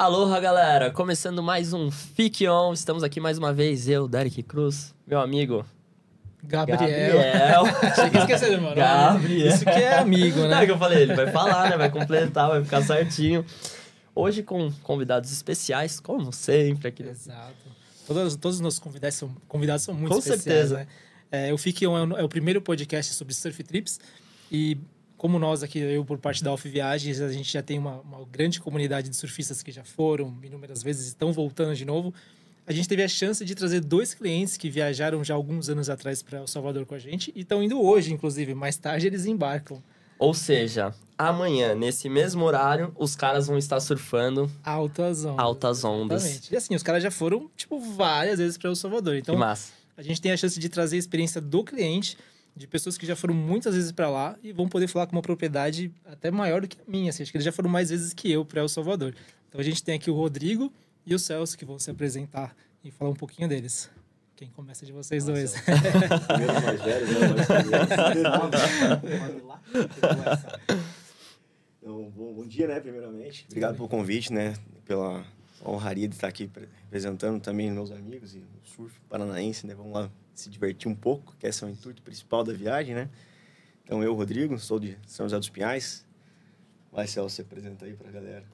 Aloha, galera! Começando mais um Fique On. Estamos aqui mais uma vez, eu, Derek Cruz, meu amigo. Gabriel. Gabriel. Gabriel. Isso que é amigo, né? é que eu falei, ele vai falar, né? Vai completar, vai ficar certinho. Hoje com convidados especiais, como sempre aqui. Exato. Todas, todos os nossos convidados são, convidados são muito Com especiais, certeza. né? É, é o é, é o primeiro podcast sobre surf trips e como nós aqui, eu por parte da Off Viagens, a gente já tem uma, uma, grande comunidade de surfistas que já foram inúmeras vezes estão voltando de novo. A gente teve a chance de trazer dois clientes que viajaram já alguns anos atrás para El Salvador com a gente e estão indo hoje, inclusive. Mais tarde eles embarcam. Ou seja, amanhã, nesse mesmo horário, os caras vão estar surfando altas ondas. Altas ondas. Exatamente. E assim, os caras já foram, tipo, várias vezes para El Salvador. Então, que massa. a gente tem a chance de trazer a experiência do cliente, de pessoas que já foram muitas vezes para lá e vão poder falar com uma propriedade até maior do que a minha. Assim, acho que eles já foram mais vezes que eu para El Salvador. Então, a gente tem aqui o Rodrigo e o Celso que vão se apresentar e falar um pouquinho deles. Quem começa de vocês Nossa. dois? Primeiro mais velho, né? mais então, bom, bom dia, né, primeiramente. Obrigado pelo convite, né, pela honraria de estar aqui representando também meus amigos e o surf paranaense, né? Vamos lá se divertir um pouco, que esse é o intuito principal da viagem, né? Então, eu, Rodrigo, sou de São José dos Pinhais. Marcelo, se apresenta aí para a galera.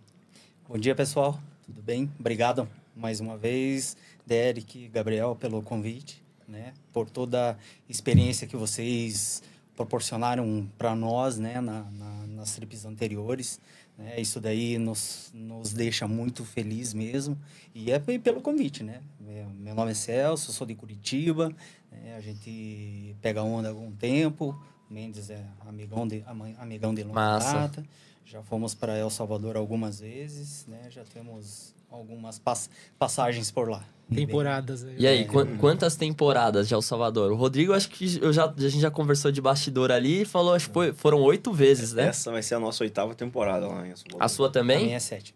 Bom dia, pessoal. Tudo bem? Obrigado mais uma vez, Derek, Gabriel, pelo convite, né? Por toda a experiência que vocês proporcionaram para nós, né? Na, na, nas trips anteriores. Né? Isso daí nos, nos deixa muito feliz mesmo. E é pelo convite, né? É, meu nome é Celso, sou de Curitiba. Né? A gente pega onda há algum tempo. Mendes é amigão de, amigão de longa Massa. data. Já fomos para El Salvador algumas vezes, né? Já temos algumas pass passagens por lá. Temporadas. Né? E aí, é. qu quantas temporadas de El Salvador? O Rodrigo, acho que eu já, a gente já conversou de bastidor ali e falou, acho que foram oito vezes, né? Essa vai ser a nossa oitava temporada lá em El Salvador. A sua também? A minha é sete.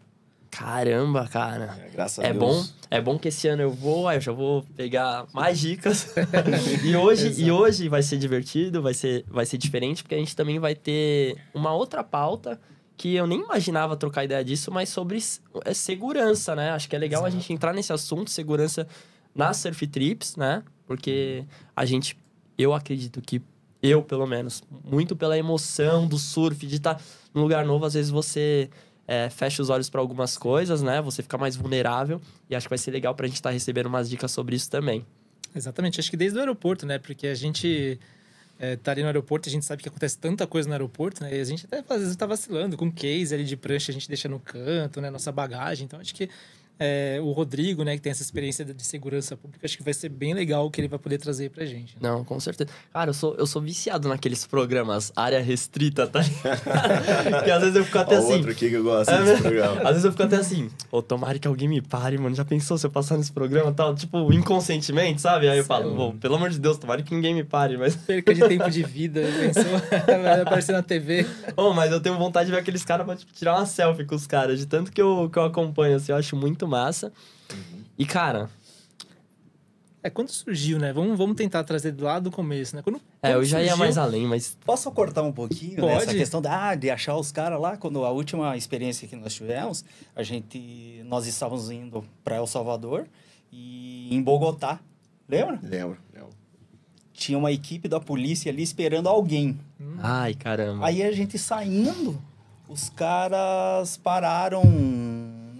Caramba, cara. É, graças é Deus. Bom, é bom que esse ano eu vou, eu já vou pegar mais dicas. e, hoje, e hoje vai ser divertido, vai ser, vai ser diferente, porque a gente também vai ter uma outra pauta que eu nem imaginava trocar ideia disso, mas sobre é, segurança, né? Acho que é legal Exato. a gente entrar nesse assunto, segurança nas surf trips, né? Porque a gente, eu acredito que, eu pelo menos, muito pela emoção do surf, de estar tá num lugar novo, às vezes você é, fecha os olhos para algumas coisas, né? Você fica mais vulnerável e acho que vai ser legal para a gente estar tá recebendo umas dicas sobre isso também. Exatamente, acho que desde o aeroporto, né? Porque a gente é, tá ali no aeroporto, a gente sabe que acontece tanta coisa no aeroporto, né? E a gente até às vezes tá vacilando com case ali de prancha, a gente deixa no canto, né? Nossa bagagem. Então acho que é, o Rodrigo, né, que tem essa experiência de segurança pública, acho que vai ser bem legal o que ele vai poder trazer pra gente. Né? Não, com certeza. Cara, eu sou, eu sou viciado naqueles programas área restrita, tá? que às vezes eu fico até Ó, assim. outro aqui que eu gosto é, desse programa. Às vezes eu fico até assim, ô, oh, tomara que alguém me pare, mano. Já pensou se eu passar nesse programa tal? Tipo, inconscientemente, sabe? Aí eu falo, bom, pelo amor de Deus, tomara que ninguém me pare, mas. Perca de tempo de vida, pensou? aparecer na TV. Ô, oh, mas eu tenho vontade de ver aqueles caras pra tipo, tirar uma selfie com os caras, de tanto que eu, que eu acompanho, assim, eu acho muito massa. Uhum. E, cara. É, quando surgiu, né? Vamos, vamos tentar trazer lá do começo, né? Quando, é, eu já surgiu... ia mais além, mas. Posso cortar um pouquinho Pode? nessa questão da, ah, de achar os caras lá? Quando a última experiência que nós tivemos, a gente. Nós estávamos indo para El Salvador e em Bogotá. Lembra? Lembro, lembro. Tinha uma equipe da polícia ali esperando alguém. Hum. Ai, caramba. Aí a gente saindo, os caras pararam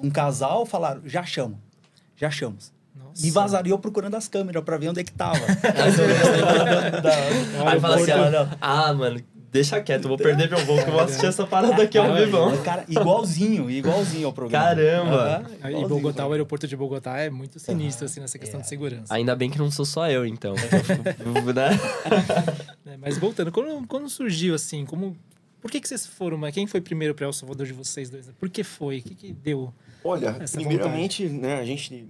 um casal, falaram, já chamo, já chamos. Nossa. E eu procurando as câmeras pra ver onde é que tava. Aí fala assim, ah, não. ah, mano, deixa quieto, vou perder meu voo que eu vou assistir essa parada aqui ao vivo. Cara, igualzinho, igualzinho ao programa. Caramba! Uhum, e Bogotá, o aeroporto de Bogotá é muito sinistro, assim, nessa questão é. de segurança. Ainda bem que não sou só eu, então. né? É, mas voltando, quando, quando surgiu, assim, como por que, que vocês foram, mas quem foi primeiro para El Salvador de vocês dois? Por que foi? O que, que deu? Olha, primeiramente, vontade? né, a gente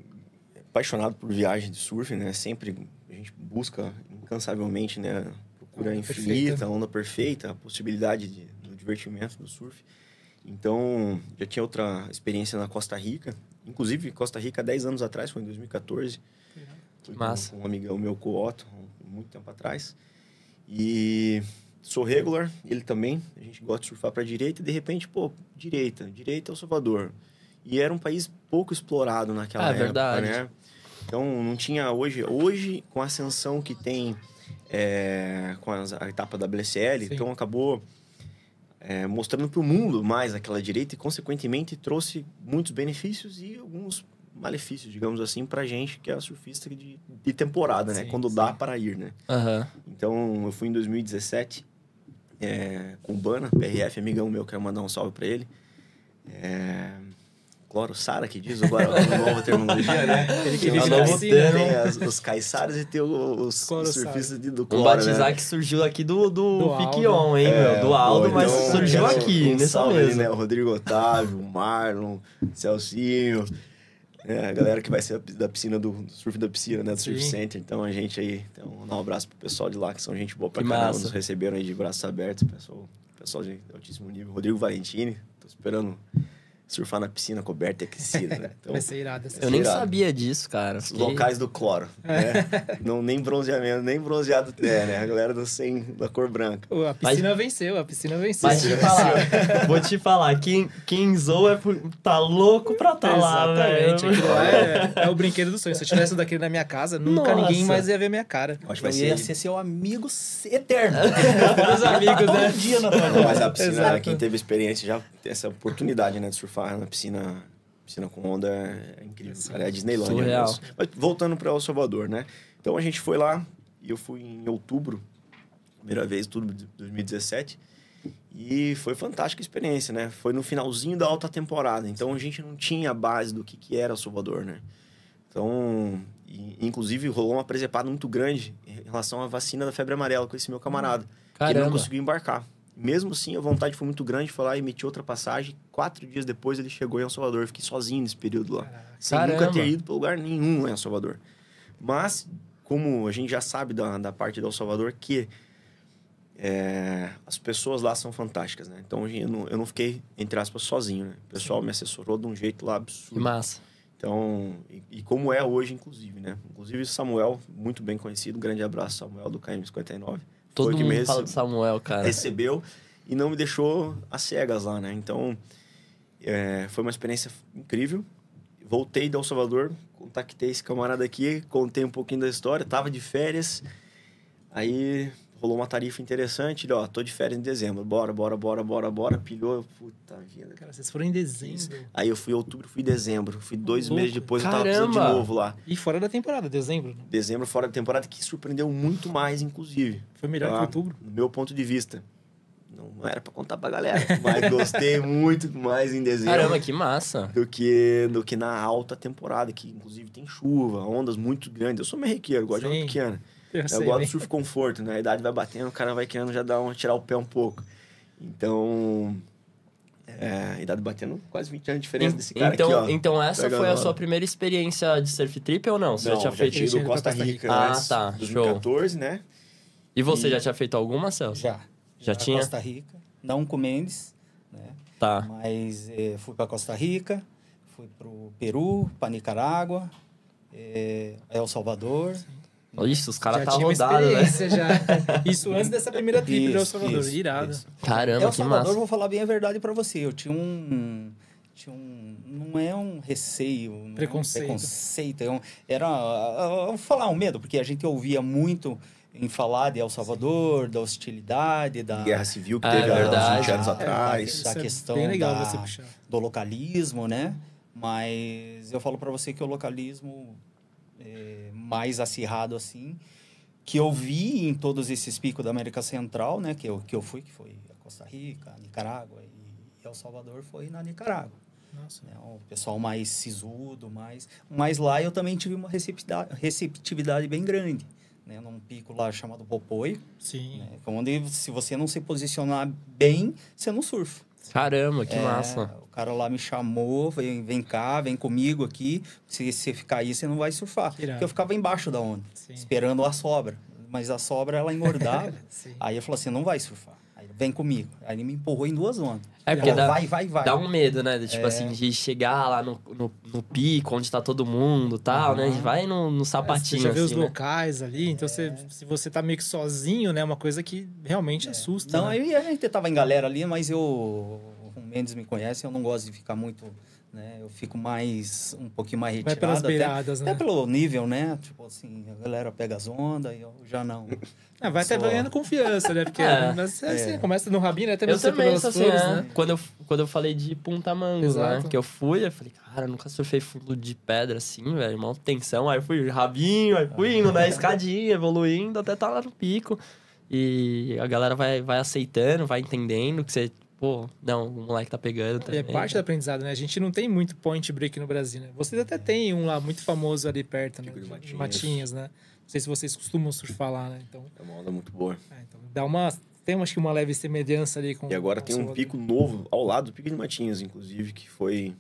é apaixonado por viagem de surf, né? Sempre a gente busca incansavelmente, né, procura a infinita, onda perfeita, a possibilidade de, do divertimento do surf. Então, já tinha outra experiência na Costa Rica, inclusive Costa Rica 10 anos atrás, foi em 2014. Que massa. Com um amigão meu, Cooto, muito tempo atrás. E Sou regular, ele também. A gente gosta de surfar para direita e de repente, pô, direita, direita é o Salvador. E era um país pouco explorado naquela ah, é época, verdade. né? Então não tinha hoje, hoje com a ascensão que tem é, com as, a etapa da BSL, Sim. então acabou é, mostrando para o mundo mais aquela direita e consequentemente trouxe muitos benefícios e alguns malefícios, digamos assim, para gente que é surfista de, de temporada, né? Quando sim. dá para ir, né? Uhum. Então, eu fui em 2017 é, cubana, PRF, amigão meu, quero mandar um salve para ele. É, Cloro Sara, que diz agora a nova terminologia, né? Ele que vive na montanha. os Caissares e tem os, os surfistas de, do Cloro, Vamos batizar né? que surgiu aqui do, do, do hein, é, meu? Do Aldo, mas então, surgiu aqui, um, um nessa mesa. Né? O Rodrigo Otávio, o Marlon, Celcinho... É, a galera que vai ser da piscina do, do surf da piscina, né? Do Sim. Surf Center. Então a gente aí, então, dá um abraço pro pessoal de lá, que são gente boa pra caramba. Nos receberam aí de braços abertos, pessoal, pessoal de altíssimo nível. Rodrigo Valentini, tô esperando surfar na piscina coberta e aquecida. Né? Então, Vai ser irado. É eu nem irado. sabia disso, cara. locais do cloro. Né? Não, nem bronzeamento, nem bronzeado é, né? A galera do sem, da cor branca. a piscina Mas... venceu, a piscina venceu. Mas falar, vou te falar, quem, quem zoa é tá louco pra tá lá, Exatamente, velho. é, é, o brinquedo do sonho. Se eu tivesse daquele na minha casa, nunca Nossa. ninguém mais ia ver minha cara. Acho que vai ser... ia ser seu amigo eterno. Todos amigos, né? Um dia na Mas a piscina, né, Exato. quem teve experiência já tem essa oportunidade, né, de surfar na né? piscina, piscina com onda é, é incrível, Sim. cara. É a Disneylandia. Mesmo. Mas voltando para El Salvador, né? Então a gente foi lá e eu fui em outubro, primeira vez, outubro de 2017. E foi fantástica a experiência, né? Foi no finalzinho da alta temporada, então a gente não tinha base do que, que era Salvador, né? Então, e, inclusive rolou uma presepada muito grande em relação à vacina da febre amarela com esse meu camarada. Caramba. Que não conseguiu embarcar. Mesmo assim, a vontade foi muito grande, foi lá e meti outra passagem. Quatro dias depois, ele chegou em El Salvador. Eu fiquei sozinho nesse período lá. Sem Caramba. nunca ter ido para lugar nenhum lá em El Salvador. Mas, como a gente já sabe da, da parte de El Salvador, que é, as pessoas lá são fantásticas, né? Então, eu não, eu não fiquei, entre aspas, sozinho, né? O pessoal Sim. me assessorou de um jeito lá absurdo. massa. Então, e, e, como é hoje, inclusive, né? Inclusive, Samuel, muito bem conhecido. Grande abraço, Samuel, do KM59 Todo mundo fala do Samuel, cara. Recebeu e não me deixou às cegas lá, né? Então, é, foi uma experiência incrível. Voltei de El Salvador, contactei esse camarada aqui, contei um pouquinho da história, tava de férias. Aí rolou uma tarifa interessante. Ele, ó, tô de férias em dezembro. Bora, bora, bora, bora, bora. Pilhou. Puta vida. Cara, vocês foram em dezembro. Aí eu fui em outubro, fui em dezembro. Fui dois Louco. meses depois, Caramba. eu tava precisando de novo lá. E fora da temporada, dezembro. Né? Dezembro fora da temporada, que surpreendeu muito mais, inclusive. Foi melhor que tá? outubro? No meu ponto de vista. Não era pra contar pra galera, mas gostei muito mais em dezembro. Caramba, que massa! Do que, do que na alta temporada, que inclusive tem chuva, ondas muito grandes. Eu sou merrequeiro, gosto Sim. de onda pequena. Eu, eu gosto do surf conforto, né? A idade vai batendo, o cara vai querendo já dar um, tirar o pé um pouco. Então, é, a idade batendo quase 20 anos de diferença desse cara então, aqui, ó. Então essa foi a sua primeira experiência de surf trip ou não? Você não, já tinha já feito isso? Costa Rica, ah, tá. 2014, show. né? E você e... já tinha feito alguma, Celso? Já. Já, já tinha? Costa Rica, não com Mendes, né? Tá. Mas é, fui para Costa Rica, fui pro Peru, para Nicarágua, é, El Salvador. Sim. Ixi, os caras tá rodados, né? Já. Isso antes dessa primeira trip né, isso, de El Salvador, isso, irado. Isso. Caramba, El Salvador, massa. Eu, vou falar bem a verdade para você. Eu tinha um tinha um não é um receio, preconceito. É um preconceito, é era eu ah, ah, vou falar um medo, porque a gente ouvia muito em falar de El Salvador, Sim. da hostilidade, da guerra civil que ah, é teve é há 20 anos atrás, da, da questão é da, do localismo, né? Mas eu falo para você que o localismo é, mais acirrado assim, que eu vi em todos esses picos da América Central, né, que eu, que eu fui, que foi a Costa Rica, a Nicarágua e, e El Salvador, foi na Nicarágua. Nossa. Né, o pessoal mais sisudo, mais... Mas lá eu também tive uma receptividade, receptividade bem grande, né, num pico lá chamado Popoi. Sim. Né, é onde se você não se posicionar bem, você não surfa. Caramba, que é, massa cara lá me chamou, vem, vem cá, vem comigo aqui. Se você ficar aí, você não vai surfar. Porque eu ficava embaixo da onda, Sim. esperando a sobra. Mas a sobra, ela engordava. aí eu falei assim, não vai surfar. Aí, vem comigo. Aí ele me empurrou em duas ondas. É porque dá, vai, vai, vai. Dá um medo, né? Tipo é... assim, de chegar lá no, no, no, pico, onde tá todo mundo e tal, uhum. né? A gente vai no, no sapatinho. É, você já vê assim, os né? locais ali, então é... você, se você tá meio que sozinho, né? É uma coisa que realmente é. assusta. Não, né? a gente eu tava em galera ali, mas eu com Mendes me conhece, eu não gosto de ficar muito né? Eu fico mais um pouquinho mais retirado. Vai pelas beiradas, até, né? até pelo nível, né? Tipo assim, a galera pega as ondas e eu já não. Ah, vai sou... até ganhando confiança, né? Porque é, mas, assim, é. começa no rabinho, né? Até eu também, sou assim, flores, é. né? quando, eu, quando eu falei de Punta Mangos, né? Que eu fui, eu falei, cara, eu nunca surfei fundo de pedra assim, velho. mal tensão. Aí eu fui rabinho, aí fui indo, né? Ah. Escadinha, evoluindo até tá lá no pico. E a galera vai, vai aceitando, vai entendendo que você pô, não, o moleque tá pegando é também. É parte do né? aprendizado, né? A gente não tem muito point break no Brasil, né? Vocês até tem um lá muito famoso ali perto, né? Tipo tipo Matinhas. Matinhas, né? Não sei se vocês costumam surfar lá, né? Então, é uma onda muito boa. É, então dá uma tem acho que uma leve semelhança ali com. E agora tem um outro. pico novo ao lado do Pico de Matinhas, inclusive, que foi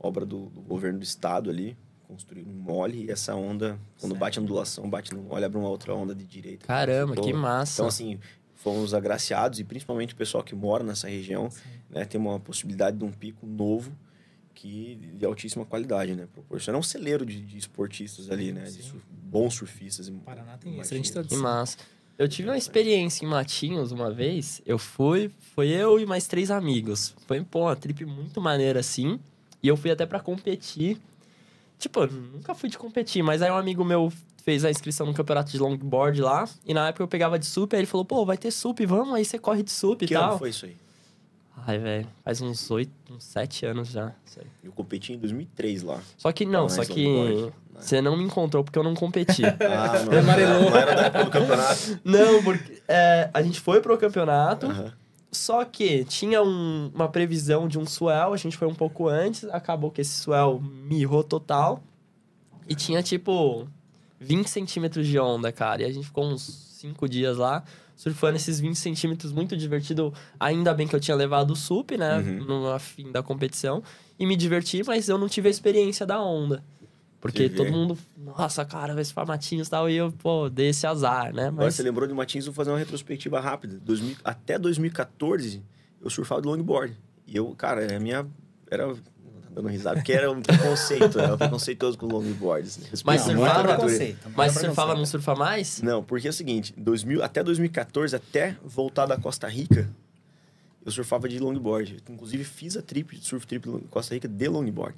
obra do, do governo do estado ali. construir um mole e essa onda, quando certo. bate a ondulação, bate no mole, abre uma outra onda de direita. Caramba, então, que massa! Então, assim, fomos agraciados, e principalmente o pessoal que mora nessa região, né, tem uma possibilidade de um pico novo que de altíssima qualidade, né? Proporciona um celeiro de, de esportistas ali, né? De bons surfistas. O Paraná tem excelente tradição. Que massa. Eu tive uma experiência em Matinhos uma vez. Eu fui, foi eu e mais três amigos. Foi pô, uma trip muito maneira assim. E eu fui até para competir. Tipo, eu nunca fui de competir, mas aí um amigo meu fez a inscrição no campeonato de longboard lá. E na época eu pegava de sup, aí ele falou, pô, vai ter sup, vamos, aí você corre de sup e que tal. Que foi isso aí? Ai, velho, faz uns oito, uns sete anos já. Eu competi em 2003 lá. Só que não, só que né? você não me encontrou porque eu não competi. ah, não, amarelou. Não era da época do campeonato. Não, porque é, a gente foi pro campeonato, uh -huh. só que tinha um, uma previsão de um swell, a gente foi um pouco antes, acabou que esse swell mirrou total. E tinha, tipo, 20 centímetros de onda, cara. E a gente ficou uns 5 dias lá, surfando esses 20 centímetros, muito divertido. Ainda bem que eu tinha levado o sup, né? Uhum. No fim da competição. E me diverti, mas eu não tive a experiência da onda. Porque todo mundo, nossa, cara, vai surfar Matinhos e tal. E eu, pô, dei esse azar, né? Mas... Agora você lembrou de Matinhos, vou fazer uma retrospectiva rápida. 2000, até 2014, eu surfava de longboard. E eu, cara, a minha. Era dando risada, porque era um preconceito, era um preconceituoso com longboards. Né? Mas surfava, não é é mas surfava, não surfa mais? Não, porque é o seguinte, 2000, até 2014, até voltar da Costa Rica, eu surfava de longboard. Inclusive, fiz a trip, surf trip Costa Rica de longboard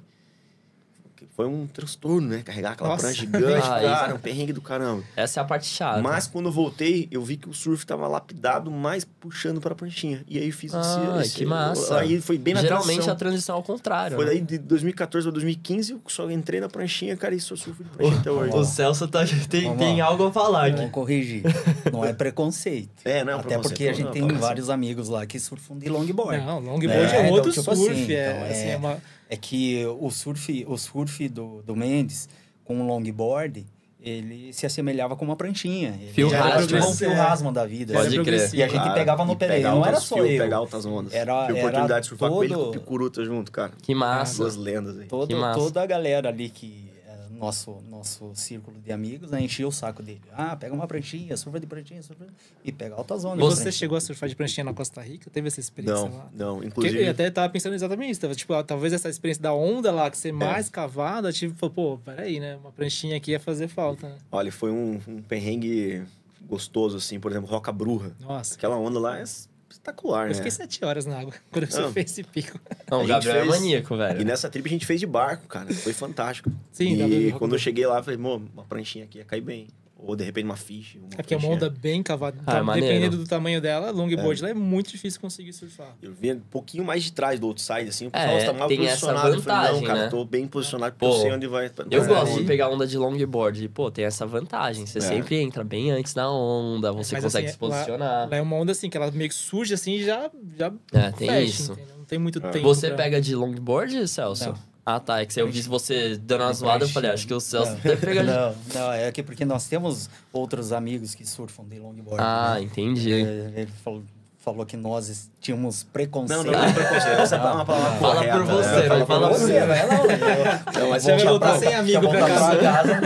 foi um transtorno, né? Carregar aquela Nossa. prancha gigante, ah, cara, um perrengue do caramba. Essa é a parte chata. Mas quando eu voltei, eu vi que o surf tava lapidado, mais puxando pra pranchinha. E aí fiz ah, esse, esse... que massa. Aí foi bem na Geralmente transição. a transição ao contrário. Foi né? daí de 2014 pra 2015, eu só entrei na pranchinha, cara, e sou surf de prancha oh, até hoje. O Celso tá, tem, tem algo a falar aqui. Vamos corrigir. Não é preconceito. É, não é Até porque a gente não, é tem não, vários amigos lá que surfam de longboard. Não, longboard é, é então, outro então, tipo surf. Assim, é, então, é, assim, é, é uma é que o surf, o surf do, do Mendes com o longboard, ele se assemelhava com uma pranchinha. Ele fio era tipo né? fio rasmo da vida. Pode crer. E a gente pegava no pé. Não era só fio, eu. Pegar altas ondas. Era, era oportunidade de surfar todo... com ele com o Picuruta junto, cara. Que massa. Duas lendas aí. Todo, toda a galera ali que nosso, nosso círculo de amigos, né, enchia o saco dele. Ah, pega uma pranchinha, surfa de pranchinha, surfa de... e pega alta zona. Você pranchinha. chegou a surfar de pranchinha na Costa Rica? Teve essa experiência não, lá? Não, inclusive... Porque eu até tava pensando exatamente isso. Tipo, ah, talvez essa experiência da onda lá, que ser é. mais cavada, tipo, pô, peraí, né? Uma pranchinha aqui ia fazer falta, né? Olha, foi um, um perrengue gostoso, assim. Por exemplo, Roca Bruja. Nossa. Aquela onda lá é espetacular, né? Eu fiquei sete horas na água quando eu fez esse pico. Não, o Gabriel é fez... é maníaco, velho. E nessa trip a gente fez de barco, cara. Foi fantástico. Sim, E quando eu cheguei lá, falei, mô, uma pranchinha aqui ia cair bem. Ou de repente uma ficha aqui é que é uma onda né? bem cavada. Ah, é então, dependendo do tamanho dela, longboard é. lá é muito difícil conseguir surfar. Eu vinha um pouquinho mais de trás do outro side, assim. O pessoal é, tá mal posicionado. Vantagem, eu falei, não, cara, né? tô bem posicionado, pô, eu sei onde vai. Eu gosto de pegar onda de longboard. E, pô, tem essa vantagem. Você é. sempre entra bem antes na onda, você Mas, consegue assim, se é, posicionar. Lá, lá, é uma onda assim, que ela meio que surge assim e já, já. É, fecha, tem isso. Entendeu? Não tem muito é. tempo. Você pra... pega de longboard, Celso? Não. Ah, tá. É que eu vi você dando uma zoada, eu falei, ah, acho que o Celso não, deve pegar... Não, não, é que porque nós temos outros amigos que surfam de longboard. Ah, né? entendi. É, ele falou, falou que nós tínhamos preconceito. Não, não, não é preconceito. Essa é uma palavra Fala correta, por né? você, né? Fala por você, vai lá. Então, você voltar sem amigo pra casa.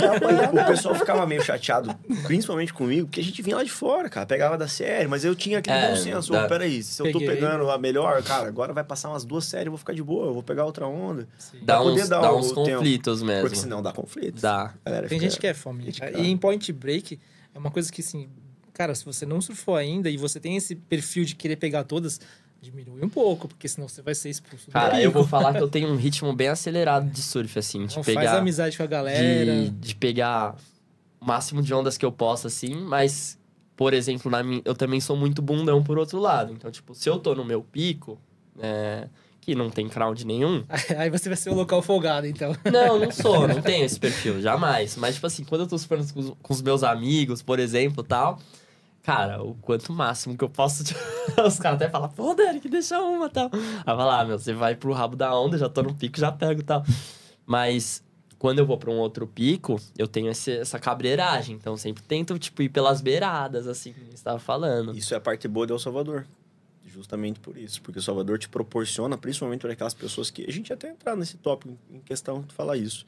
o pessoal ficava meio chateado, principalmente comigo, porque a gente vinha lá de fora, cara. Pegava da série, mas eu tinha aquele é, bom senso. Da... Oh, peraí, se eu tô pegando a melhor, cara, agora vai passar umas duas séries, eu vou ficar de boa, eu vou pegar outra onda. Dá uns, dá uns conflitos tempo, mesmo. Porque senão dá conflitos. Dá. Tem gente que é fome. Né? E em Point Break, é uma coisa que, assim, Cara, se você não surfou ainda e você tem esse perfil de querer pegar todas, diminui um pouco, porque senão você vai ser expulso. Cara, eu vou falar que eu tenho um ritmo bem acelerado de surf, assim. De não pegar, faz amizade com a galera. De, de, pegar o máximo de ondas que eu posso, assim, mas, por exemplo, na minha, eu também sou muito bundão por outro lado. Então, tipo, se eu tô no meu pico, é, que não tem crowd nenhum. Aí você vai ser o local folgado, então. Não, não sou, não tenho esse perfil, jamais. Mas, tipo assim, quando eu tô surfando com os, com os meus amigos, por exemplo, tal cara, o quanto máximo que eu posso. Os caras até falam, pô, Derek, deixa uma tal. Aí vai lá ah, meu, você vai pro rabo da onda, já tô no pico, já pego tal. Mas quando eu vou para um outro pico, eu tenho esse, essa cabreiragem. Então sempre tento, tipo, ir pelas beiradas, assim, como estava falando. Isso é a parte boa de El Salvador. Justamente por isso. Porque o Salvador te proporciona, principalmente para aquelas pessoas que. A gente até entrar nesse tópico em questão de falar isso.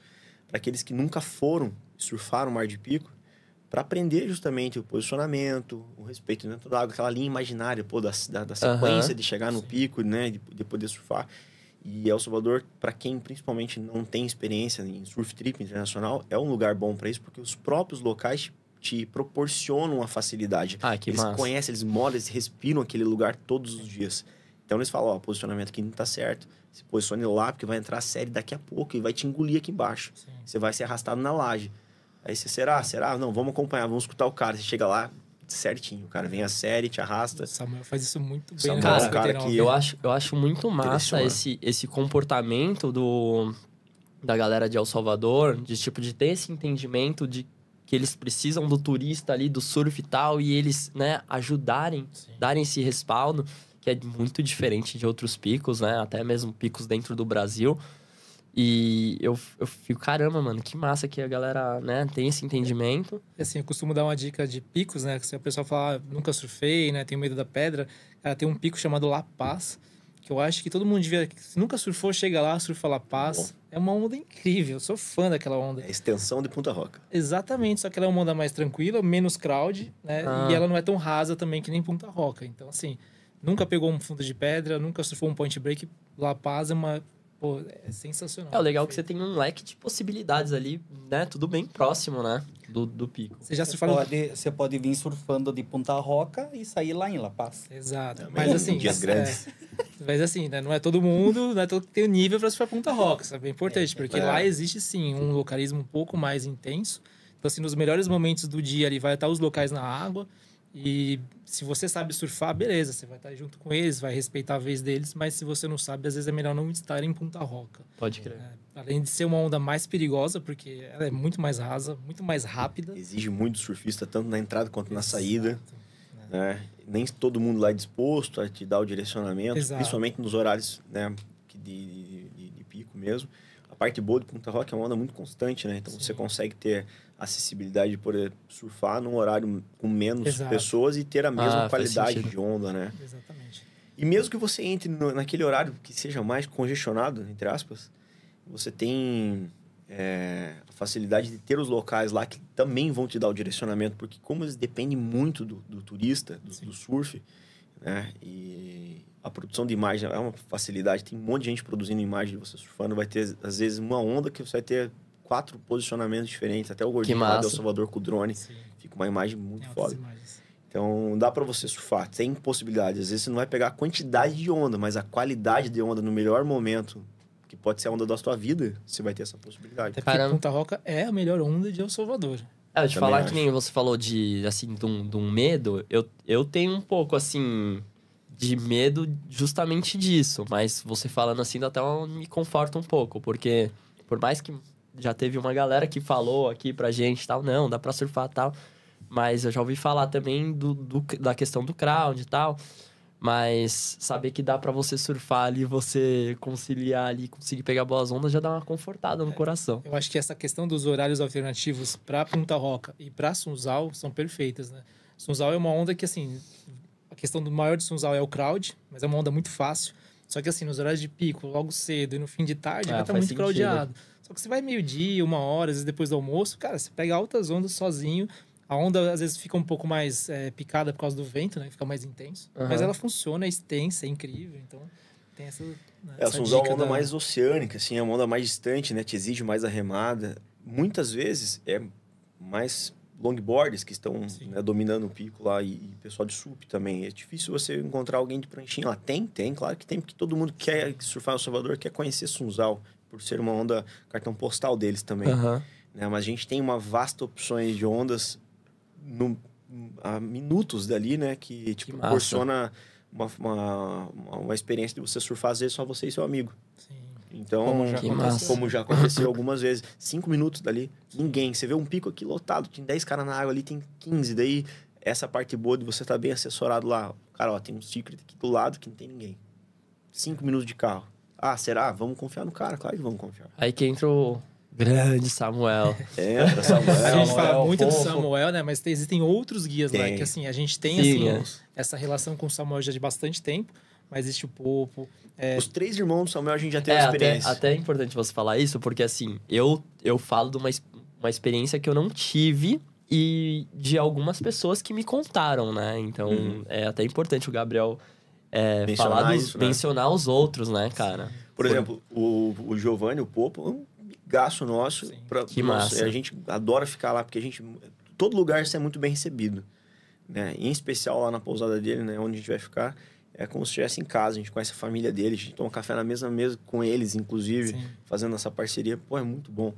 Para aqueles que nunca foram surfaram o mar de pico, para aprender justamente o posicionamento, o respeito dentro da água, aquela linha imaginária pô, da, da, da sequência uhum. de chegar no Sim. pico, né, de, de, poder surfar. E El Salvador, para quem principalmente não tem experiência em surf trip internacional, é um lugar bom para isso, porque os próprios locais te proporcionam a facilidade. Ah, que eles massa. conhecem, eles moram, eles respiram aquele lugar todos os dias. Então eles falam, ó, posicionamento aqui não tá certo, se posicione lá, porque vai entrar a série daqui a pouco e vai te engolir aqui embaixo. Sim. Você vai ser arrastado na laje. Aí você, será? Será? Não, vamos acompanhar, vamos escutar o cara. Você chega lá, certinho, o cara. Vem a série, te arrasta. Samuel faz isso muito bem. Samuel, é cara, cara que né? eu acho, eu acho muito massa esse, esse comportamento do da galera de El Salvador, de tipo de ter esse entendimento de que eles precisam do turista ali, do surf e tal, e eles, né, ajudarem, Sim. darem esse respaldo, que é muito diferente de outros picos, né, até mesmo picos dentro do Brasil. E eu, eu fico, caramba, mano, que massa que a galera, né, tem esse entendimento. É, assim, eu costumo dar uma dica de picos, né? se a pessoa falar, ah, nunca surfei, né, tenho medo da pedra, cara, tem um pico chamado La Paz, que eu acho que todo mundo devia. Se nunca surfou, chega lá, surfa La Paz. Bom. É uma onda incrível, eu sou fã daquela onda. É a extensão de Punta Roca. Exatamente, só que ela é uma onda mais tranquila, menos crowd, né? Ah. E ela não é tão rasa também que nem Punta Roca. Então, assim, nunca pegou um fundo de pedra, nunca surfou um point break, La Paz é uma Pô, é sensacional. É o legal é que você tem um leque de possibilidades ali, né? Tudo bem próximo, né? Do, do pico. Você já se falou... Pode, você pode vir surfando de Ponta Roca e sair lá em La Paz. Exato. mas, assim... Dias é, grandes. É, mas assim, né? não é todo mundo, não é todo que tem o nível para surfar Ponta Roca. Isso é bem importante, é, porque é. lá existe sim um localismo um pouco mais intenso. Então assim, nos melhores momentos do dia ali vai estar os locais na água... E se você sabe surfar, beleza, você vai estar junto com eles, vai respeitar a vez deles, mas se você não sabe, às vezes é melhor não estar em Punta Roca. Pode crer. É, além de ser uma onda mais perigosa, porque ela é muito mais rasa, muito mais rápida. Exige muito surfista, tanto na entrada quanto Exato. na saída. É. Né? Nem todo mundo lá é disposto a te dar o direcionamento, Exato. principalmente nos horários né, de, de, de, pico mesmo. A parte boa de Punta Roca é uma onda muito constante, né? Então Sim. você consegue ter acessibilidade de poder surfar num horário com menos Exato. pessoas e ter a mesma ah, qualidade de onda, né? Exatamente. E mesmo que você entre no, naquele horário que seja mais congestionado, entre aspas, você tem é, a facilidade de ter os locais lá que também vão te dar o direcionamento, porque como eles dependem muito do, do turista, do, do, surf, né? E a produção de imagem é uma facilidade, tem um monte de gente produzindo imagem de você surfando, vai ter às vezes uma onda que você vai ter quatro posicionamentos diferentes, até o gordinho lá do El Salvador com o drone. Sim. Fica uma imagem muito é, foda. Então, dá para você surfar, tem possibilidade. Às vezes você não vai pegar a quantidade de onda, mas a qualidade de onda no melhor momento, que pode ser a onda da sua vida, você vai ter essa possibilidade. Até porque Punta Roca é a melhor onda de El Salvador. É, eu te falar acho. que nem você falou de, assim, de um, de um medo, eu, eu tenho um pouco, assim, de medo justamente disso. Mas você falando assim, até me conforta um pouco, porque por mais que já teve uma galera que falou aqui pra gente tal, não, dá pra surfar tal. Mas eu já ouvi falar também do, do da questão do crowd e tal. Mas saber que dá para você surfar ali, você conciliar ali, conseguir pegar boas ondas, já dá uma confortada no é, coração. Eu acho que essa questão dos horários alternativos para Punta Roca e para Sunzal são perfeitas, né? Sunzal é uma onda que, assim, a questão do maior de Sunzal é o crowd, mas é uma onda muito fácil. Só que assim, nos horários de pico, logo cedo e no fim de tarde, ah, vai estar tá muito sentido. claudiado. Só que você vai meio-dia, uma hora, às vezes depois do almoço, cara, você pega altas ondas sozinho. A onda às vezes fica um pouco mais é, picada por causa do vento, né? Fica mais intenso. Uhum. Mas ela funciona, é extensa, é incrível. Então, tem essa. Né, é, essa é, Assunção uma onda da... mais oceânica, assim, é uma onda mais distante, né? Te exige mais a remada. Muitas vezes é mais longboards que estão né, dominando o pico lá e, e, pessoal de SUP também. É difícil você encontrar alguém de pranchinha lá. Tem, tem, claro que tem, porque todo mundo quer surfar no Salvador, quer conhecer Sunzal, por ser uma onda cartão postal deles também. Uhum. Né? Mas a gente tem uma vasta opções de ondas no, a minutos dali, né? Que tipo que proporciona uma, uma, uma experiência de você surfar, às vezes só você e seu amigo. Então, como já, aconteceu, como já aconteceu algumas vezes, cinco minutos dali, ninguém. Você vê um pico aqui lotado, tem 10 caras na água ali, tem 15. Daí, essa parte boa de você estar tá bem assessorado lá. Cara, ó, tem um secret aqui do lado que não tem ninguém. Cinco minutos de carro. Ah, será? Ah, vamos confiar no cara, claro que vamos confiar. Aí que entra o grande Samuel. É, entra, Samuel. a gente fala é muito do Samuel, né? Mas tem, existem outros guias tem. lá que, assim, a gente tem, assim, essa relação com o Samuel já de bastante tempo mas existe o Popo. É... Os três irmãos Samuel a gente já teve é, experiência. Até, até, é importante você falar isso, porque assim, eu, eu falo de uma, uma experiência que eu não tive e de algumas pessoas que me contaram, né? Então uhum. é até importante o Gabriel é, mencionar, falar dos, isso, né? mencionar os outros, né, cara? Por, Por... exemplo, o, o Giovanni, o Popo, um gasto nosso. Sim, pra, que nossa, massa. A gente adora ficar lá, porque a gente. Todo lugar isso é muito bem recebido. Né? Em especial lá na pousada dele, né? Onde a gente vai ficar é como se estivesse em casa, a gente conhece a família deles, a gente toma café na mesma mesa com eles, inclusive, Sim. fazendo essa parceria. Pô, é muito bom.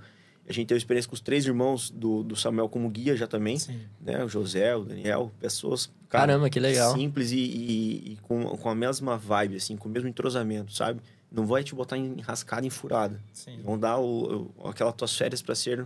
A gente teve experiência com os três irmãos do, do Samuel como guia já também, Sim. né? O José, o Daniel, pessoas... Cara, Caramba, que legal. Simples e, e, e, com, com a mesma vibe, assim, com o mesmo entrosamento, sabe? Não vai te botar enrascada, em furada. Sim. Vão dar o, o, aquela tuas férias para ser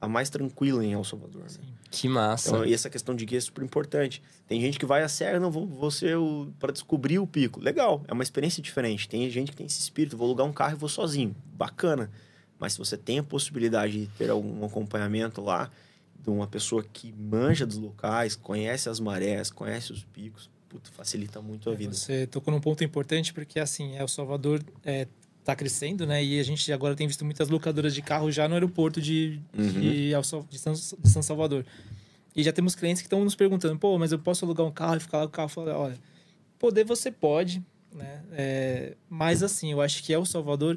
a mais tranquila em El Salvador. Né? Que massa. Então, e essa questão de guia é super importante. Tem gente que vai à serra, não, vou, vou ser o... para descobrir o pico. Legal, é uma experiência diferente. Tem gente que tem esse espírito, vou alugar um carro e vou sozinho. Bacana. Mas se você tem a possibilidade de ter algum acompanhamento lá, de uma pessoa que manja dos locais, conhece as marés, conhece os picos, puto, facilita muito a é, vida. Você tocou num ponto importante, porque assim, El Salvador é, tá crescendo, né? E a gente agora tem visto muitas locadoras de carro já no aeroporto de, uhum. de, de, São, Salvador. E já temos clientes que estão nos perguntando, pô, mas eu posso alugar um carro e ficar lá com o carro? Falo, Olha, poder você pode, né? É, mas assim, eu acho que é o Salvador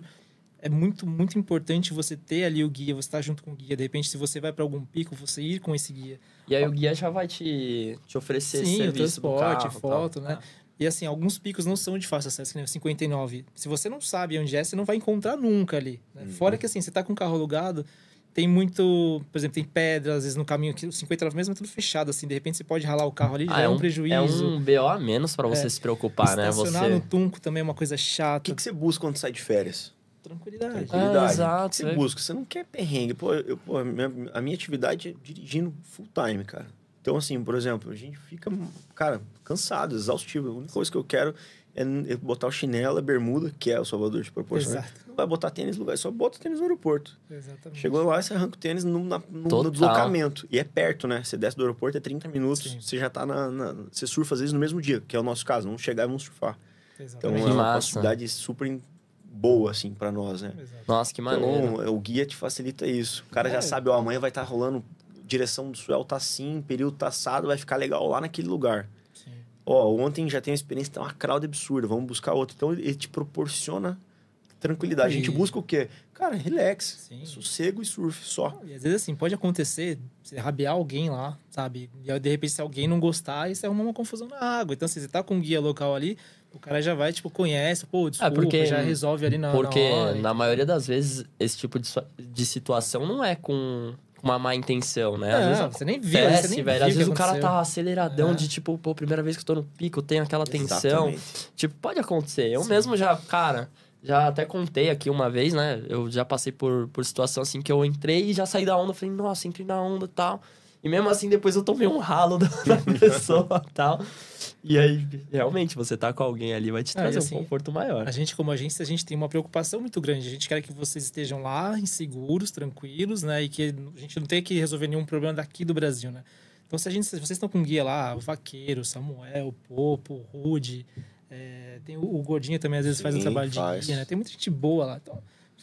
é muito, muito importante você ter ali o guia, você estar tá junto com o guia. De repente, se você vai para algum pico, você ir com esse guia. E aí ah, o guia já vai te, te oferecer Sim, serviço o transporte, carro, foto, tal. né? Ah. E assim, alguns picos não são de fácil acesso, né? 59. Se você não sabe onde é, você não vai encontrar nunca ali. Né? Uhum. Fora que assim, você tá com o carro alugado, tem muito, por exemplo, tem pedra, às vezes no caminho que 59 mesmo é tudo fechado, assim, de repente você pode ralar o carro ali, ah, já é, é um, prejuízo. É um BO a menos para você é. se preocupar, Estacionar né? Estacionar no tunco também é uma coisa chata. O que, que você busca quando sai de férias? Tranquilidade. Tranquilidade. Ah, exato. você é. busca? Você não quer perrengue. Pô, eu, pô a, minha, a minha atividade é dirigindo full time, cara. Então, assim, por exemplo, a gente fica, cara, cansado, exaustivo. A única coisa que eu quero é, é botar o chinelo, a bermuda, que é o salvador de proporção. Exato. Não vai botar tênis no lugar, só bota tênis no aeroporto. Exatamente. Chegou lá, você arranca o tênis no, na, no, no deslocamento. E é perto, né? Você desce do aeroporto, é 30 minutos, Sim. você já tá na, na, Você surfa às vezes no mesmo dia, que é o nosso caso. Vamos chegar e vamos surfar. Exatamente. Então é uma possibilidade super boa, assim, para nós, né? Exato. Nossa, que maneiro. Então, é, o guia te facilita isso. O cara é. já sabe, ó, amanhã vai estar tá rolando direção do swell tá assim, período taçado, tá vai ficar legal lá naquele lugar ó, ontem já tem uma experiência, tá uma crowd absurda, vamos buscar outra. Então ele te proporciona tranquilidade. E... A gente busca o quê? Cara, relax, Sim. sossego e surf só. E às vezes assim, pode acontecer, você rabiar alguém lá, sabe? E aí, de repente, se alguém não gostar, isso é uma confusão na água. Então, se assim, você tá com um guia local ali, o cara já vai, tipo, conhece, pô, é, desculpa, é porque, já resolve ali na Porque na, hora, na maioria das vezes, esse tipo de, de situação não é com uma má intenção, né? Às é, vezes, você nem viu, você nem velho. Às vezes o cara tá aceleradão é. de tipo, pô, primeira vez que eu tô no pico, tem aquela tensão. Exatamente. Tipo, pode acontecer. Eu Sim. mesmo já, cara, já até contei aqui uma vez, né? Eu já passei por, por situação assim que eu entrei e já saí da onda. Falei, nossa, entrei na onda e tal. E mesmo assim, depois eu tomei um ralo da, da pessoa e tal. E aí, realmente, você tá com alguém ali vai te é, trazer ah, assim, um conforto maior. A gente, como agência, a gente tem uma preocupação muito grande. A gente quer que vocês estejam lá, seguros, tranquilos, né? E que a gente não tenha que resolver nenhum problema daqui do Brasil, né? Então, se, a gente, se vocês estão com guia lá, o Vaqueiro, Samuel, Popo, Rude, é, tem o, o Gordinho também, às vezes, Sim, faz o trabalho faz. de guia, né? Tem muita gente boa lá. Então,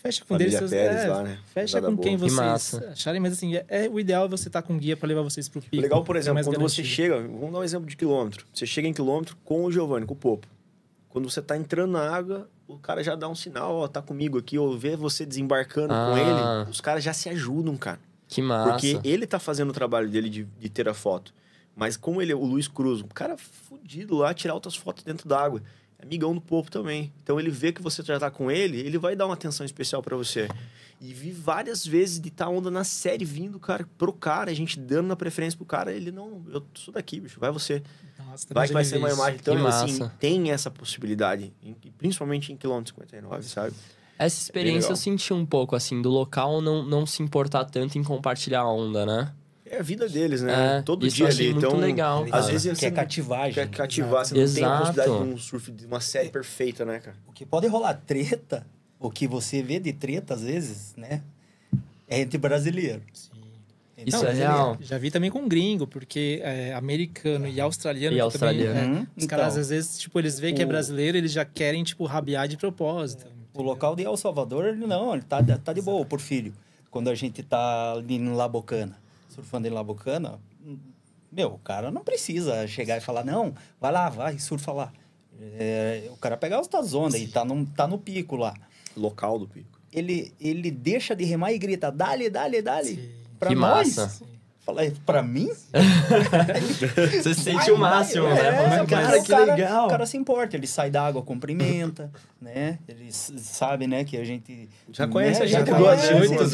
Fecha com Família seus, Pérez, é, lá, né? Fecha com boa. quem vocês que acharem, mas assim, é, é, o ideal é você estar tá com guia para levar vocês pro pico. O legal, por é exemplo, é quando garantido. você chega, vamos dar um exemplo de quilômetro. Você chega em quilômetro com o Giovanni, com o Popo. Quando você tá entrando na água, o cara já dá um sinal, ó, tá comigo aqui, ou vê você desembarcando ah. com ele, os caras já se ajudam, cara. Que massa. Porque ele tá fazendo o trabalho dele de, de ter a foto. Mas como ele é o Luiz Cruz, um cara fudido lá, tirar outras fotos dentro d'água. água é amigão do povo também. Então ele vê que você já tá com ele, ele vai dar uma atenção especial para você. E vi várias vezes de tá onda na série vindo, cara, pro cara, a gente dando na preferência pro cara, ele não, eu sou daqui, bicho, vai você. Nossa, vai que vai ser uma imagem. Então, assim, tem essa possibilidade, principalmente em quilômetro 59, sabe? Essa experiência é eu senti um pouco, assim, do local não, não se importar tanto em compartilhar a onda, né? É a vida deles, né? É, Todo dia ali. então, legal, Às vezes eles é quer cativar, né? Quer cativar, você não Exato. tem a possibilidade de um surf, de uma série perfeita, né, cara? O que pode rolar treta, o que você vê de treta às vezes, né? É entre brasileiros. Então, Isso é real. É- já vi também com gringo, porque é, americano e australiano. E australiano. Também, uhum. Né? os caras, então. às vezes, tipo, eles veem o... que é brasileiro, eles já querem, tipo, rabiar de propósito. O local de El Salvador, ele não, ele tá, tá de boa, por filho. Quando a gente tá ali em Labocana surfando em Labucana, meu, o cara não precisa chegar e falar, não, vai lá, vai, surfa lá. É, o cara pegar os das ondas e tá no, tá no pico lá. Local do pico. Ele, ele deixa de remar e grita, dale, dale, dale. Pra que nós. Massa. Falei, pra mim? Você se sente o máximo, né? É, é cara, é que cara, legal. O cara se importa, ele sai da água, cumprimenta, né? Ele sabe, né, que a gente... Já né, conhece né? a gente duas, muito.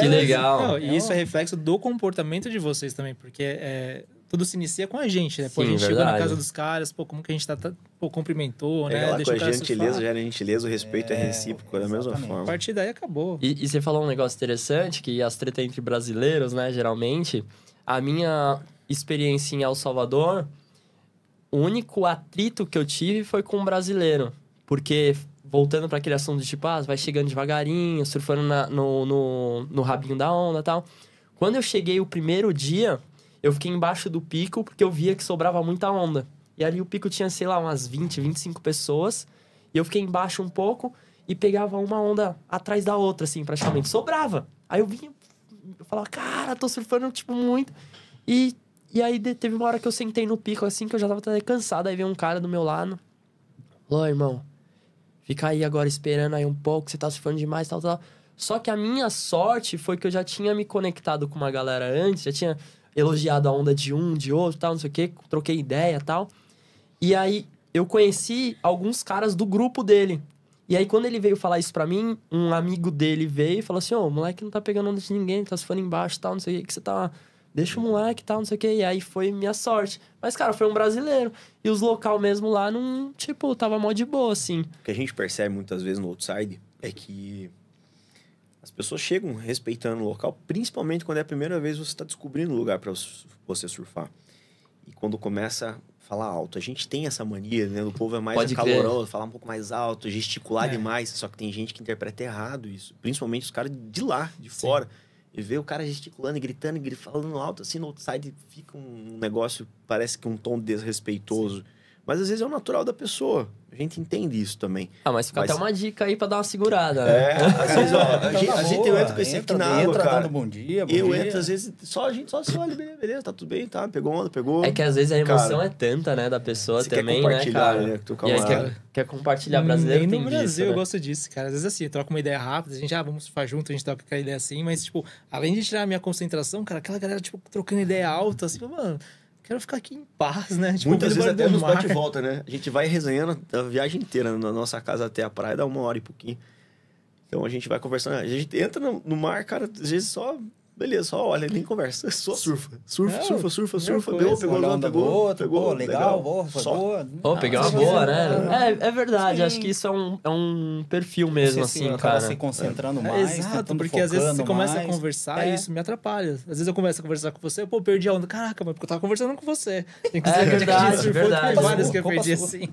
Que legal. Não, e isso é reflexo do comportamento de vocês também, porque é, tudo se inicia com a gente, né? Pô, Sim, a gente verdade. chegou na casa dos caras, pô, como que a gente tá, pô, cumprimentou, né? Lá, Deixa com a gentileza já é gentileza, o respeito é, é recíproco, da mesma forma. A partir daí acabou. E, e, você falou um negócio interessante, que as tretas entre brasileiros, né, geralmente, a minha experiência em El Salvador, o único atrito que eu tive foi com um brasileiro. Porque voltando para aquele assunto de tipo, ah, vai chegando devagarinho, surfando na, no, no, no, rabinho da onda tal. Quando eu cheguei o primeiro dia, eu fiquei embaixo do pico porque eu via que sobrava muita onda. E ali o pico tinha, sei lá, umas 20, 25 pessoas. E eu fiquei embaixo um pouco e pegava uma onda atrás da outra, assim, praticamente. Sobrava. Aí eu vinha, eu falava, cara, tô surfando, tipo, muito. E, e aí teve uma hora que eu sentei no pico, assim, que eu já tava até cansado. Aí veio um cara do meu lado. Ô, irmão, fica aí agora esperando aí um pouco, você tá surfando demais, tal, tal. Só que a minha sorte foi que eu já tinha me conectado com uma galera antes, já tinha elogiado a onda de um, de outro, tal, não sei o quê, troquei ideia tal. E aí eu conheci alguns caras do grupo dele. E aí, quando ele veio falar isso pra mim, um amigo dele veio e falou assim: Ô, oh, o moleque não tá pegando onda de ninguém, tá se fando embaixo tal, não sei o que, que você tá. Deixa o moleque tal, não sei o que. E aí foi minha sorte. Mas, cara, foi um brasileiro. E os local mesmo lá não, tipo, tava mó de boa, assim. O que a gente percebe muitas vezes no outside é que as pessoas chegam respeitando o local, principalmente quando é a primeira vez que você está descobrindo o lugar para você surfar. E quando começa a falar alto, a gente tem essa mania, né? O povo é mais caloroso, falar um pouco mais alto, gesticular é. demais. Só que tem gente que interpreta errado isso, principalmente os caras de lá, de Sim. fora. E vê o cara gesticulando, gritando, falando alto, assim no outside fica um negócio, parece que um tom desrespeitoso. Sim. Mas às vezes é o natural da pessoa. A gente entende isso também. Ah, mas fica mas... até uma dica aí pra dar uma segurada. Né? É, às então vezes, ó, tá a, gente, a gente entra com esse aqui na água, entra cara. dando bom dia, bom Eu dia. entro, às vezes, só a gente só se olha, beleza, tá tudo bem, tá, pegou onda, pegou. É que às vezes a emoção cara, é tanta, né, da pessoa também, quer né, cara. Né, e aí quer, quer compartilhar brasileiro Nem no Brasil disso, né? eu gosto disso, cara. Às vezes assim, troca uma ideia rápida, a gente, ah, vamos ficar junto, a gente troca aquela ideia assim, mas, tipo, além de tirar a minha concentração, cara, aquela galera, tipo, trocando ideia alta, assim, mano quero ficar aqui em paz, né? Tipo, Muitas vezes até nos bate e volta, né? A gente vai resenhando a viagem inteira na nossa casa até a praia, dá uma hora e pouquinho. Então a gente vai conversando. A gente entra no, no mar, cara, às vezes só Beleza, só olha, nem conversa, só surfa. Surfa, é, surfa, surfa, surfa. Pegou, pegou, pegou, onda pegou, outra pegou, legal, legal, boa, só. boa. oh, pegou uma boa, né? É, é verdade, Sim. acho que isso é um, é um perfil mesmo, assim, se cara. se é. concentrando é. mais, Exato, porque às vezes você mais. começa a conversar é. e isso me atrapalha. Às vezes eu começo a conversar com você, pô, perdi a onda. Caraca, mas porque eu tava conversando com você. É Inclusive, é verdade, surfou, verdade. Tem várias que eu perdi assim.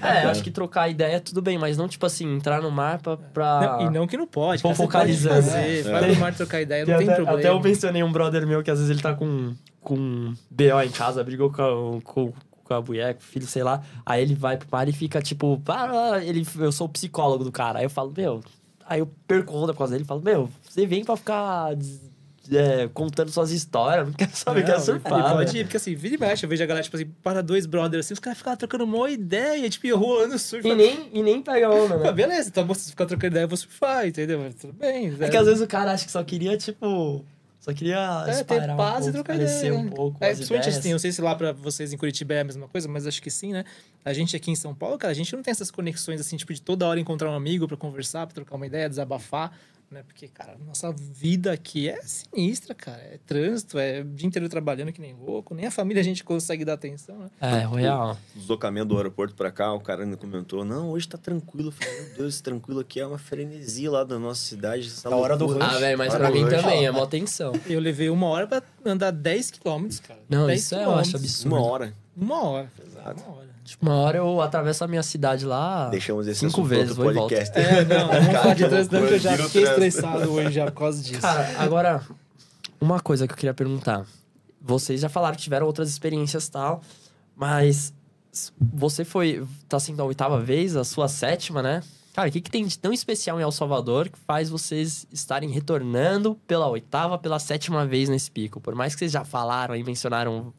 É, acho que trocar ideia tudo bem, mas não, tipo assim, entrar no mar pra... e não que não pode. Focalizando. Fazer, né? vai no mar trocar ideia, não tem problema. Até eu mencionei um brother meu que às vezes ele tá com, com BO em casa, brigou com, com, com a mulher, com o filho, sei lá. Aí ele vai pro mar e fica tipo, ah, ah, ah. ele, eu sou o psicólogo do cara. Aí eu falo, meu. Aí eu perco onda por causa dele e falo, meu, você vem pra ficar é, contando suas histórias, não quero saber, que é surfar. Ele pode ir, porque assim, vira e mexe, eu vejo a galera, tipo assim, para dois brothers assim, os caras ficam trocando uma ideia, tipo, rolando surf. E nem, e nem pega onda, né? Ah, beleza, então você ficar trocando ideia, eu vou surfar, entendeu? Mas tudo bem. É né? que às vezes o cara acha que só queria, tipo. Só queria é, ter paz um pouco, e trocar ideia. um né? pouco. É, principalmente assim, não sei se lá pra vocês em Curitiba é a mesma coisa, mas acho que sim, né? A gente aqui em São Paulo, cara, a gente não tem essas conexões assim, tipo, de toda hora encontrar um amigo para conversar, pra trocar uma ideia, desabafar né? Porque, cara, nossa vida aqui é sinistra, cara. É trânsito, é o dia inteiro trabalhando que nem louco, nem a família a gente consegue dar atenção, né? É, royal. O deslocamento do aeroporto para cá, o cara ainda comentou: não, hoje tá tranquilo. Eu falei, meu Deus, tranquilo aqui é uma frenesia lá da nossa cidade. a hora do rush. Ah, velho, mas pra mim também, é mó tensão. Eu levei uma hora para andar 10 quilômetros, cara. Não, isso é, eu acho absurdo. Uma hora. Uma hora. Exato. Uma hora. Tipo, uma hora eu atravesso a minha cidade lá. Deixamos esse cinco vezes, vou podcast. É, não, não falar de trânsito, que eu já fiquei estressado hoje já por causa disso. Cara, agora, uma coisa que eu queria perguntar. Vocês já falaram que tiveram outras experiências e tal, mas você foi. tá sendo a oitava vez, a sua sétima, né? Cara, o que, que tem de tão especial em El Salvador que faz vocês estarem retornando pela oitava, pela sétima vez nesse pico? Por mais que vocês já falaram e mencionaram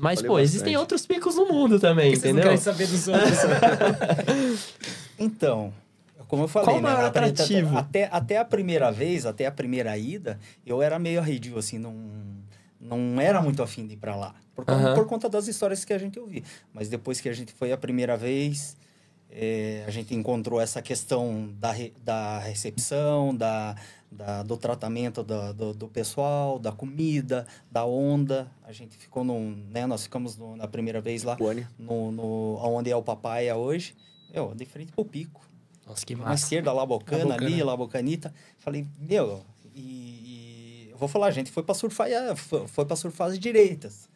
mas, pô, bastante. existem outros picos no mundo também, é entendeu? Vocês não querem saber dos outros. então, como eu falei, Qual o né, maior atrativo? Até, até a primeira vez, até a primeira ida, eu era meio arredio, assim, não, não era muito afim de ir pra lá. Por, por conta das histórias que a gente ouvia. Mas depois que a gente foi a primeira vez, é, a gente encontrou essa questão da, re, da recepção, da, da, do tratamento do, do, do, pessoal, da comida, da onda. A gente ficou num, né? Nós ficamos no, na primeira vez lá no, no onde é o papai hoje. Eu, de frente pro pico. Nossa, que massa. Na esquerda, Labocana, Labocana. ali, Labocanita. Falei, meu, e, e eu vou falar, a gente foi para surfar, ah, foi, foi para surfar as direitas.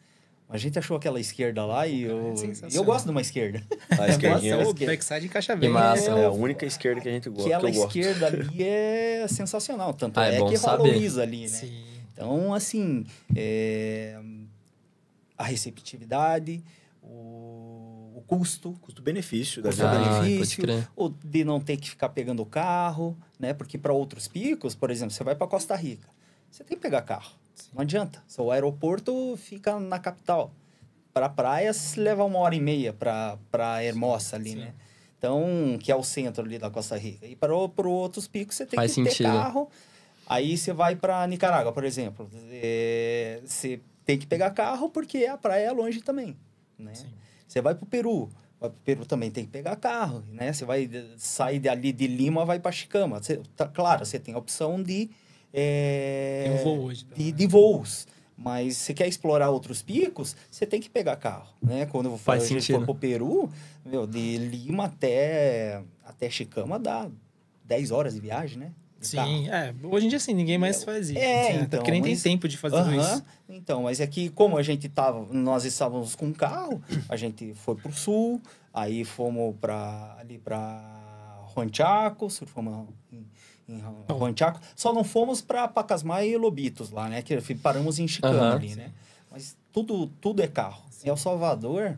A gente achou aquela esquerda lá e é eu, é eu gosto de uma esquerda. A esquerdinha é o backside encaixa verde. massa. Né? É, é a única esquerda que a gente gosta. Aquela esquerda ali é sensacional. Tanto ah, é, é que saber. valoriza ali, né? Sim. Então, assim, é... a receptividade, o, o custo. Custo-benefício. Custo-benefício. Ah, ou de não ter que ficar pegando o carro, né? Porque para outros picos, por exemplo, você vai para Costa Rica, você tem que pegar carro. Sim. Não adianta. Só o aeroporto fica na capital. Para praias praia se leva uma hora e meia para Hermosa ali, Sim. né? Então, que é o centro ali da Costa Rica. E para outros picos você tem Faz que sentido. ter carro. Aí você vai para Nicarágua, por exemplo. É, você tem que pegar carro porque a praia é longe também, né? Sim. Você vai para o Peru. Vai pro Peru também tem que pegar carro, né? Você vai sair dali de Lima, vai para Chicama. Você, tá, claro, você tem a opção de é, voo hoje, tá? de, de voos mas você quer explorar outros picos, você tem que pegar carro, né? Quando Faz vou fazer sentido. for Peru, meu, de Lima até, até Chicama dá 10 horas de viagem, né? Sim, é. Hoje em dia, assim, ninguém mais faz isso. É, assim, então. Porque nem mas, tem tempo de fazer uh -huh, isso. Então, mas é que como a gente tava, tá, nós estávamos com carro, a gente foi pro sul, aí fomos para ali para Ronchaco, surfamos em Ranchaco. Então. Só não fomos para Pacasmaia e Lobitos lá, né? Que paramos em Chicano uhum. ali, né? Mas tudo, tudo é carro. Sim. E é El Salvador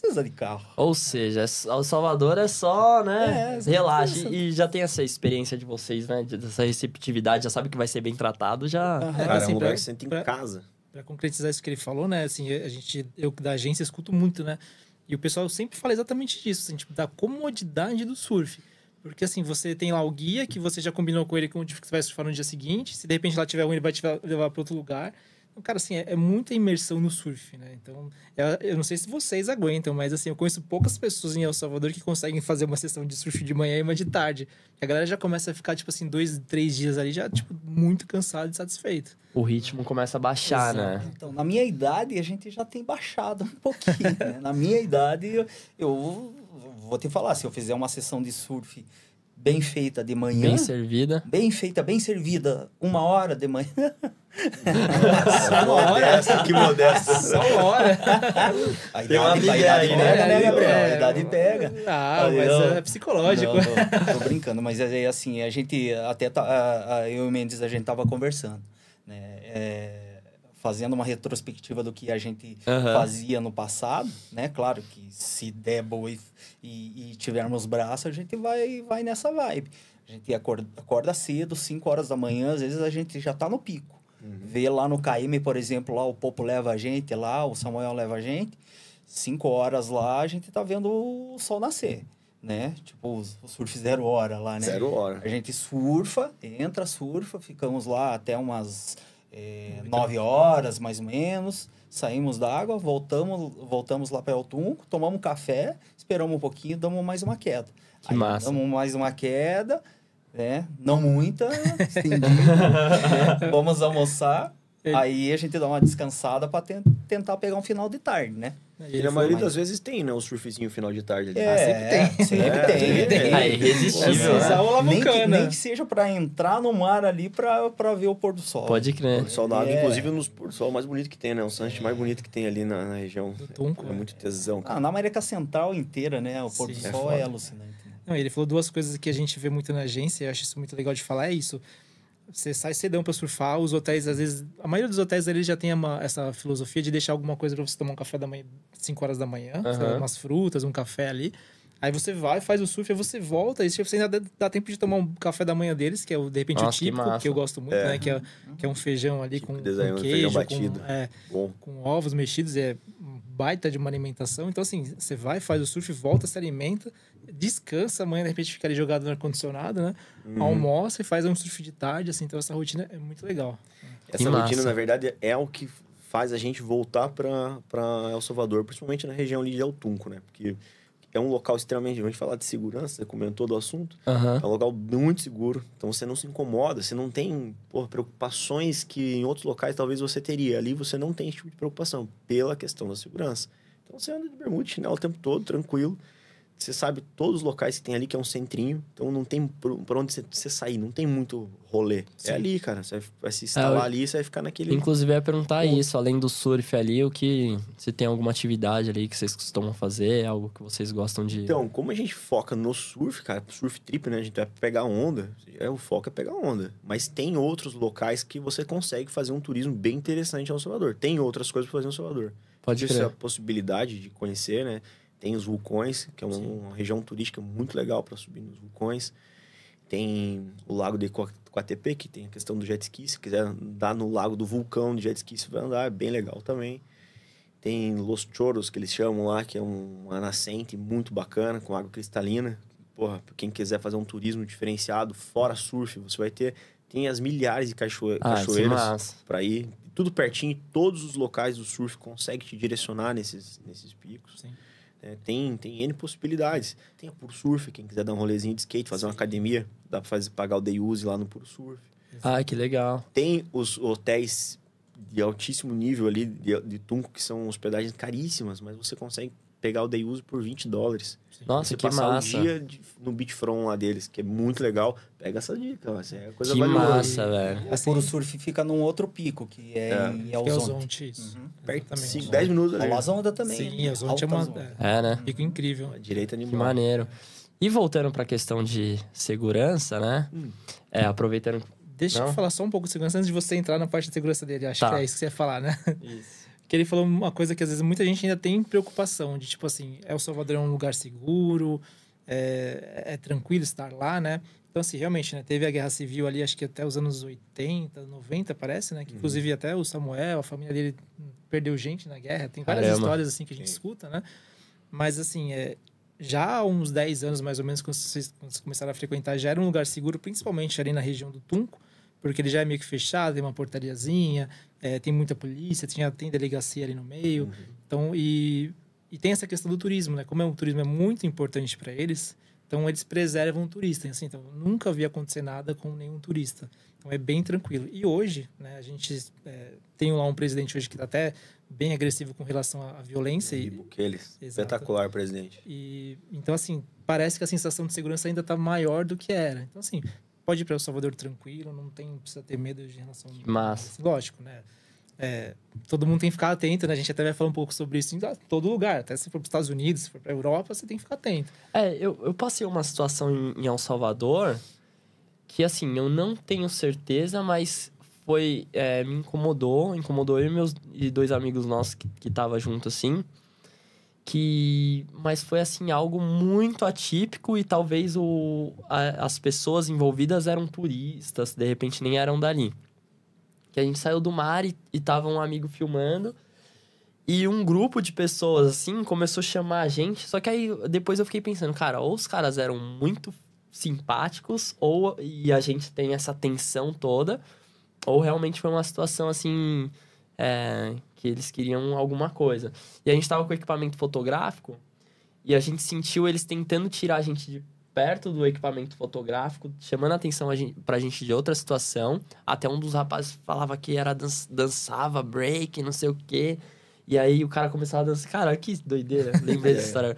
precisa de carro. Ou seja, El é Salvador é só, né? É, é relaxe. E já tem essa experiência de vocês, né? Dessa receptividade, já sabe que vai ser bem tratado, já. Uhum. É, assim, é um lugar que você tem em casa. Pra concretizar isso que ele falou, né? Assim, a gente, eu da agência escuto muito, né? E o pessoal sempre fala exatamente disso, assim, tipo, da comodidade do surf. Porque assim, você tem lá o guia, que você já combinou com ele com que você vai surfar no dia seguinte. Se de repente lá tiver um, ele vai te levar para outro lugar. Então, cara, assim, é, é, muita imersão no surf, né? Então, eu, é, eu não sei se vocês aguentam, mas assim, eu conheço poucas pessoas em El Salvador que conseguem fazer uma sessão de surf de manhã e uma de tarde. A galera já começa a ficar, tipo assim, dois, três dias ali, já, tipo, muito cansado e satisfeito. O ritmo começa a baixar, Exato. né? Então, na minha idade, a gente já tem baixado um pouquinho, né? Na minha idade, eu, eu vou te falar, se eu fizer uma sessão de surf bem feita de manhã. Bem servida. Bem feita, bem servida. Uma hora de manhã. Só uma hora? que modesta. Só uma hora. A idade, Tem uma a idade pega, né, Gabriel? É, a idade pega. Ah, mas é psicológico. Não, tô, tô, brincando, mas é, é assim, a gente até... Tá, eu e o Mendes, a gente tava conversando, né? É, fazendo uma retrospectiva do que a gente uhum. fazia no passado, né? Claro que se der boa e, e, e, tivermos braço, a gente vai, vai nessa vibe. A gente acorda, acorda cedo, 5 horas da manhã, às vezes a gente já tá no pico. Uhum. Vê lá no KM, por exemplo, lá o Popo leva a gente, lá o Samuel leva a gente. 5 horas lá, a gente tá vendo o sol nascer né? Tipo, o surf zero hora lá, né? Zero hora. A gente surfa, entra, surfa, ficamos lá até umas é, 9 horas mais ou menos, saímos da água, voltamos, voltamos lá para o Tunco, tomamos café, esperamos um pouquinho, damos mais uma queda. Que Aí, massa. Damos mais uma queda, né? Não muita, estendido. né? Vamos almoçar. Ele... É. Aí a gente dá uma descansada para tentar pegar um final de tarde, né? E na maioria mais... das vezes tem, né? Um surfzinho final de tarde ali. É, ah, sempre tem. Sempre é, tem. Ah, é irresistível. É, né? nem, que, nem que seja pra entrar no mar ali pra, pra ver o pôr do sol. Pode crer. O pôr sol da água, é. inclusive, nos pôr do sol mais bonito que tem, né? O sunset mais bonito que tem ali na, na região. Tonco, é, né? muito tesão. Ah, cara. Ah, na América Central inteira, né? O pôr do sol é, é alucinante. Né? Não, ele falou duas coisas que a gente vê muito na agência, eu acho isso muito legal de falar, é isso. Você sai cedão para surfar, os hotéis, às vezes, a maioria dos hotéis ali já tem uma, essa filosofia de deixar alguma coisa para você tomar um café da manhã, 5 horas da manhã, uhum. umas frutas, um café ali. Aí você vai, faz o surf, aí você volta, e você ainda dá tempo de tomar um café da manhã deles, que é o, de repente Nossa, o típico, que, que, eu gosto muito, é. né? Que é, uhum. que é um feijão ali tipo com, desenho, com queijo, batido. Com, é, com, ovos mexidos, é baita de uma alimentação. Então, assim, você vai, faz o surf, volta, se alimenta, descansa, amanhã de repente fica ali jogado no ar-condicionado, né? Uhum. Almoça e faz um surf de tarde, assim, então essa rotina é muito legal. Essa que rotina, massa. na verdade, é o que faz a gente voltar para El Salvador, principalmente na região ali de Altunco, né? Porque é um local extremamente. Vamos falar de segurança, você comentou do assunto. Uhum. É um local muito seguro. Então você não se incomoda, você não tem preocupações que em outros locais talvez você teria. Ali você não tem esse tipo de preocupação, pela questão da segurança. Então você anda de bermuda, chinelo o tempo todo, tranquilo. Você sabe todos os locais que tem ali, que é um centrinho. Então não tem por onde você sair, não tem muito rolê. É Sim. É ali, cara. Você vai se é, instalar é, ali, você vai ficar naquele. Inclusive, eu ia perguntar isso, além do surf ali, o que. Se tem alguma atividade ali que vocês costumam fazer, algo que vocês gostam de. Então, como a gente foca no surf, cara, surf trip, né? A gente vai pegar onda. É, o foco é pegar onda. Mas tem outros locais que você consegue fazer um turismo bem interessante em Salvador. Tem outras coisas pra fazer em Salvador. Pode ser. a possibilidade de conhecer, né? Tem os vulcões, que é uma, uma região turística muito legal para subir nos vulcões. Tem o Lago de Coatepec, que tem a questão do jet ski. Se quiser andar no Lago do Vulcão de jet ski, você vai andar, é bem legal também. Tem Los Choros, que eles chamam lá, que é uma nascente muito bacana, com água cristalina. Porra, quem quiser fazer um turismo diferenciado, fora surf, você vai ter. Tem as milhares de ah, é cachoeiras para ir. Tudo pertinho, todos os locais do surf consegue te direcionar nesses, nesses picos. Sim. Né, tem, tem N possibilidades. Tem a Pur Surf, quem quiser dar um rolezinho de skate, fazer uma academia, dá para fazer, pagar o day use lá no Pur Surf. Ah, que legal. Tem os hotéis de altíssimo nível ali, de, de Tunco, que são hospedagens caríssimas, mas você consegue pegar o day use por 20 dólares. Nossa, você que passar massa. o dia de, no Beachfront lá deles, que é muito legal. Pega essa dica, você é coisa que massa, velho. Assim, é o surf fica num outro pico, que é, é. em Elzonte. É isso. Uhum. Perto 10 minutos ali. Olá, Zonda também. Sim, Elzonte é uma... Zonda. É, né? Uhum. Pico incrível. A direita animal. É que maneiro. E voltando pra questão de segurança, né? Hum. É, aproveitando... Deixa Não? eu falar só um pouco de segurança antes de você entrar na parte de segurança dele. Acho tá. que é isso que você ia falar, né? Isso que ele falou uma coisa que às vezes muita gente ainda tem preocupação, de tipo assim, é o Salvador é um lugar seguro, é, é tranquilo estar lá, né? Então, assim, realmente, né, teve a guerra civil ali, acho que até os anos 80, 90, parece, né? Que, uhum. Inclusive até o Samuel, a família dele perdeu gente na guerra. Tem várias Caramba. histórias, assim, que a gente Sim. escuta, né? Mas, assim, é, já há uns 10 anos, mais ou menos, quando vocês, quando vocês começaram a frequentar, já era um lugar seguro, principalmente ali na região do Tunco porque ele já é meio que fechado, tem uma portariazinha, é, tem muita polícia, tinha, tem delegacia ali no meio. Uhum. Então, e, e tem essa questão do turismo, né? Como é, o turismo é muito importante para eles, então eles preservam o turista. Assim, então, nunca vi acontecer nada com nenhum turista. Então, é bem tranquilo. E hoje, né, a gente é, tem lá um presidente hoje que está até bem agressivo com relação à, à violência. E, e Buqueles. Espetacular, presidente. E, então, assim, parece que a sensação de segurança ainda está maior do que era. Então, assim, pode ir para El Salvador tranquilo, não tem precisa ter medo de relação. Mas, lógico, né? É, todo mundo tem que ficar atento, né? A gente até vai falar um pouco sobre isso em todo lugar. Até se for para os Estados Unidos, se for para a Europa, você tem que ficar atento. É, eu, eu passei uma situação em, em El Salvador que, assim, eu não tenho certeza, mas foi... É, me incomodou, incomodou eu e meus e dois amigos nossos que, que tava junto, assim que mas foi assim algo muito atípico e talvez o, a, as pessoas envolvidas eram turistas de repente nem eram dali que a gente saiu do mar e, e tava um amigo filmando e um grupo de pessoas assim começou a chamar a gente só que aí depois eu fiquei pensando cara ou os caras eram muito simpáticos ou e a gente tem essa tensão toda ou realmente foi uma situação assim é, que eles queriam alguma coisa. E a gente estava com equipamento fotográfico e a gente sentiu eles tentando tirar a gente de perto do equipamento fotográfico, chamando a atenção a gente, pra gente de outra situação. Até um dos rapazes falava que era dan dançava break, não sei o quê. E aí o cara começava a dançar. Cara, que doideira. Lembrei dessa é. história.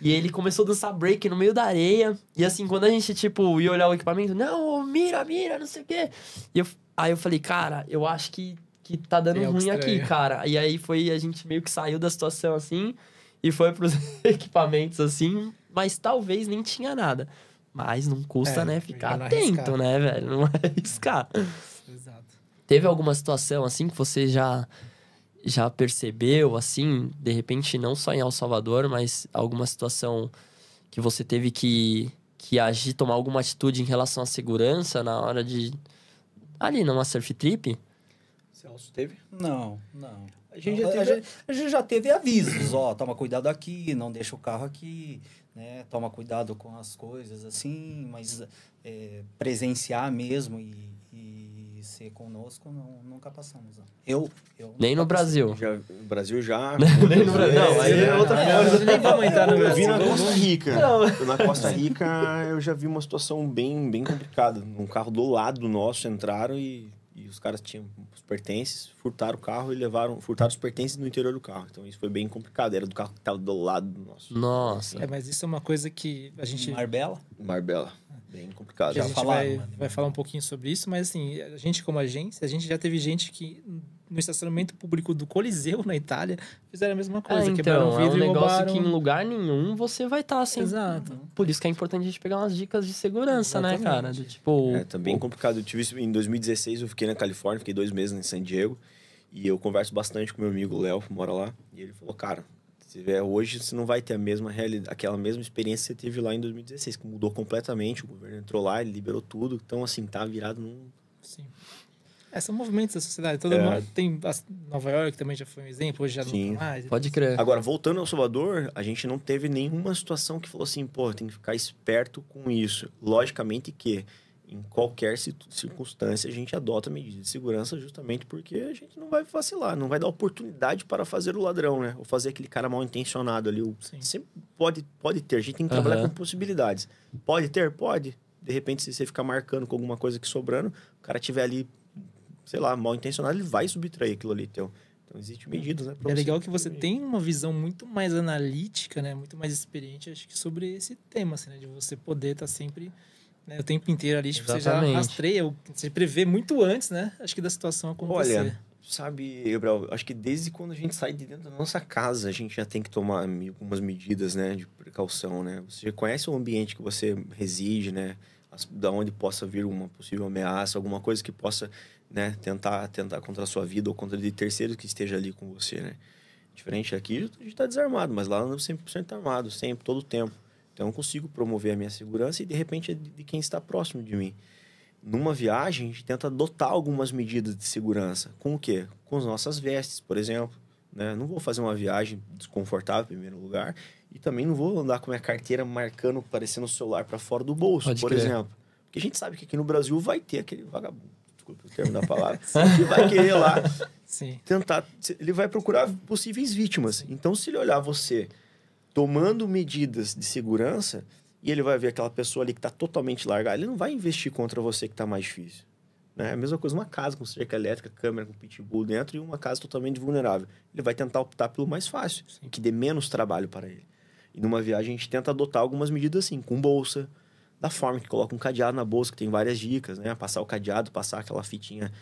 E ele começou a dançar break no meio da areia. E assim, quando a gente, tipo, ia olhar o equipamento, não, mira, mira, não sei o quê. E eu, aí eu falei, cara, eu acho que que tá dando Tem ruim aqui, cara. E aí foi, a gente meio que saiu da situação assim e foi pros equipamentos assim, mas talvez nem tinha nada. Mas não custa, é, né, é ficar atento, né, velho? Não arriscar. Exato. Teve alguma situação assim que você já já percebeu assim, de repente não só em El Salvador, mas alguma situação que você teve que que agir, tomar alguma atitude em relação à segurança na hora de ali numa surf trip? Celso teve? Não, não. A gente, não, já, teve... A gente, a gente já teve avisos, ó, toma cuidado aqui, não deixa o carro aqui, né? Toma cuidado com as coisas, assim, mas é, presenciar mesmo e, e, ser conosco, não, nunca passamos. Ó. Eu, eu Nem no Brasil. Já, no Brasil já. nem no Brasil. Não, aí é outra coisa. Nem vamos no Eu vi na Costa Rica. Na Costa Rica eu já vi uma situação bem, bem complicada. Um carro do lado nosso entraram e e os caras tinham os pertences, furtaram o carro e levaram, furtaram os pertences no interior do carro. Então isso foi bem complicado, era do carro que estava do lado do nosso. Nossa. É, mas isso é uma coisa que a gente Marbella? Marbella. Ah. Bem complicado. a gente já vai, mano. vai falar um pouquinho sobre isso, mas assim, a gente como agência, a gente já teve gente que no estacionamento público do Coliseu, na Itália, fizeram a mesma ah, coisa. Ah, então, é um negócio roubaram... que em lugar nenhum você vai estar tá, assim. Exato. Por isso que é importante a gente pegar umas dicas de segurança, né, Exatamente. né, cara? Do, tipo... É, tá complicado. Eu tive isso em 2016, eu fiquei na Califórnia, fiquei dois meses em San Diego. E eu converso bastante com meu amigo Léo, que mora lá. E ele falou, cara, se tiver hoje, você não vai ter a mesma realidade, aquela mesma experiência que você teve lá em 2016, que mudou completamente. O governo entrou lá, ele liberou tudo. Então, assim, tá virado num... Sim. É, são movimentos da sociedade. Todo é. mundo tem Nova York também já foi um exemplo, hoje já Sim. não tá mais. Pode crer. Agora, voltando ao Salvador, a gente não teve nenhuma situação que falou assim, pô, tem que ficar esperto com isso. Logicamente que em qualquer circunstância a gente adota medidas de segurança justamente porque a gente não vai vacilar, não vai dar oportunidade para fazer o ladrão, né? Ou fazer aquele cara mal intencionado ali. Sim. Sempre pode, pode ter, a gente tem que trabalhar uhum. com possibilidades. Pode ter? Pode. De repente, se você ficar marcando com alguma coisa que sobrando, o cara tiver ali sei lá, mal intencionado, ele vai subtrair aquilo ali teu. Então, então existem é. medidas, né? É legal que você tem uma visão muito mais analítica, né? Muito mais experiente, acho que, sobre esse tema, assim, né? De você poder estar tá sempre né, o tempo inteiro ali. Tipo, você já rastreia, você prevê muito antes, né? Acho que da situação acontecer. Olha, sabe, Gabriel, acho que desde quando a gente sai de dentro da nossa casa, a gente já tem que tomar algumas medidas, né? De precaução, né? Você já conhece o ambiente que você reside, né? da onde possa vir uma possível ameaça, alguma coisa que possa né, tentar tentar contra a sua vida ou contra de terceiro que esteja ali com você, né? Diferente aqui, a gente tá desarmado, mas lá eu ando 100% armado, sempre, todo o tempo. Então eu consigo promover a minha segurança e de repente é de quem está próximo de mim. Numa viagem, a gente tenta adotar algumas medidas de segurança. Com o quê? Com as nossas vestes, por exemplo. Né? Não vou fazer uma viagem desconfortável, em primeiro lugar, e também não vou andar com minha carteira marcando, parecendo o celular para fora do bolso, Pode por crer. exemplo. Porque a gente sabe que aqui no Brasil vai ter aquele vagabundo desculpa o termo da palavra, ele vai querer lá Sim. tentar. Ele vai procurar possíveis vítimas. Sim. Então, se ele olhar você tomando medidas de segurança e ele vai ver aquela pessoa ali que está totalmente largada, ele não vai investir contra você que está mais difícil. Né? A mesma coisa uma casa com cerca elétrica, câmera com pitbull dentro e uma casa totalmente vulnerável. Ele vai tentar optar pelo mais fácil, Sim. que dê menos trabalho para ele. E numa viagem a gente tenta adotar algumas medidas assim, com bolsa, da forma que coloca um cadeado na bolsa, que tem várias dicas, né? Passar o cadeado, passar aquela fitinha.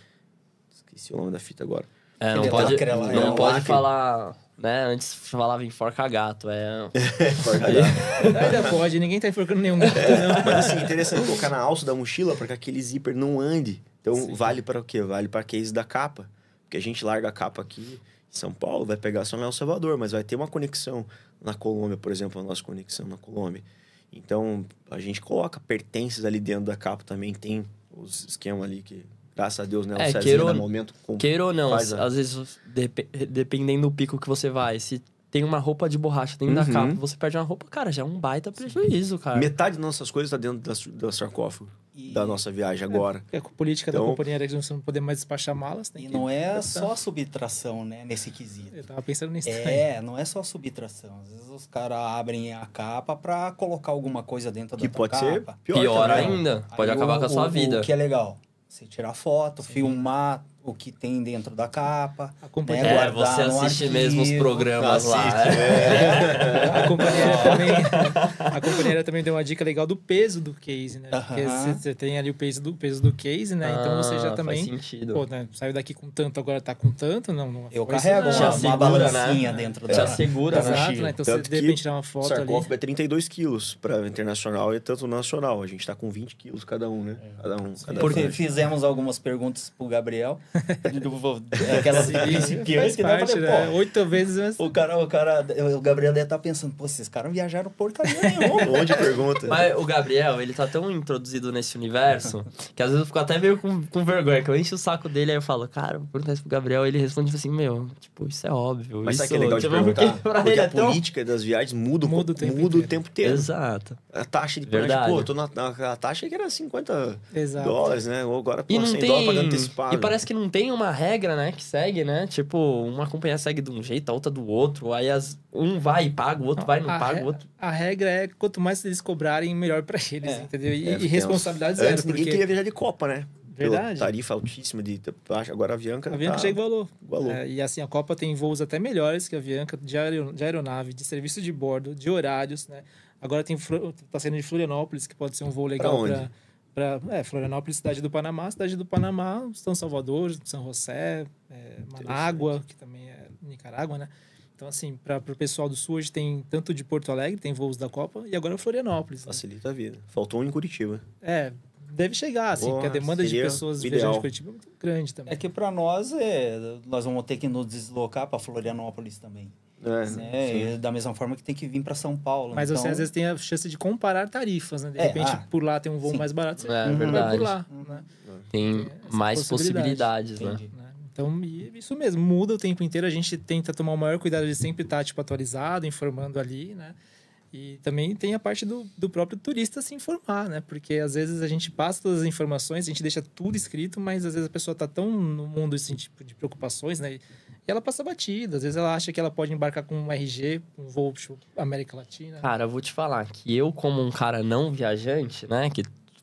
Esqueci o nome da fita agora. É, não pode, não é pode lacre. falar. Né? Antes falava enforca gato. É. gato. Ainda pode, ninguém tá enforcando nenhum gato, não. Mas assim, interessante colocar na alça da mochila para que aquele zíper não ande. Então Sim. vale para o quê? Vale para case da capa. Porque a gente larga a capa aqui em São Paulo, vai pegar só no El Salvador, mas vai ter uma conexão na Colômbia, por exemplo, a nossa conexão na Colômbia. Então, a gente coloca pertences ali dentro da capa também, tem os esquemas ali que, graças a Deus, né? O é, queira ou, momento... Queira ou não, a... às vezes, dep dependendo do pico que você vai, se tem uma roupa de borracha dentro uhum. da capa, você perde uma roupa, cara, já é um baita prejuízo, cara. Metade das nossas coisas tá dentro da sarcófago. E... da nossa viagem é, agora. É, é a política então... da companhia aérea que nós não podemos mais despachar malas. Tem né? e não é pensar. Então, só subtração, né, nesse quesito. Eu tava pensando nisso É, não é só subtração. Às vezes os caras abrem a capa para colocar alguma coisa dentro que da capa. Que pode ser pior, pior ainda. Aí pode acabar o, com a sua o, vida. O que é legal, você tirar foto, Sim. filmar, o que tem dentro da capa. Né? É, é você assiste arquivo, mesmo os programas assiste, lá. É. Né? É. A, companheira é também, a companheira é também deu uma dica legal do peso do case, né? Uh -huh. Porque você tem ali o peso do, peso do case, né? Ah, então você ah, já também. Faz sentido. Pô, né? Saiu daqui com tanto, agora tá com tanto. Não, não Eu carrego isso, uma, segura, uma né? balancinha né? dentro dela. Já segura, Exato, né? Então tanto você de repente tirar uma foto. O sarcófago é 32 quilos para internacional e tanto nacional. A gente tá com 20 quilos cada um, né? Cada um. Cada Porque fizemos algumas perguntas pro Gabriel. Aquelas principiantes que parte, falei, né? Oito vezes mas... É assim. o cara, o cara, o Gabriel deve estar tá pensando, pô, esses caras não viajaram porcaria nenhuma. Onde pergunta? Mas o Gabriel, ele tá tão introduzido nesse universo que às vezes eu fico até meio com, com vergonha, que eu encho o saco dele, aí eu falo, cara, pergunta isso pro Gabriel, ele responde tipo assim, meu, tipo, isso é óbvio. Mas isso, sabe que é legal de perguntar? Porque, ele, a então... política das viagens muda, muda, o, tempo, muda inteiro. o tempo inteiro. Exato. A taxa de Verdade. Pô, tô na, na, a taxa é que era 50 Exato. dólares, né? Ou agora, pô, e não 100 tem... dólares pagando antecipado. E parece que não tem uma regra, né, que segue, né? Tipo, uma companhia segue de um jeito, a outra do outro, aí as, um vai e paga, o outro vai e não paga, o outro... A regra é quanto mais eles cobrarem, melhor para eles, é. entendeu? E, é, e responsabilidade zero, porque... ninguém queria viajar de Copa, né? Verdade. tarifa altíssima de agora a Avianca. A Avianca tá... já igualou. igualou. É, e assim, a Copa tem voos até melhores que a Avianca de, de aeronave, de serviço de bordo, de horários, né? Agora tem tá saindo de Florianópolis, que pode ser um voo legal para para é, Florianópolis, cidade do Panamá, cidade do Panamá, São Salvador, São José, é, Manágua, que também é Nicarágua, né? Então, assim, para o pessoal do Sul, hoje tem tanto de Porto Alegre, tem voos da Copa, e agora é Florianópolis. Né? Facilita né? a vida. Faltou um em Curitiba. É, deve chegar, assim, Boa, porque a demanda de pessoas viajando de Curitiba é muito grande também. É que para nós, é, nós vamos ter que nos deslocar para Florianópolis também. É, né? da mesma forma que tem que vir para São Paulo. Mas assim, então... você às vezes tem a chance de comparar tarifas, né? De é, repente, ah, por lá tem um voo sim. mais barato, é, você é, vai por lá. Uhum. Né? Tem é, mais possibilidades, né? né? Então, isso mesmo, muda o tempo inteiro. A gente tenta tomar o maior cuidado de sempre estar tá, tipo, atualizado, informando ali, né? E também tem a parte do, do próprio turista se informar, né? Porque às vezes a gente passa todas as informações, a gente deixa tudo escrito, mas às vezes a pessoa está tão no mundo assim, tipo, de preocupações, né? E ela passa batida. Às vezes ela acha que ela pode embarcar com um RG, um voo tipo, América Latina. Cara, eu vou te falar que eu, como um cara não viajante, né? Que,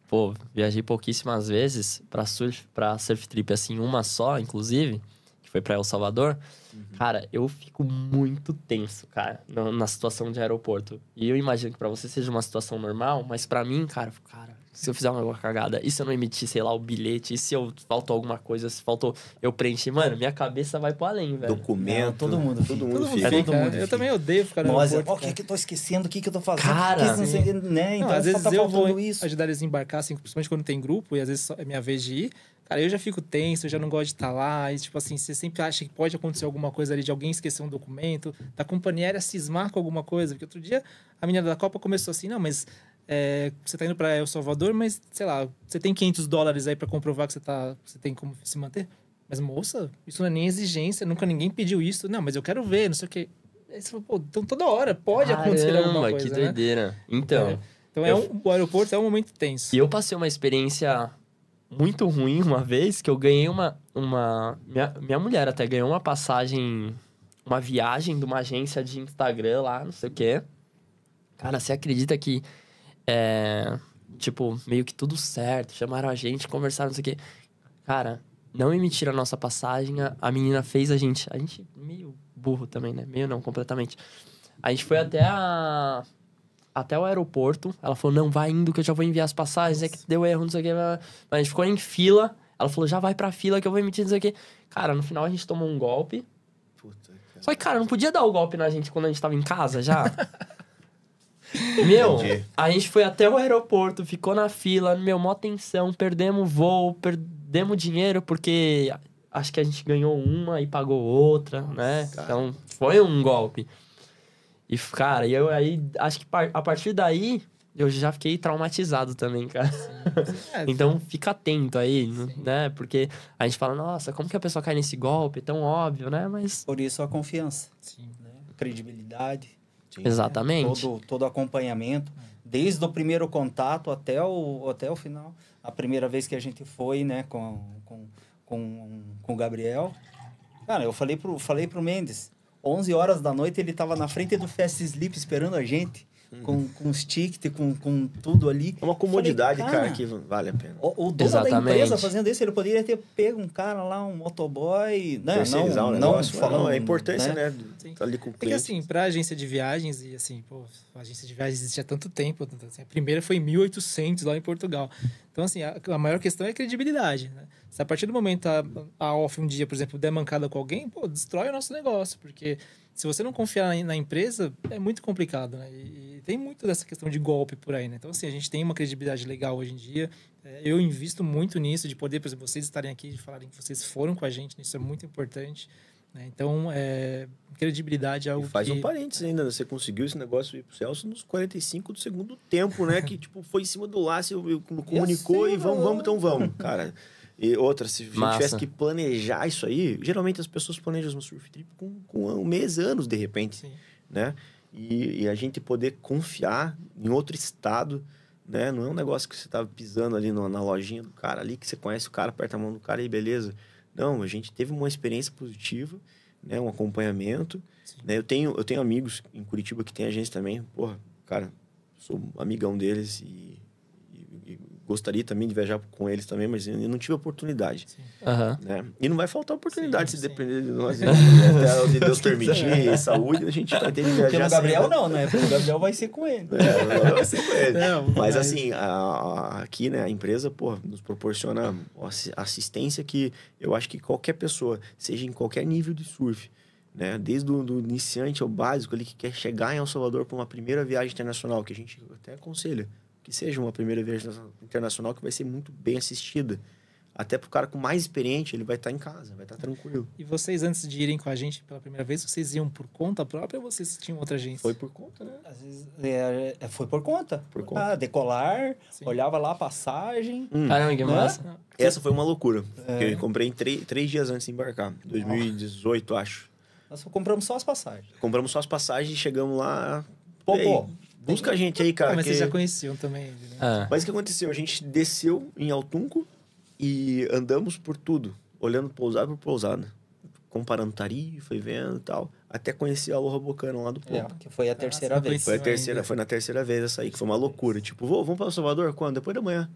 pô, viajei pouquíssimas vezes pra surf, pra surf trip, assim, uma só, inclusive, que foi pra El Salvador. Uhum. Cara, eu fico muito tenso, cara, na, na situação de aeroporto. E eu imagino que para você seja uma situação normal, mas para mim, cara, eu fico, cara, se eu fizer uma cagada, e se eu não emitir, sei lá, o bilhete, e se eu faltou alguma coisa, se faltou eu preenchi, mano, minha cabeça vai pro além, velho. Documento. Não, todo mundo, todo fica. mundo, todo Fica. É, todo mundo Eu também odeio ficar no Mas, o que eu tô esquecendo, o que que eu tô fazendo? Cara! Que que né? Então, não, às vezes tá eu vou isso. ajudar eles a embarcar, assim, principalmente quando tem grupo, e às vezes é minha vez de ir. Cara, eu já fico tenso, eu já não gosto de estar tá lá. E, tipo assim, você sempre acha que pode acontecer alguma coisa ali de alguém esquecer um documento, da companhia cismar com alguma coisa. Porque outro dia a menina da Copa começou assim, não, mas é, você tá indo para El Salvador, mas sei lá, você tem 500 dólares aí para comprovar que você, tá, você tem como se manter? Mas moça, isso não é nem exigência, nunca ninguém pediu isso. Não, mas eu quero ver, não sei o quê. Aí você fala, pô, então toda hora pode Caramba, acontecer alguma coisa. que né? doideira. Né? Então. É. Então é um, o aeroporto é um momento tenso. E eu passei uma experiência muito ruim uma vez que eu ganhei uma. uma minha, minha mulher até ganhou uma passagem, uma viagem de uma agência de Instagram lá, não sei o quê. Cara, você acredita que é, tipo, meio que tudo certo. Chamaram a gente, conversaram, não sei o quê. Cara, não emitiram a nossa passagem. A, a menina fez a gente. A gente meio burro também, né? Meio não, completamente. A gente foi até a. Até o aeroporto, ela falou: não, vai indo que eu já vou enviar as passagens, é que deu erro, não sei o quê. Mas a gente ficou em fila. Ela falou: já vai pra fila que eu vou emitir, não sei o quê. Cara, no final a gente tomou um golpe. Puta, Só que, cara, não podia dar o golpe na gente quando a gente tava em casa já. Meu, Entendi. a gente foi até o aeroporto, ficou na fila, meu, mó tensão, perdemos voo, perdemos dinheiro, porque acho que a gente ganhou uma e pagou outra, né? Cara. Então, foi um golpe. E, cara, eu aí, acho que a partir daí, eu já fiquei traumatizado também, cara. então, fica atento aí, Sim. né? Porque a gente fala, nossa, como que a pessoa cai nesse golpe? É tão óbvio, né? Mas... Por isso a confiança. Sim. Né? Credibilidade. Sim. Exatamente. Todo, todo acompanhamento, desde o primeiro contato até o, até o final. A primeira vez que a gente foi, né, com, com, com, com o Gabriel. Cara, eu falei pro, falei pro Mendes, 11 horas da noite ele estava na frente do Fast Sleep esperando a gente com, com stick, com, com tudo ali. É uma comodidade, falei, cara, cara, que vale a pena. O, o dono Exatamente. da empresa fazendo isso, ele poderia ter pego um cara lá, um motoboy, né? Não, não, um né? não falando a importância, né? né? Tá ali com o É que assim, pra agência de viagens, e assim, pô, a agência de viagens existe há tanto tempo, assim, a primeira foi em 1800 lá em Portugal. Então, assim, a, a maior questão é a credibilidade, né? Se a partir do momento a, a off um dia, por exemplo, der mancada com alguém, pô, destrói o nosso negócio, porque se você não confiar na empresa, é muito complicado, né? E, tem muito dessa questão de golpe por aí, né? Então, assim, a gente tem uma credibilidade legal hoje em dia. É, eu invisto muito nisso, de poder, por exemplo, vocês estarem aqui e falarem que vocês foram com a gente, isso é muito importante. Né? Então, é, credibilidade é algo e faz que... um parênteses ainda, né? Você conseguiu esse negócio ir pro Celso nos 45 do segundo tempo, né? que, tipo, foi em cima do laço, comunicou e vamos, vamos, então vamos. Cara... E outra, se a gente tivesse que planejar isso aí, geralmente as pessoas planejam uma surf trip com, com um mês, anos, de repente, Sim. né? E, e, a gente poder confiar em outro estado, né? Não é um negócio que você tá pisando ali no, na lojinha do cara ali, que você conhece o cara, aperta a mão do cara e beleza. Não, a gente teve uma experiência positiva, né? Um acompanhamento. Né? Eu, tenho, eu tenho amigos em Curitiba que tem agência também. Porra, cara, sou amigão deles e gostaria também de viajar com eles também, mas eu não tive oportunidade. Uhum. Né? E não vai faltar oportunidade sim, se sim. depender de nós. Né? Deus permitir, e saúde, a gente vai ter de viajar. Porque o Gabriel assim, não, né? Porque o Gabriel vai ser com ele. É, vai ser com ele. Não, mas, mas, assim, a, a, aqui, né, a empresa, pô, nos proporciona assistência que eu acho que qualquer pessoa, seja em qualquer nível de surf, né? Desde o do iniciante ao básico, ele que quer chegar em El Salvador para uma primeira viagem internacional, que a gente até aconselha que seja uma primeira viagem internacional que vai ser muito bem assistida. Até para o cara com mais experiente, ele vai estar tá em casa, vai estar tá tranquilo. E vocês, antes de irem com a gente pela primeira vez, vocês iam por conta própria ou vocês tinham outra agência? Foi por conta, né? Às vezes, é, é foi por conta. Por ah, conta. decolar, Sim. olhava lá a passagem. Hum. Caramba, que né? massa. Né? Essa foi uma loucura. É. Eu comprei três, dias antes de embarcar. 2018, oh. acho. Nós compramos só as passagens. Compramos só as passagens e chegamos lá... pô Busca a gente aí, cara. mas que... vocês já conheciam também né? ah. Mas o que aconteceu? A gente desceu em Altunco e andamos por tudo, olhando pousada por pousada. Comparando tarifa e vendo e tal. Até conheci a Loja Bocana lá do povo É, que foi a ah, terceira vez. Foi a terceira, foi na terceira vez essa aí, que foi uma loucura. Tipo, Vô, vamos para Salvador? Quando? Depois da manhã.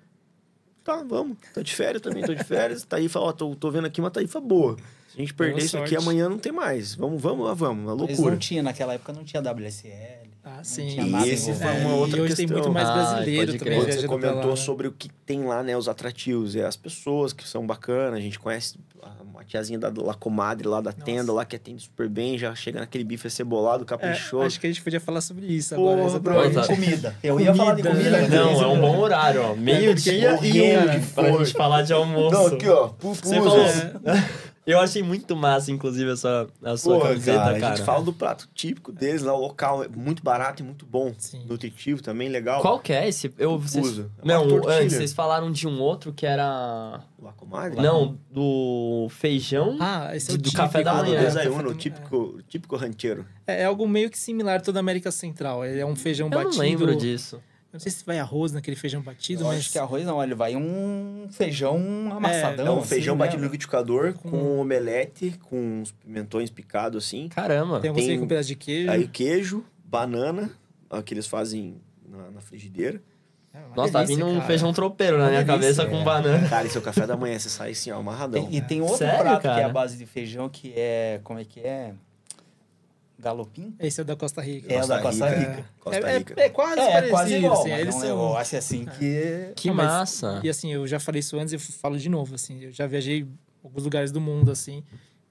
Tá, vamos. Tô de férias também, tô de férias. Tarifa, ó, tô, tô vendo aqui uma tarifa boa. Se a gente perder isso aqui, amanhã não tem mais. Vamos, vamos, vamos. Uma é loucura. Mas não tinha, naquela época não tinha WSL. Ah, sim. e esse foi uma é, outra e hoje questão. tem muito mais ah, brasileiro ah, também. Você comentou sobre o que tem lá, né? Os atrativos. E as pessoas que são bacanas. A gente conhece a tiazinha da La Comadre lá da Nossa. tenda, lá que atende super bem, já chega naquele bife acebolado, caprichoso. É, acho que a gente podia falar sobre isso Pô, agora. Essa bro, comida. Eu ia falar de comida. Né? Não, é um bom horário, ó. Meio-dia e um. Pra gente falar de almoço. Não, aqui, ó. Puf, Você falou. É. Eu achei muito massa, inclusive, essa a sua Porra, camiseta, cara, cara. A gente fala do prato típico deles lá, o local. É muito barato e muito bom. Sim. Nutritivo também, legal. Qual que é esse? Eu, vocês, É não, é, vocês falaram de um outro que era... Lacomadre? Não, do feijão ah, esse é o do típico, café da manhã. Do né? desayuno, típico, típico rancheiro. É. é, é, algo meio que similar a toda a América Central. É um feijão Eu batido. Eu não lembro disso não sei se vai arroz naquele feijão batido, eu mas... Acho que arroz não, ele vai um feijão é, amassadão. É, não, um assim, feijão né? batido no liquidificador, com... com omelete, com uns pimentões picados assim. Caramba! Tem, você com um pedaço de queijo. Aí queijo, banana, que eles fazem na, na frigideira. É Nossa, tá delícia, tá vindo um feijão tropeiro na minha delícia, cabeça é. com banana. Cara, esse é o café da manhã, você sai assim, ó, amarradão. Tem, e tem é. outro Sério, prato cara? que é a base de feijão, que é... Como é que é? Galopim? Esse é da Costa Rica. É, o da Costa é, é, Rica. É, quase é, é, parecido. Quase igual, assim, Eu acho assim que... Que massa! Mas, e assim, eu já falei isso antes e falo de novo, assim. Eu já viajei alguns lugares do mundo, assim.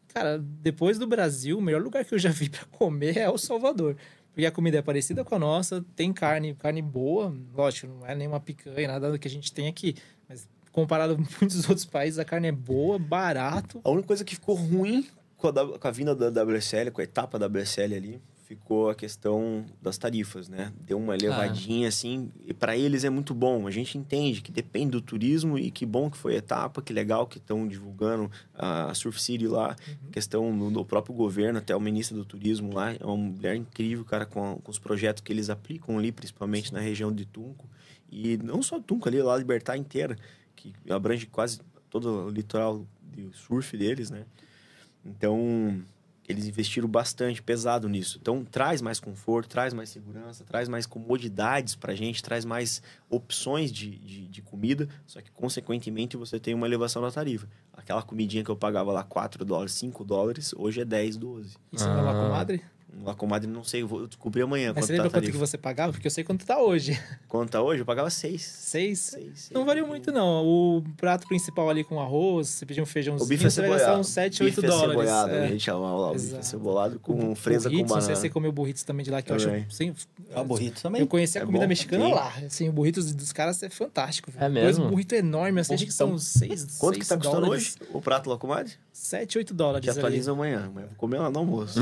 Cara, depois do Brasil, o melhor lugar que eu já vi para comer é o Salvador. Porque a comida é parecida com a nossa, tem carne, carne boa. Lógico, não é nenhuma picanha, nada do que a gente tem aqui. Mas comparado a muitos outros países, a carne é boa, barato. A única coisa que ficou ruim com a, com a vinda da WSL, com a etapa da WSL ali, ficou a questão das tarifas, né? Deu uma ah. elevadinha ah. assim, e para eles é muito bom. A gente entende que depende do turismo e que bom que foi a etapa, que legal que estão divulgando a Surf City lá, uhum. questão do, do, próprio governo, até o ministro do turismo lá, é uma mulher incrível, cara, com, a, com os projetos que eles aplicam ali, principalmente Sim. na região de Tunco. E não só Tunco ali, lá a Libertar inteira, que abrange quase todo o litoral de surf deles, né? Então, eles investiram bastante, pesado nisso. Então, traz mais conforto, traz mais segurança, traz mais comodidades para a gente, traz mais opções de, de, de, comida, só que, consequentemente, você tem uma elevação da tarifa. Aquela comidinha que eu pagava lá 4 dólares, 5 dólares, hoje é 10, 12. E você ah. vai lá, comadre? Ah. A comadre, não sei, eu, vou, eu descobri amanhã. Mas você tá lembra tá quanto que você pagava? Porque eu sei quanto tá hoje. Quanto tá hoje? Eu pagava seis. Seis? seis, não valeu muito, não. O prato principal ali com arroz, você pediu um feijãozinho, o bife é você cebolado. vai gastar uns 7, bife 8 é dólares. Cebolado, é. A gente chamava é lá, o bife é cebolado com burritos, fresa com banana. Não você comeu burritos também de lá, que eu, eu acho... Sim, ah, burrito também. Eu conheci a é comida bom, mexicana sim. lá. Assim, o burrito dos caras é fantástico. Viu? É mesmo? Um burrito enorme, assim, acho que são seis Quanto que tá custando hoje o prato lá, comadre? Sete, oito dólares. Que atualiza amanhã. Amanhã vou comer lá no almoço.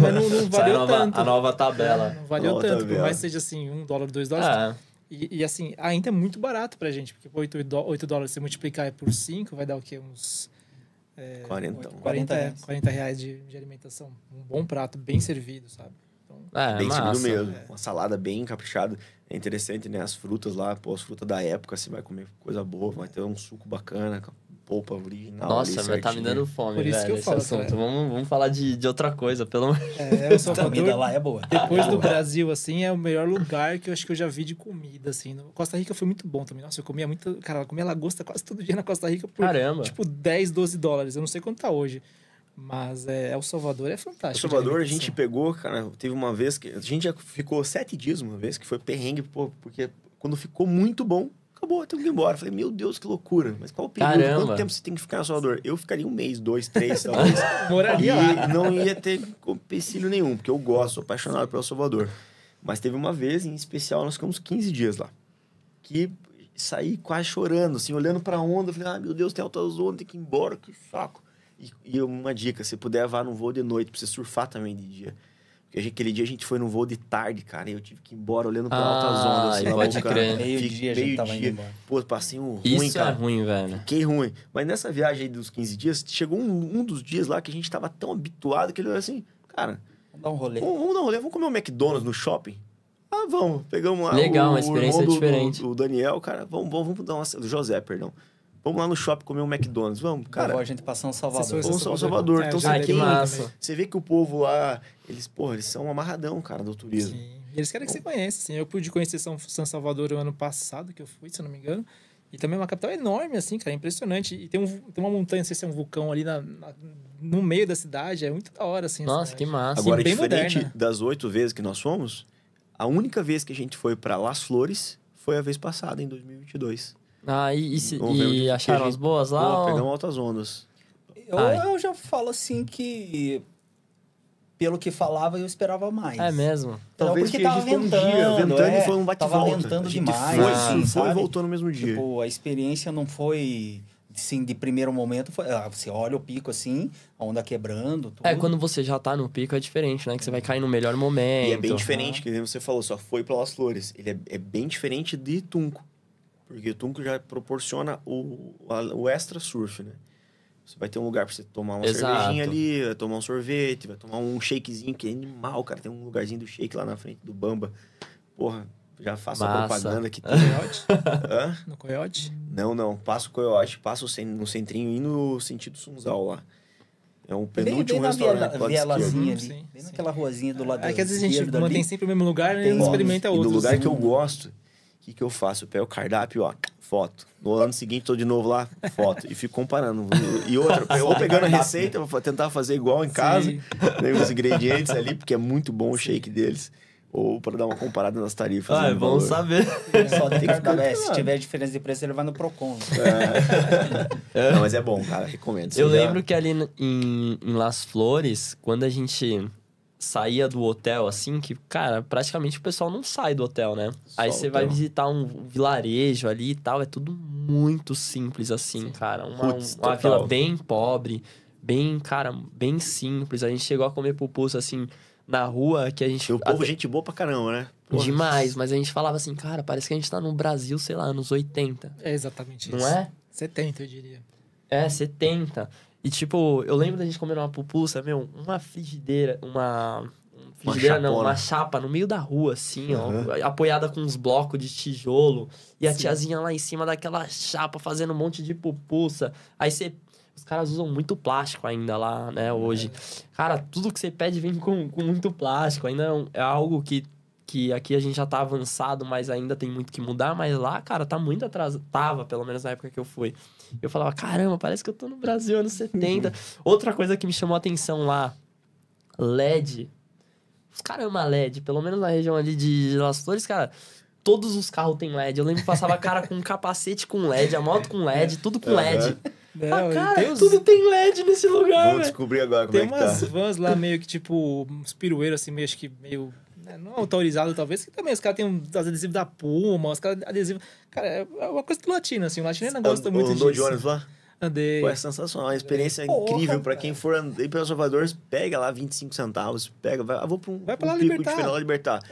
Mas não não valeu é a nova, tanto. A nova tabela. É, não valeu nova tanto, tabela. por mais que seja assim, um dólar, dois dólares. É. E, e, assim, ainda é muito barato pra gente, porque 8, 8 dólares se multiplicar é por 5, vai dar o quê? Uns. É, 40, 8, 40, 40, reais, 40 reais de, de, alimentação. Um bom prato, bem servido, sabe? Então, é, bem servido mesmo. É. Uma salada bem caprichada. É interessante, né? As frutas lá, pô, as frutas da época, você vai comer coisa boa, vai ter um suco bacana, polpa original. Nossa, mas tá me dando fome, Por isso velho, que eu falo, assunto. Vamos, vamos falar de, de outra coisa, pelo menos. É, o Salvador, a comida lá é boa. Depois é do Brasil, assim, é o melhor lugar que eu acho que eu já vi de comida, assim. No Costa Rica foi muito bom também. Nossa, eu comia muito... Cara, eu comia lagosta quase todo dia na Costa Rica por, Caramba. tipo, 10, 12 dólares. Eu não sei quanto tá hoje. Mas é, El Salvador é fantástico. El Salvador né? a gente pegou, cara, teve uma vez que. A gente já ficou sete dias uma vez, que foi perrengue, pô, porque quando ficou muito bom, acabou, tem que ir embora. Falei, meu Deus, que loucura. Mas qual o período? Caramba. Quanto tempo você tem que ficar em Salvador? Eu ficaria um mês, dois, três, talvez. Moraria lá. não ia ter empecilho nenhum, porque eu gosto, sou apaixonado pelo Salvador. Mas teve uma vez, em especial, nós ficamos 15 dias lá. Que saí quase chorando, assim, olhando pra onda. Falei, ah, meu Deus, tem alta zona, tem que ir embora, que saco. E, e uma dica, se puder, vá num voo de noite, pra você surfar também de dia aquele dia a gente foi num voo de tarde, cara, e eu tive que ir embora olhando para ah, altas ondas. Assim, pode boca, crer. Meio Fique, dia meio a gente tava dia. indo embora. Pô, passei um ruim, Isso é cara. é ruim, velho. Fiquei ruim. Mas nessa viagem aí dos 15 dias, chegou um, um dos dias lá que a gente tava tão habituado que ele olhou assim, cara... Vamos dar um rolê. Vamos, vamos dar um rolê, vamos comer um McDonald's no shopping? Ah, vamos. Pegamos lá Legal, o, uma experiência o, diferente. O, Daniel, cara, vamos, vamos, vamos dar uma... O José, perdão. Vamos lá no shopping comer um McDonald's, vamos, cara. Vou a gente passar um Salvador. Vamos São Salvador. Né? Então é, você, que massa. você vê que o povo lá, eles, porra, eles são um amarradão, cara, do turismo. Sim. Eles querem que você conheça, assim. Eu pude conhecer São, São Salvador o ano passado, que eu fui, se eu não me engano. E também é uma capital enorme, assim, cara, é impressionante. E tem, um, tem uma montanha, não sei se é um vulcão ali na, na no meio da cidade, é muito da hora, assim. Nossa, que massa. Agora, diferente moderna. das oito vezes que nós fomos, a única vez que a gente foi para Las Flores foi a vez passada, em 2022. Ah, e, e, se, e acharam as boas lá? Pô, ou... Pegamos altas ondas. Eu, eu, já falo assim que. Pelo que falava, eu esperava mais. É mesmo. Talvez porque que tava ventando, um dia, ventando é, e foi um bate-volta. Tava ventando demais. Foi, foi e voltou no mesmo dia. Tipo, a experiência não foi sim de primeiro momento, foi, ah, você olha o pico assim, a onda quebrando. É, tudo. É, quando você já tá no pico é diferente, né? Que você vai cair no melhor momento. E é bem diferente, ah. que você falou, só foi pelas flores. Ele é, é bem diferente de Tunco. Porque o Tunco já proporciona o, o extra surf, né? Você vai ter um lugar para você tomar uma Exato. cervejinha ali, vai tomar um sorvete, vai tomar um shakezinho, que é animal, cara. Tem um lugarzinho do shake lá na frente do Bamba. Porra, já faço Massa. a propaganda aqui. Coyote? Hã? No Coyote? Não, não. Passa o Coyote, passa no centrinho e no sentido Sunzal lá. É um penúltimo bem, bem restaurante. Bem na vielazinha ali. Sim, bem sim. naquela ruazinha do lado É que às vezes a gente mantém sempre o mesmo lugar né? e experimenta outro. E do lugar assim. que eu gosto que, que eu faço? Eu pego o cardápio, ó, foto. No ano seguinte, tô de novo lá, foto. E fico comparando. E outra, eu vou é pegando a receita, vou tentar fazer igual em casa. Pego né, os ingredientes ali, porque é muito bom o shake deles. Ou para dar uma comparada nas tarifas. Ah, né, é bom valor. saber. Só tem que ficar, é, se tiver diferença de preço, ele vai no Procon. É. é. Não, mas é bom, cara, recomendo. eu já... lembro que ali em, em Las Flores, quando a gente saía do hotel, assim, que, cara, praticamente o pessoal não sai do hotel, né? Só Aí você vai visitar um vilarejo ali e tal, é tudo muito simples, assim, Sim. cara. Uma, Puts, uma vila bem pobre, bem, cara, bem simples. A gente chegou a comer pupusa, assim, na rua, que a gente... O povo, até... gente boa pra caramba, né? Porra. Demais, mas a gente falava assim, cara, parece que a gente tá no Brasil, sei lá, anos 80. É exatamente não isso. Não é? 70, eu diria. É, 70. E, tipo, eu lembro da gente comendo uma pupusa, meu, uma frigideira, uma. Frigideira, uma não, uma chapa no meio da rua, assim, uhum. ó, apoiada com uns blocos de tijolo. E a Sim. tiazinha lá em cima daquela chapa fazendo um monte de pupusa. Aí você os caras usam muito plástico ainda lá, né, é. hoje. É. Cara, tudo que você pede vem com, com muito plástico. Ainda é, é algo que, que aqui a gente já tá avançado, mas ainda tem muito que mudar. Mas lá, cara, tá muito atrasado. Tava, pelo menos na época que eu fui. Eu falava, caramba, parece que eu tô no Brasil anos 70. Uhum. Outra coisa que me chamou a atenção lá, LED. Caramba, LED. Pelo menos na região ali de Las Flores, cara, todos os carros têm LED. Eu lembro que passava cara com um capacete com LED, a moto com LED, tudo com LED. Não, ah, cara, tem tudo tem LED nesse lugar, Vou descobrir agora como tem é que tá. Tem umas vans lá meio que, tipo, uns pirueiros, assim, meio que meio né, não é autorizado, talvez, que também os caras têm um, adesivo da Puma, os caras adesivo. Cara, é, é uma coisa do latino, assim. O latino ainda gosta muito andou disso. Andou de ônibus lá? Andei. é sensacional, uma experiência é incrível para quem for andar para Salvador, pega lá 25 centavos, pega, vai, vou para um, vai pra um lá pico libertar. de libertar.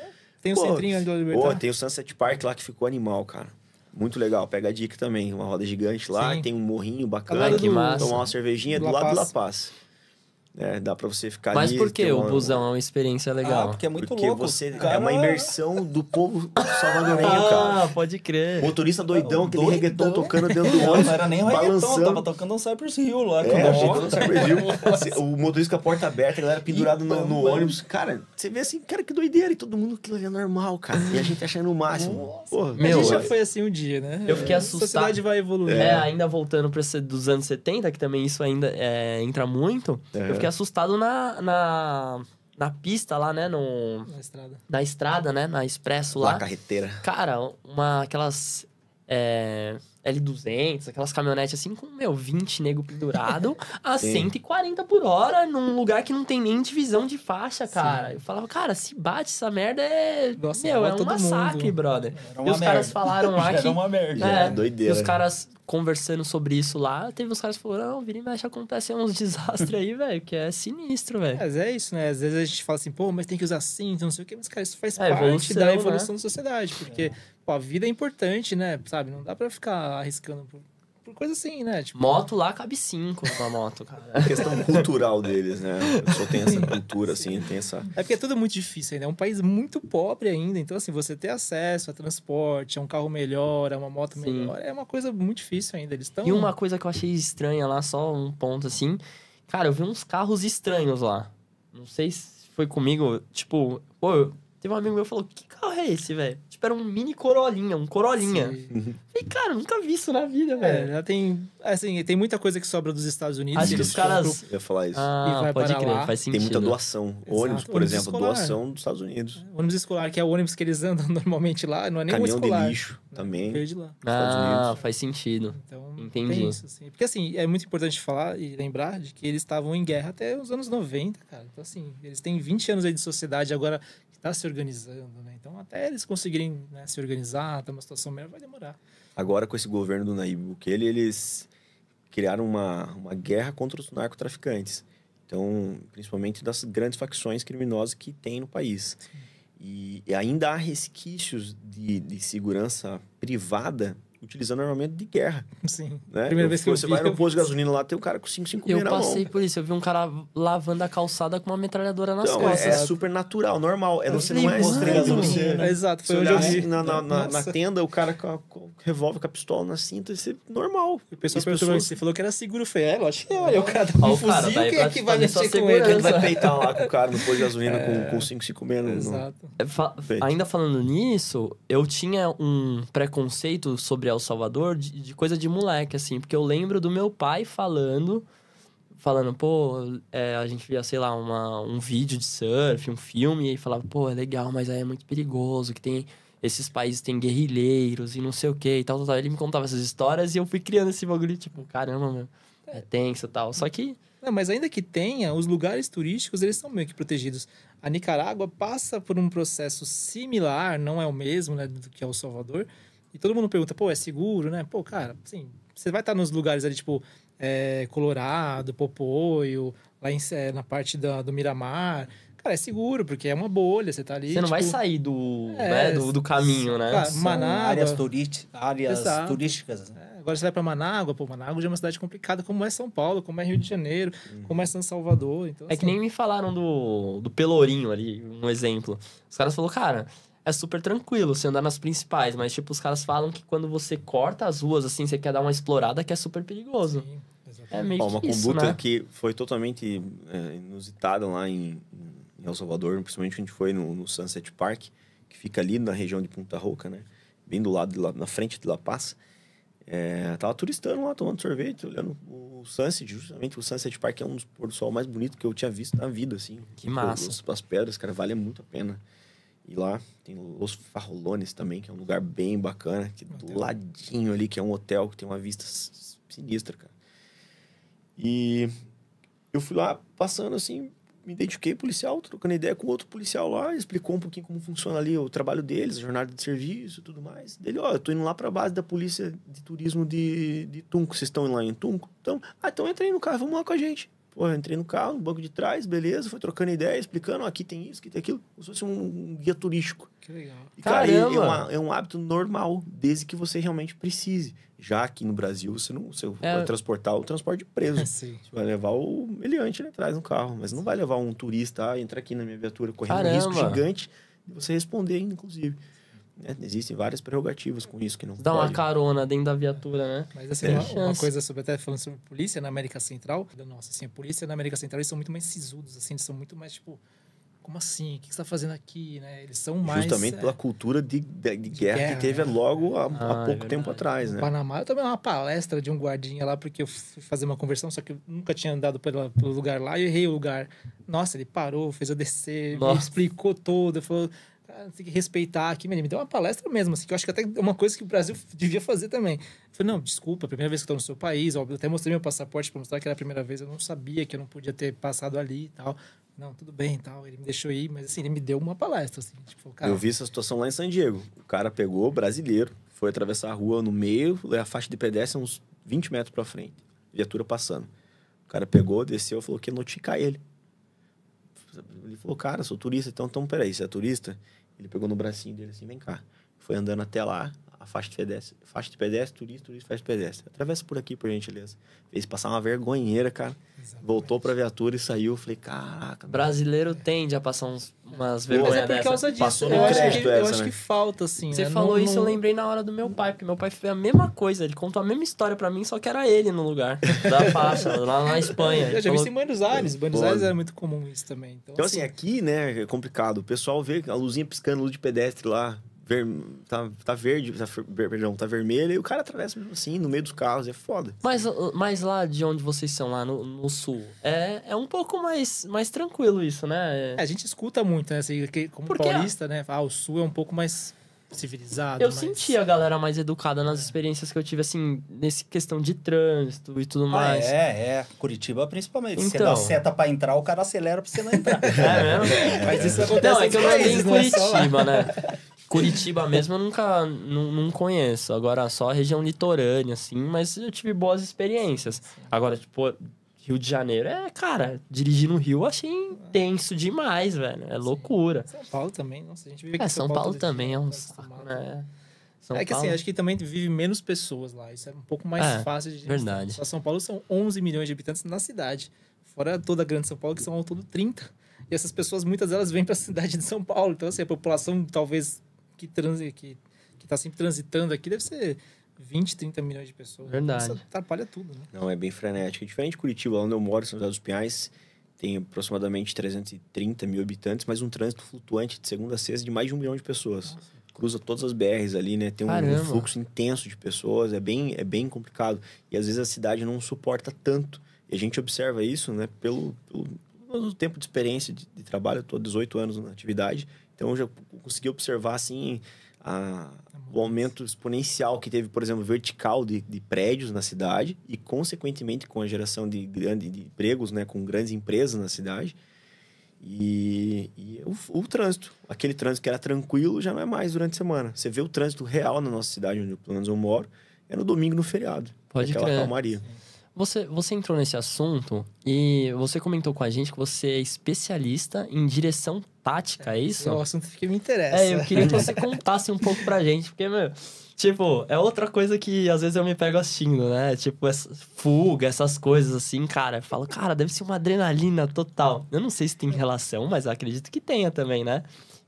Tem um Pô, centrinho ali do Libertar. Pô, tem o Sunset Park lá que ficou animal, cara. Muito legal, pega a dica também, uma roda gigante lá, Sim. tem um morrinho bacana, que massa. tomar uma cervejinha do lado do La Paz. É, dá pra você ficar Mas ali. Mas por que o uma... busão é uma experiência ah, legal? Ah, porque é muito porque louco. Você é cara... É uma imersão do povo salvadorenho, ah, cara. Ah, pode crer. Motorista doidão, que tem reggaeton tocando dentro do ônibus. Não era nem o reggaeton, tava tocando um Cypress Hill lá. É, O motorista com a porta aberta, a galera pendurada no, então, no, ônibus. Cara, você vê assim, cara, que doideira. E todo mundo aquilo ali é normal, cara. E a gente achando o máximo. Porra, meu, a gente já foi assim um dia, né? Eu fiquei assustado. A sociedade vai evoluir. É, ainda voltando pra esse dos anos 70, que também isso ainda é, entra muito. É. Eu fiquei fiquei assustado na, na, na pista lá, né? No, na estrada. Na estrada, né? Na Expresso lá. Na carreteira. Cara, uma, aquelas... É, L200, aquelas caminhonetes assim, com, meu, 20 nego pendurado a Sim. 140 por hora num lugar que não tem nem divisão de faixa, cara. Sim. Eu falava, cara, se bate essa merda é. Nossa, meu, é um massacre, mundo. brother. e os merda. caras falaram lá que. Era uma merda. É, é doideira. E os caras conversando sobre isso lá, teve uns caras que falaram, não, vira e mexe, acontece é uns desastres aí, velho, que é sinistro, velho. Mas é isso, né? Às vezes a gente fala assim, pô, mas tem que usar cinto, não sei o quê, mas, cara, isso faz é, parte evolução, da evolução né? da sociedade, porque, é. pô, a vida é importante, né? Sabe, não dá pra ficar arriscando por, por coisa assim, né? Tipo, moto lá cabe cinco numa moto, cara. É questão cultural deles, né? Só tem essa cultura, assim, tem essa. É porque é tudo muito difícil ainda. É um país muito pobre ainda. Então, assim, você ter acesso a transporte, a um carro melhor, a uma moto Sim. melhor, é uma coisa muito difícil ainda. Eles estão. E uma coisa que eu achei estranha lá, só um ponto assim. Cara, eu vi uns carros estranhos lá. Não sei se foi comigo. Tipo, pô, teve um amigo meu que falou: que carro é esse, velho? tipo, era um mini Corolinha, um Corolinha. Sim. E, cara, nunca vi isso na vida, é, velho. É, tem, assim, tem muita coisa que sobra dos Estados Unidos. Acho que os caras... Eu ia falar isso. Ah, pode crer, lá. faz sentido. Tem muita doação. Exato. Ônibus, por ônibus exemplo, escolar. doação dos Estados Unidos. É, ônibus escolar, que é o ônibus que eles andam normalmente lá, não é nem Caminhão escolar. de lixo também. Verde lá. Ah, faz sentido. Então, Entendi. Isso, assim. Porque, assim, é muito importante falar e lembrar de que eles estavam em guerra até os anos 90, cara. Então, assim, eles têm 20 anos aí de sociedade agora está se organizando, né? Então, até eles conseguirem né, se organizar, ter tá uma situação melhor, vai demorar. Agora, com esse governo do Nayib Bukele, eles criaram uma, uma guerra contra os narcotraficantes. Então, principalmente das grandes facções criminosas que tem no país. E, e, ainda há resquícios de, de segurança privada utilizando armamento de guerra. Sim. Né? Primeira eu, vez que você eu vai vi, no posto de gasolina lá, tem um cara com 5, 5 Eu passei por isso, eu vi um cara lavando a calçada com uma metralhadora nas então, costas. É, é super natural, normal. É, você não é estranho você. É, exato, foi onde eu vi. Na, na, na, na, tenda, o cara com, a, com revólver com a pistola na cinta, isso é normal. O pessoa perguntou, pessoas... você falou que era seguro, foi, é, eu acho que é, o cara dá tá um o fuzil, cara, quem é que vai mexer com ele? Quem é vai peitar lá com o cara no posto de gasolina com 5, 5 menos? Exato. É, ainda falando nisso, eu tinha um preconceito sobre a El Salvador de, de coisa de moleque, assim. Porque eu lembro do meu pai falando falando, pô, é, a gente via, sei lá, uma, um vídeo de surf, um filme, e falava, pô, é legal, mas aí é muito perigoso, que tem. Esses países tem guerrilheiros e não sei o que e tal, tal, tal. Ele me contava essas histórias e eu fui criando esse bagulho, tipo, caramba, meu, é tenso e tal. Só que. Não, mas ainda que tenha, os lugares turísticos, eles são meio que protegidos. A Nicarágua passa por um processo similar, não é o mesmo, né, do que é o Salvador, e todo mundo pergunta, pô, é seguro, né? Pô, cara, assim, você vai estar nos lugares ali, tipo, é, Colorado, Popoio, lá em, é, na parte da, do Miramar. Cara, é seguro, porque é uma bolha, você tá ali. Você não tipo, vai sair do, é, né, do, do, caminho, né? Manágua, áreas, áreas turísticas. Né? É, agora você vai para Manágua, pô, Manágua já é uma cidade complicada, como é São Paulo, como é Rio de Janeiro, hum. como é São Salvador. Então, é assim, que nem me falaram do, do Pelourinho ali, um exemplo. Os caras falaram, cara, é super tranquilo você andar nas principais, mas tipo, os caras falam que quando você corta as ruas, assim, você quer dar uma explorada que é super perigoso. Sim, é meio Ó, uma que isso, conduta né? que foi totalmente é, inusitada lá em, em El Salvador, principalmente a gente foi no, no, Sunset Park, que fica ali na região de Punta Roca, né? Bem do lado, na frente de La Paz. É, tava turistando lá, tomando sorvete, olhando o Sunset, justamente o Sunset Park é um dos pôr do sol mais bonito que eu tinha visto na vida, assim. Que tipo, massa. As, as pedras, cara, vale muito a pena e lá. Tem Los Farrolones também, que é um lugar bem bacana, que do ladinho ali, que é um hotel que tem uma vista sinistra, cara. E eu fui lá passando assim, me identifiquei policial, trocando ideia com outro policial lá, explicou um pouquinho como funciona ali o trabalho deles, a jornada de serviço e tudo mais. Dele, ó, oh, eu tô indo lá pra base da polícia de turismo de, de Tunco, vocês estão lá em Tunco? Então, ah, então entra aí no carro, vamos lá com a gente. Pô, eu entrei no carro, no banco de trás, beleza, foi trocando ideia, explicando, aqui tem isso, aqui tem aquilo, como se fosse um, guia turístico. Que legal. E, cara, é, é, uma, é, um hábito normal, desde que você realmente precise. Já aqui no Brasil, você não você é... vai transportar o transporte de preso. Sim. Você vai levar o meliante né, atrás no carro, mas não vai levar um turista, ah, entra aqui na minha viatura, correndo Caramba. um risco gigante de você responder, inclusive. Né? Existem várias prerrogativas com isso que não Dá pode. uma carona dentro da viatura, né? Mas assim, uma, uma, coisa sobre até falando sobre polícia na América Central, nossa, assim, a polícia na América Central eles são muito mais sisudos, assim, eles são muito mais tipo como assim? O que você está fazendo aqui? Né? Eles são mais. Justamente é... pela cultura de, de, de guerra, guerra, que teve né? logo há, ah, há é pouco tempo atrás. Né? No Panamá, eu tomei uma palestra de um guardinha lá, porque eu fui fazer uma conversão, só que eu nunca tinha andado pelo lugar lá e errei o lugar. Nossa, ele parou, fez eu descer, Nossa. me explicou todo, falou cara, tem que respeitar aqui, me deu uma palestra mesmo, assim, que eu acho que até é uma coisa que o Brasil devia fazer também. Eu falei, não, desculpa, primeira vez que estou no seu país, eu até mostrei meu passaporte para mostrar que era a primeira vez, eu não sabia que eu não podia ter passado ali e tal. Não, tudo bem e tal, ele me deixou ir, mas assim, ele me deu uma palestra, assim, tipo, cara... Eu vi essa situação lá em San Diego, o cara pegou, brasileiro, foi atravessar a rua no meio, a faixa de pedestre uns 20 metros para frente, viatura passando. O cara pegou, desceu, falou que ia notificar ele. Ele falou, cara, sou turista, então, então peraí, você é turista? Ele pegou no bracinho dele assim, vem cá. Foi andando até lá, a faixa de pedestre, faixa de pedestre, turista, turista, faixa de pedestre. Atravessa por aqui, por gentileza. Fez passar uma vergonheira, cara. Exatamente. Voltou pra viatura e saiu. falei, caraca. Brasileiro tende a passar uns, umas é vergonhas Mas é por causa dessa. disso. eu, acho que, essa, eu acho né? que falta, assim. Você né? falou não, isso, não... eu lembrei na hora do meu pai, porque meu pai fez a mesma coisa. Ele contou a mesma história pra mim, só que era ele no lugar da faixa, lá na Espanha. Eu já falou... vi isso em Buenos Aires. Buenos Aires era muito comum isso também. Então, então assim, assim, aqui, né, é complicado. O pessoal vê a luzinha piscando, luz de pedestre lá ver, tá, tá verde, tá, perdão, tá vermelha, e o cara atravessa assim, no meio dos carros, é foda. Mas, mas lá de onde vocês são, lá no, no sul, é, é um pouco mais, mais tranquilo isso, né? É, a gente escuta muito, né? Assim, como Porque paulista, a... né? Ah, o sul é um pouco mais civilizado. Eu mas... senti a galera mais educada nas é. experiências que eu tive, assim, nesse questão de trânsito e tudo ah, mais. Ah, é, é. Curitiba, principalmente. Então... Você dá então. seta pra entrar, o cara acelera pra você não entrar. é mesmo? É. Mas isso acontece Não, é que eu não em né, Curitiba, né? Curitiba mesmo eu nunca não, não conheço. Agora, só a região litorânea, assim, mas eu tive boas experiências. Agora, tipo, Rio de Janeiro é, cara, dirigir no Rio eu achei intenso demais, velho. É loucura. São Paulo também, nossa, a gente vive é, São, Paulo, Paulo também é um saco, né? São é que assim, Paulo... assim, acho que também vive menos pessoas lá. Isso é um pouco mais é, fácil de. Verdade. Só São Paulo são 11 milhões de habitantes na cidade. Fora toda a grande São Paulo, que são ao todo 30. E essas pessoas, muitas delas, vêm para a cidade de São Paulo. Então, assim, a população talvez que que está sempre transitando aqui deve ser 20, 30 milhões de pessoas. Verdade. Isso atrapalha tudo, né? Não, é bem frenético. É diferente de Curitiba, onde eu moro, São José dos Pinhais, tem aproximadamente 330 mil habitantes, mas um trânsito flutuante de segunda a sexta de mais de um milhão de pessoas. Nossa. Cruza todas as BRs ali, né? Tem um, um fluxo intenso de pessoas, é bem, é bem complicado. E às vezes a cidade não suporta tanto. E a gente observa isso, né? Pelo, pelo, pelo tempo de experiência de, de trabalho, eu estou 18 anos na atividade. Então, eu já consegui observar, assim, a, o aumento exponencial que teve, por exemplo, vertical de, de, prédios na cidade e, consequentemente, com a geração de, grandes empregos, né, com grandes empresas na cidade. E, e o, o, trânsito, aquele trânsito que era tranquilo, já não é mais durante a semana. Você vê o trânsito real na nossa cidade, onde pelo menos eu moro, é no domingo, no feriado. Pode aquela calmaria. Sim. Você, você entrou nesse assunto e você comentou com a gente que você é especialista em direção tática, é isso? É o assunto que me interessa. É, eu queria que você contasse um pouco pra gente, porque, meu, tipo, é outra coisa que às vezes eu me pego assistindo, né? Tipo, essa fuga, essas coisas assim, cara. Eu falo, cara, deve ser uma adrenalina total. Eu não sei se tem relação, mas acredito que tenha também, né?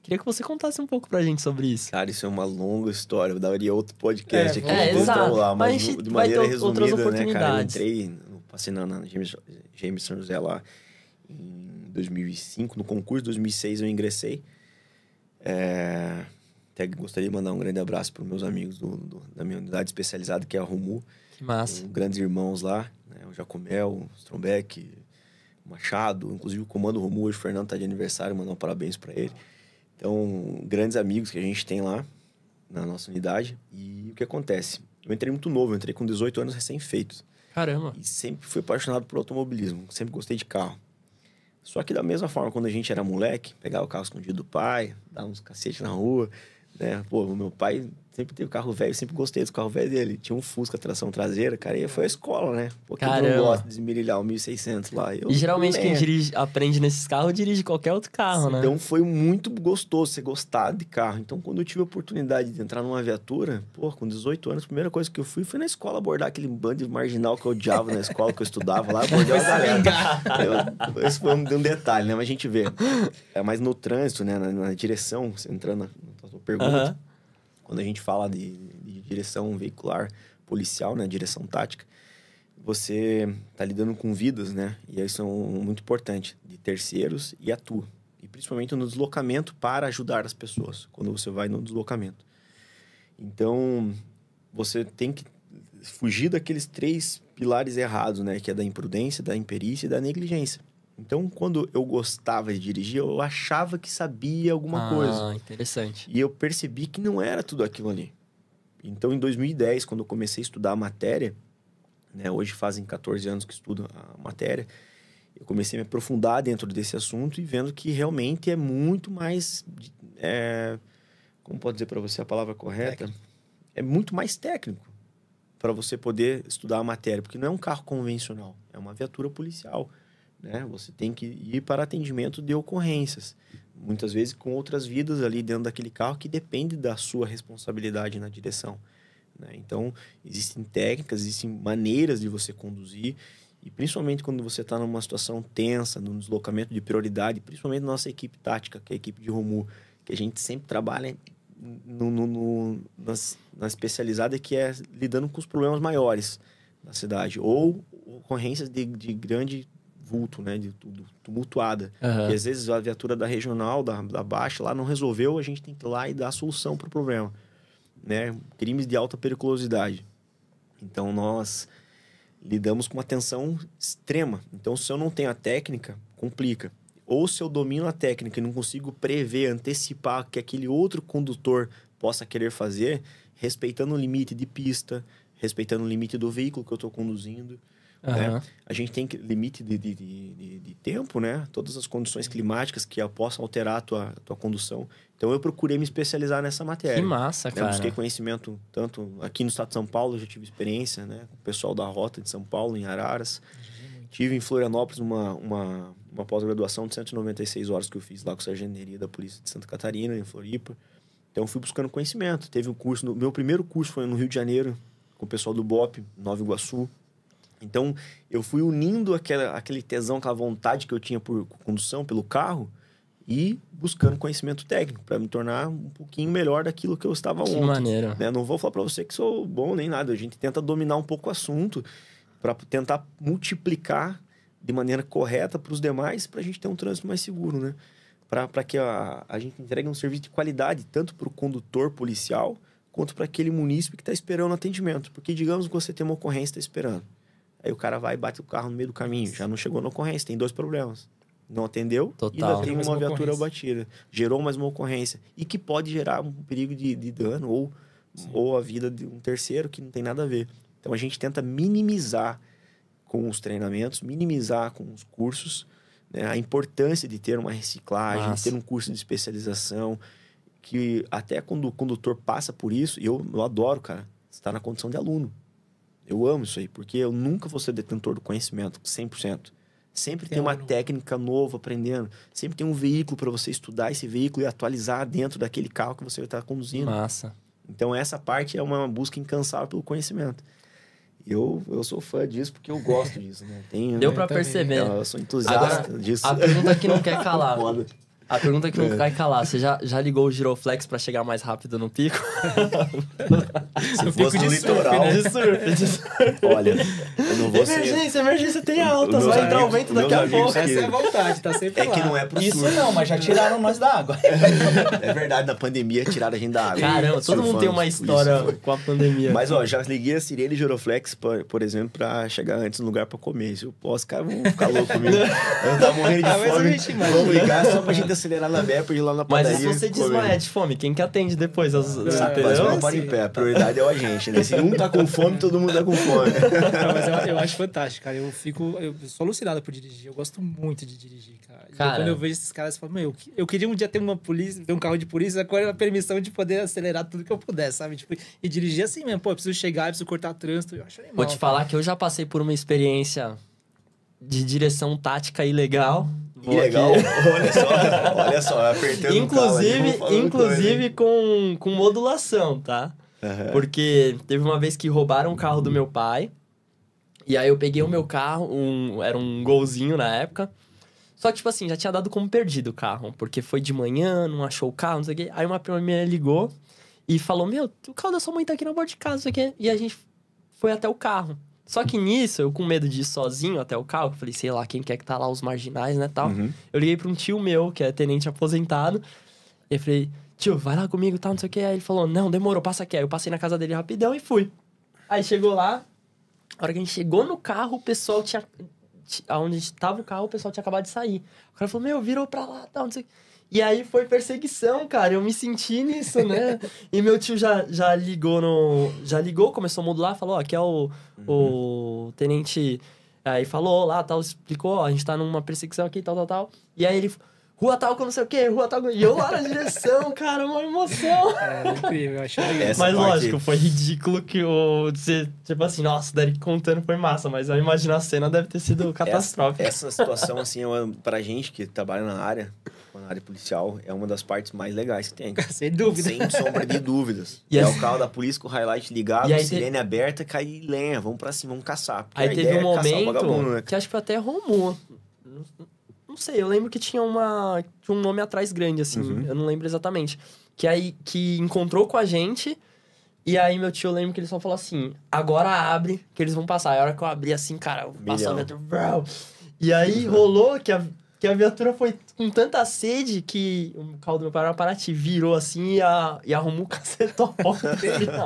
Queria que você contasse um pouco pra gente sobre isso. Cara, isso é uma longa história, eu daria outro podcast é, aqui. É, exato. Lá, mas, mas de maneira resumida, né, cara? Eu entrei, passei na, na Jameson, São José lá em 2005, no concurso de 2006 eu ingressei. É, até gostaria de mandar um grande abraço para meus amigos do, do, da minha unidade especializada, que é a Rumu. Que massa. grandes irmãos lá, né, o Jacomel, o Strombeck, o Machado, inclusive o Comando Rumu, hoje o Fernando tá de aniversário, mandar um parabéns para ele. Ah. Então, grandes amigos que a gente tem lá na nossa unidade. E o que acontece? Eu entrei muito novo, eu entrei com 18 anos recém-feitos. Caramba! E sempre fui apaixonado por automobilismo, sempre gostei de carro. Só que da mesma forma, quando a gente era moleque, pegava o carro escondido do pai, dava uns cacete na rua, né? Pô, meu pai Sempre teve carro velho, sempre gostei do carro velho dele. Tinha um Fusca, tração traseira, cara, e foi a escola, né? Porque eu não gosto de esmirilhar o 1600 lá. Eu, e geralmente quem dirige, aprende nesses carros, dirige qualquer outro carro, Sim, né? Então foi muito gostoso você gostar de carro. Então quando eu tive a oportunidade de entrar numa viatura, pô, com 18 anos, a primeira coisa que eu fui foi na escola abordar aquele bando marginal que eu odiava na escola, que eu estudava lá. Abordei uma Esse foi um, um, detalhe, né? Mas a gente vê. É mais no trânsito, né? Na, na direção, você entrando na, na pergunta quando a gente fala de, de direção veicular policial, né, direção tática, você está lidando com vidas, né? E isso é um, muito importante, de terceiros e a tua. E principalmente no deslocamento para ajudar as pessoas, quando você vai no deslocamento. Então, você tem que fugir daqueles três pilares errados, né? Que é da imprudência, da imperícia e da negligência. Então, quando eu gostava de dirigir, eu achava que sabia alguma ah, coisa. Ah, interessante. E eu percebi que não era tudo aquilo ali. Então, em 2010, quando eu comecei a estudar a matéria, né, hoje fazem 14 anos que estudo a matéria, eu comecei a me aprofundar dentro desse assunto e vendo que realmente é muito mais. É, como pode dizer para você a palavra correta? Técnico. É muito mais técnico para você poder estudar a matéria, porque não é um carro convencional, é uma viatura policial né? Você tem que ir para atendimento de ocorrências, muitas vezes com outras vidas ali dentro daquele carro que depende da sua responsabilidade na direção. Né? Então, existem técnicas, existem maneiras de você conduzir, e principalmente quando você está numa situação tensa, num deslocamento de prioridade, principalmente na nossa equipe tática, que é a equipe de Romu, que a gente sempre trabalha no, no, no nas, na especializada que é lidando com os problemas maiores da cidade, ou ocorrências de, de grande vulto, né? De tudo, tumultuada. Uhum. E às vezes a viatura da regional, da, da baixa, lá não resolveu, a gente tem que ir lá e dar a solução para o problema. Né? Crimes de alta periculosidade. Então nós lidamos com uma tensão extrema. Então se eu não tenho a técnica, complica. Ou se eu domino a técnica e não consigo prever, antecipar que aquele outro condutor possa querer fazer, respeitando o limite de pista, respeitando o limite do veículo que eu estou conduzindo. Uhum. Né? A gente tem limite de, de, de, de, tempo, né? Todas as condições climáticas que ah, possam alterar a tua, tua condução. Então eu procurei me especializar nessa matéria. Que massa, né? cara. Eu busquei conhecimento tanto aqui no estado de São Paulo, já tive experiência, né? Com o pessoal da Rota de São Paulo, em Araras. Uhum. Tive em Florianópolis uma, uma, uma pós-graduação de 196 horas que eu fiz lá com a Sargenderia da Polícia de Santa Catarina, em Floripa. Então fui buscando conhecimento. Teve um curso, no, meu primeiro curso foi no Rio de Janeiro, com o pessoal do BOP, Nova Iguaçu. Então, eu fui unindo aquela, aquele tesão, aquela vontade que eu tinha por condução, pelo carro, e buscando conhecimento técnico para me tornar um pouquinho melhor daquilo que eu estava que ontem. Que Né? Não vou falar para você que sou bom nem nada. A gente tenta dominar um pouco o assunto para tentar multiplicar de maneira correta para os demais para a gente ter um trânsito mais seguro, né? Para que a, a gente entregue um serviço de qualidade tanto para o condutor policial quanto para aquele munícipe que está esperando atendimento. Porque digamos que você tem uma ocorrência está esperando. Aí o cara vai e bate o carro no meio do caminho, já não chegou na ocorrência, tem dois problemas. Não atendeu Total. e ainda tem uma, uma viatura batida. Gerou mais uma ocorrência. E que pode gerar um perigo de, de dano ou, ou a vida de um terceiro que não tem nada a ver. Então a gente tenta minimizar com os treinamentos, minimizar com os cursos, né, a importância de ter uma reciclagem, Massa. ter um curso de especialização, que até quando o condutor passa por isso, e eu, eu adoro, cara, estar tá na condição de aluno. Eu amo isso aí, porque eu nunca vou ser detentor do conhecimento 100%. Sempre tem uma técnica nova aprendendo. Sempre tem um veículo para você estudar esse veículo e atualizar dentro daquele carro que você está conduzindo. Massa. Então, essa parte é uma busca incansável pelo conhecimento. Eu, eu sou fã disso porque eu gosto disso, né? Tenho, Deu né? para perceber. Eu, eu sou entusiasta Agora, disso. A pergunta que não quer calar. A pergunta é que não é. cai calar, você já, já ligou o giroflex pra chegar mais rápido no pico? Se no fosse pico no litoral. Surf, né? De surf, de surf. Olha, eu não vou Emergência, ser... emergência tem altas, vai entrar o vento daqui a pouco. Que... Essa é a vontade, tá sempre é lá. É que não é pro Isso surf. não, mas já tiraram nós da água. É, é verdade, na pandemia tiraram a gente da água. Caramba, todo mundo tem uma história com a pandemia. Mas, ó, já liguei a sirene e giroflex, por, por exemplo, pra chegar antes no lugar pra comer. Se eu posso, cara, vão ficar louco comigo. Eu não morrendo de ah, fome. Vamos ligar só pra gente acelerar na Bepa e ir lá na padaria. Mas se você desmaiar de fome, quem que atende depois? As, é, sabe, mas não para em pé, a prioridade é o agente, né? Se um tá com fome, todo mundo tá com fome. Não, mas eu, eu, acho fantástico, cara. Eu fico... Eu sou alucinado por dirigir. Eu gosto muito de dirigir, cara. cara. Quando eu vejo esses caras, eu falo, meu, eu queria um dia ter uma polícia, ter um carro de polícia é a permissão de poder acelerar tudo que eu puder, sabe? Tipo, e dirigir assim mesmo. Pô, eu preciso chegar, eu preciso cortar trânsito. Eu acho animal, Vou te falar cara. que eu já passei por uma experiência de direção tática e legal. Hum que legal, olha só, olha só, apertando Inclusive, inclusive com, com modulação, tá? Uhum. Porque teve uma vez que roubaram o carro do meu pai. E aí eu peguei o meu carro, um, era um golzinho na época. Só que, tipo assim, já tinha dado como perdido o carro. Porque foi de manhã, não achou o carro, não sei o quê. Aí uma prima minha ligou e falou: Meu, o carro da sua mãe tá aqui na borda de casa, não sei o quê. E a gente foi até o carro. Só que nisso, eu com medo de ir sozinho até o carro, falei, sei lá, quem quer que tá lá, os marginais, né, tal. Uhum. Eu liguei pra um tio meu, que é tenente aposentado, e eu falei, tio, vai lá comigo, tal, não sei o que. Aí ele falou, não, demorou, passa aqui. Aí eu passei na casa dele rapidão e fui. Aí chegou lá, a hora que a gente chegou no carro, o pessoal tinha... Onde tava o carro, o pessoal tinha acabado de sair. O cara falou, meu, virou pra lá, tal, não sei o que. E aí foi perseguição, cara. Eu me senti nisso, né? e meu tio já, já ligou no. Já ligou, começou a modular, falou, ó, aqui é o Uhum. O tenente aí falou lá, tal, explicou, ó, a gente tá numa perseguição aqui, tal, tal, tal. E aí ele rua tal com não sei o quê, rua tal E eu lá na direção, cara, uma emoção. É, é incrível, achei Essa Mas parte... lógico, foi ridículo que o... Você, tipo assim, nossa, o Derek contando foi massa, mas eu imagino a cena deve ter sido catastrófica. Essa, essa situação, assim, é uma, pra gente que trabalha na área, com a área policial é uma das partes mais legais que tem. Sem dúvida. Sem sombra de dúvidas. é o carro da polícia com o highlight ligado, a sirene te... aberta, cai lenha, vamos pra cima, vamos caçar. Aí teve é um momento né? que acho que até arrumou. Não sei, eu lembro que tinha uma tinha um nome atrás grande, assim, uhum. eu não lembro exatamente. Que aí que encontrou com a gente... E aí meu tio lembro que ele só falou assim: agora abre, que eles vão passar. E a hora que eu abri assim, cara, eu passando dentro. E aí rolou que a, que a viatura foi com tanta sede que o caldo do meu pai era Paraty, virou assim e, a, e arrumou o cacetou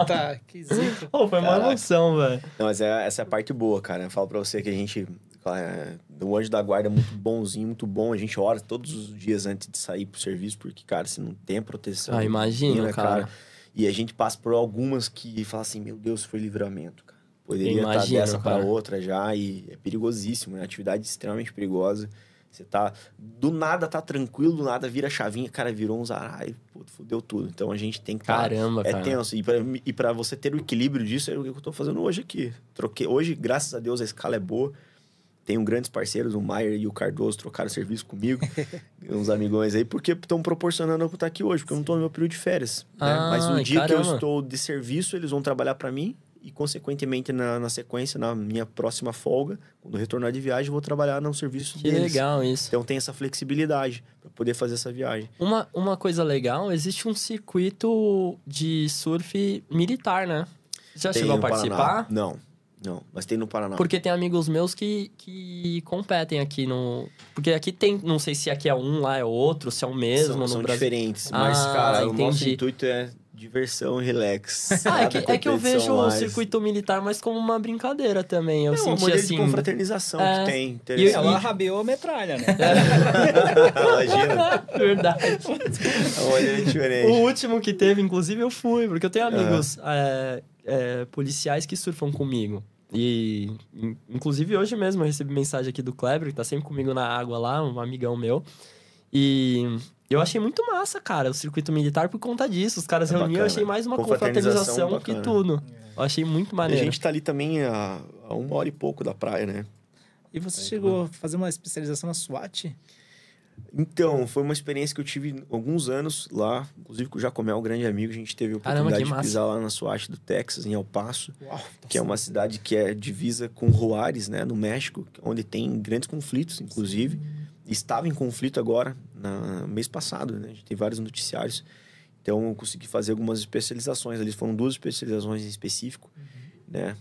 tá, que zico. Pô, foi uma emoção, velho. Não, mas é, essa é a parte boa, cara. Eu falo pra você que a gente... É, o anjo da guarda é muito bonzinho, muito bom. A gente ora todos os dias antes de sair pro serviço, porque, cara, se não tem proteção... Ah, imagina, né, cara. cara. E a gente passa por algumas que fala assim, meu Deus, foi livramento, cara. Poderia Imagino, estar dessa para outra já e é perigosíssimo, é atividade extremamente perigosa. Você tá. Do nada tá tranquilo, do nada vira chavinha, cara, virou um zarai, fudeu tudo. Então a gente tem que. Tá caramba, É tenso. E para e você ter o equilíbrio disso, é o que eu tô fazendo hoje aqui. Troquei. Hoje, graças a Deus, a escala é boa. Tenho grandes parceiros, o Maier e o Cardoso trocaram serviço comigo, uns amigões aí, porque estão proporcionando eu estar aqui hoje, porque eu não tô no meu período de férias. Né? Ah, né? Mas um dia caramba. que eu estou de serviço, eles vão trabalhar para mim e, consequentemente, na, na, sequência, na minha próxima folga, quando retornar de viagem, vou trabalhar num serviço que deles. legal isso. Então, tem essa flexibilidade para poder fazer essa viagem. Uma, uma coisa legal, existe um circuito de surf militar, né? Já tem chegou a participar? Paraná. Não, não. Mas tem no Paraná. Porque tem amigos meus que, que competem aqui no... Porque aqui tem... Não sei se aqui é um, lá é outro, se é o mesmo são, no são Brasil. diferentes. Mas, ah, cara, entendi. o nosso intuito é diversão, relax. Ah, é que, é que eu vejo mais. o circuito militar mais como uma brincadeira também. Eu é senti uma assim... de confraternização é... que tem. E, e rabeou a metralha, né? É. Imagina. Verdade. É o último que teve, inclusive, eu fui, porque eu tenho é. amigos uhum. é, policiais que surfam comigo. E, inclusive, hoje mesmo eu recebi mensagem aqui do Kleber, que tá sempre comigo na água lá, um amigão meu. E eu achei muito massa, cara, o circuito militar por conta disso. Os caras é reuniam, eu achei mais uma confraternização, que tudo. Eu achei muito maneiro. E a gente tá ali também a, a, uma hora e pouco da praia, né? E você é, chegou então. a fazer uma especialização na SWAT? Então, foi uma experiência que eu tive alguns anos lá, inclusive com o Jacomel, um grande amigo, a gente teve a oportunidade Caramba, de pisar lá na SWAT do Texas, em El Paso, Uau, que é uma cidade que é divisa com Juárez, né, no México, onde tem grandes conflitos, inclusive. Sim estava em conflito agora, no mês passado, né? A gente tem vários noticiários. Então, eu consegui fazer algumas especializações. Ali foram duas especializações em específico, uhum. né?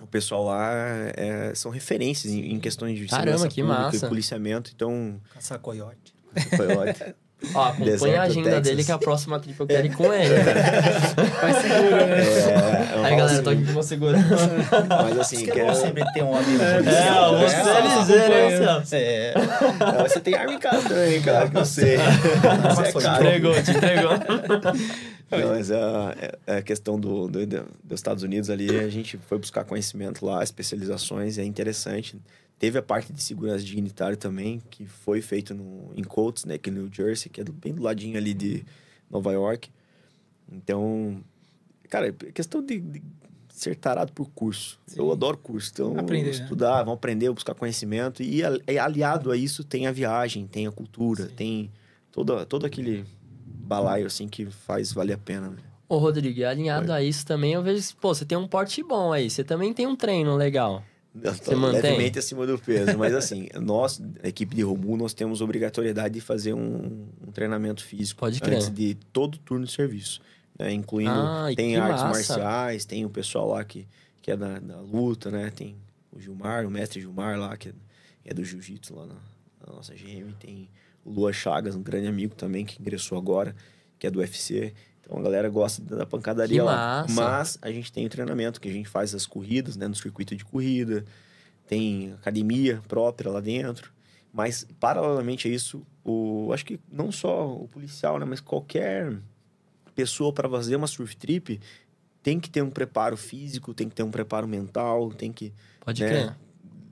O pessoal lá é, são referências em, em, questões de Caramba, segurança que pública massa. e policiamento. Então... Caçar coiote. Caçar coiote. Ó, acompanha a agenda dele que a próxima trip eu quero ir com ele. É. Vai segura, né? É, Aí, galera, tô aqui com uma segurança. Mas assim, que quero... é sempre ter um amigo. É, você é, né, É. é você tem arma em casa também, cara, que sei. Você é te entregou, te entregou. Não, mas a, a questão do, do, dos Estados Unidos ali, a gente foi buscar conhecimento lá, especializações, é interessante. Teve a parte de segurança dignitária também, que foi feito no, em Colts, né? que é no New Jersey, que é bem do ladinho ali de Nova York. Então, cara, é questão de, de ser tarado por curso. Sim. Eu adoro curso. Então, aprender, né? estudar, né? vão aprender, buscar conhecimento. E aliado a isso tem a viagem, tem a cultura, Sim. tem todo, todo aquele balaio assim que faz valer a pena. Né? Ô, Rodrigo, alinhado a isso também, eu vejo que pô, você tem um porte bom aí. Você também tem um treino legal. Se levemente acima do peso. Mas assim, nós, equipe de Romu, nós temos obrigatoriedade de fazer um, um treinamento físico Pode crer. antes de todo turno de serviço. Né? Incluindo, ah, tem artes massa. marciais, tem o pessoal lá que, que é da, da, luta, né? Tem o Gilmar, o mestre Gilmar lá, que é, é do jiu-jitsu lá na, na, nossa GM. Tem o Lua Chagas, um grande amigo também, que ingressou agora, que é do UFC. Então a galera gosta da pancadaria lá. Mas a gente tem o treinamento, que a gente faz as corridas, né? No circuito de corrida. Tem academia própria lá dentro. Mas, paralelamente a isso, o, acho que não só o policial, né? Mas qualquer pessoa para fazer uma surf trip tem que ter um preparo físico, tem que ter um preparo mental, tem que... Pode né, crer.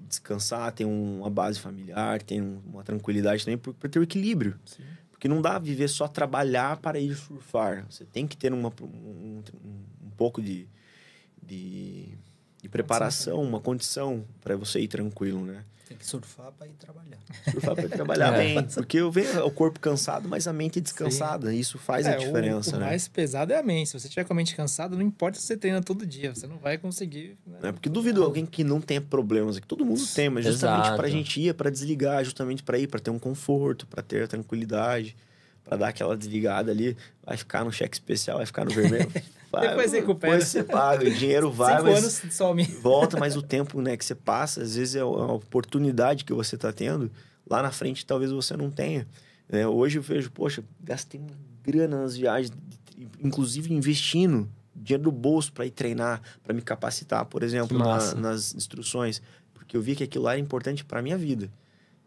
Descansar, tem uma base familiar, tem uma tranquilidade também para ter o equilíbrio. Sim. Porque não dá viver só trabalhar para ir surfar. Você tem que ter uma, um, um pouco de, de preparação, né? uma condição para você ir tranquilo, né? Tem que surfar para ir trabalhar. Surfar para ir trabalhar. É. Porque eu vejo o corpo cansado, mas a mente descansada. Sim. Isso faz é, a diferença, o, o né? O mais pesado é a mente. Se você tiver com a mente cansada, não importa se você treina todo dia, você não vai conseguir. Né? É porque duvido alguém que não tenha problemas, que todo mundo tem, mas justamente para a gente ir, é para desligar, justamente para ir, para ter um conforto, para ter tranquilidade, para dar aquela desligada ali, vai ficar no cheque especial, vai ficar no vermelho. Vai, depois recupera. Depois você paga, o dinheiro vai, Cinco anos some. volta, mas o tempo né, que você passa, às vezes é uma oportunidade que você está tendo, lá na frente talvez você não tenha. Né. Hoje eu vejo, poxa, gastei uma grana nas viagens, inclusive investindo dinheiro do bolso para ir treinar, para me capacitar, por exemplo, na, nas instruções, porque eu vi que aquilo lá é importante para minha vida.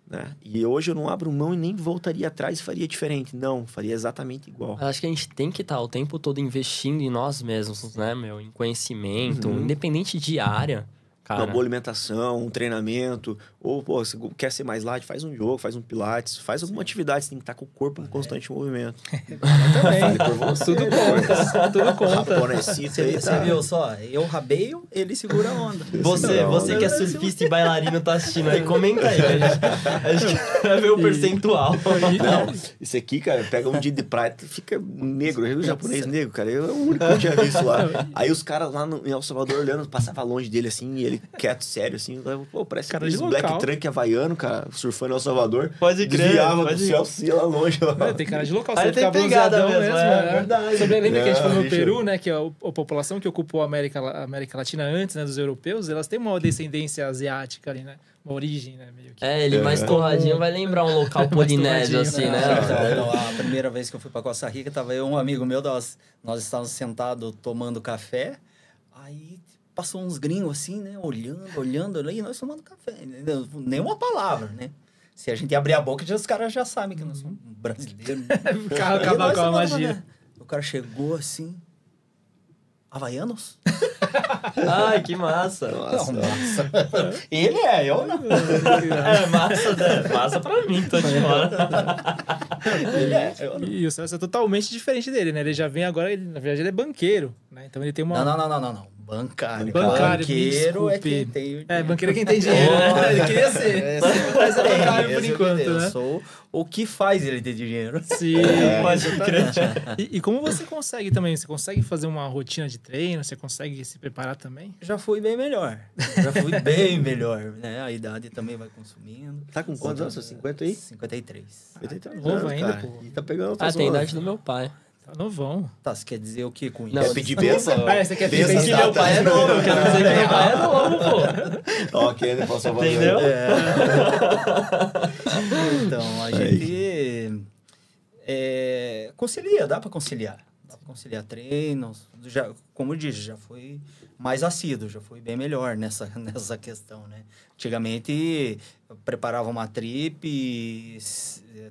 Né? E hoje eu não abro mão e nem voltaria atrás e faria diferente. Não, faria exatamente igual. Acho que a gente tem que estar tá o tempo todo investindo em nós mesmos, né, meu? Em conhecimento, uhum. independente de área. Cara. Uma boa alimentação, um treinamento, ou, pô, você quer ser mais light, faz um jogo, faz um pilates, faz alguma atividade, você tem que estar tá com o corpo em constante é. movimento. também. tudo né? conta, tudo conta. Raponecita né, aí, Você tá. viu só, eu rabeio, ele segura a onda. Você, não, você não, né? que é surfista e bailarino tá assistindo aí, comenta aí. A gente, vai ver o percentual. Não, isso aqui, cara, pega um dia de praia, fica negro, eu japonês negro, cara, eu é o único que eu tinha visto lá. Aí os caras lá no, em El Salvador olhando, passava longe dele assim, e ele quieto, sério, assim, pô, parece cara, de black que tranque havaiano, cara, surfando El Salvador. Pode crer. Desviava pode do céu, se lá longe. Lá. É, tem cara de local, você fica bronzeadão mesmo. mesmo é, né? verdade. lembra que a gente falou no bicho. Peru, né, que a, a, população que ocupou a América, a América Latina antes, né, dos europeus, elas têm uma descendência asiática ali, né? Uma origem, né, meio que. É, ele é. mais torradinho vai lembrar um local polinésio, assim, né? né? É. É. A primeira vez que eu fui pra Costa Rica, tava eu um amigo meu, nós, nós estávamos sentados tomando café, aí passou uns gringos assim, né? Olhando, olhando, olhando, e nós tomando café. nem Nenhuma palavra, né? Se a gente abrir a boca, os caras já sabem que nós somos brasileiros. Né? Acabar com a magia. O cara chegou assim. Havaianos? Ai, que massa. Nossa. Não, massa. Ele é, eu não. é massa, né? massa pra mim, tô de fora. ele é, eu não. E o César é totalmente diferente dele, né? Ele já vem agora, ele, na verdade, ele é banqueiro, né? Então ele tem uma... Não, não, não, não, não. não. Bancário. Bancário é é, banqueiro é quem tem dinheiro. É, banqueiro é quem tem dinheiro. né? Ele queria ser. É, mas é bancário por é enquanto, eu né? Eu sou o que faz ele ter dinheiro. Sim, é, E, e, como você consegue também? Você consegue fazer uma rotina de treino? Você consegue se preparar também? Já fui bem melhor. Já fui bem melhor, né? A idade também vai consumindo. Tá com quantos anos? 50 aí? 53. 53 ah, tá novo ainda, pô. E tá pegando Ah, tem a idade do meu pai. Tá não vão Tá, você quer dizer o que com isso? Não, pedir benção? É, você quer pedir meu pai é novo, eu quero dizer que meu pai é novo, pô. ok, ele passou Entendeu? É. então, a é gente... É, concilia, dá pra conciliar. Dá pra conciliar treinos. Já, como eu disse, já foi mais assíduo, já foi bem melhor nessa, nessa questão, né? Antigamente, preparava uma trip e,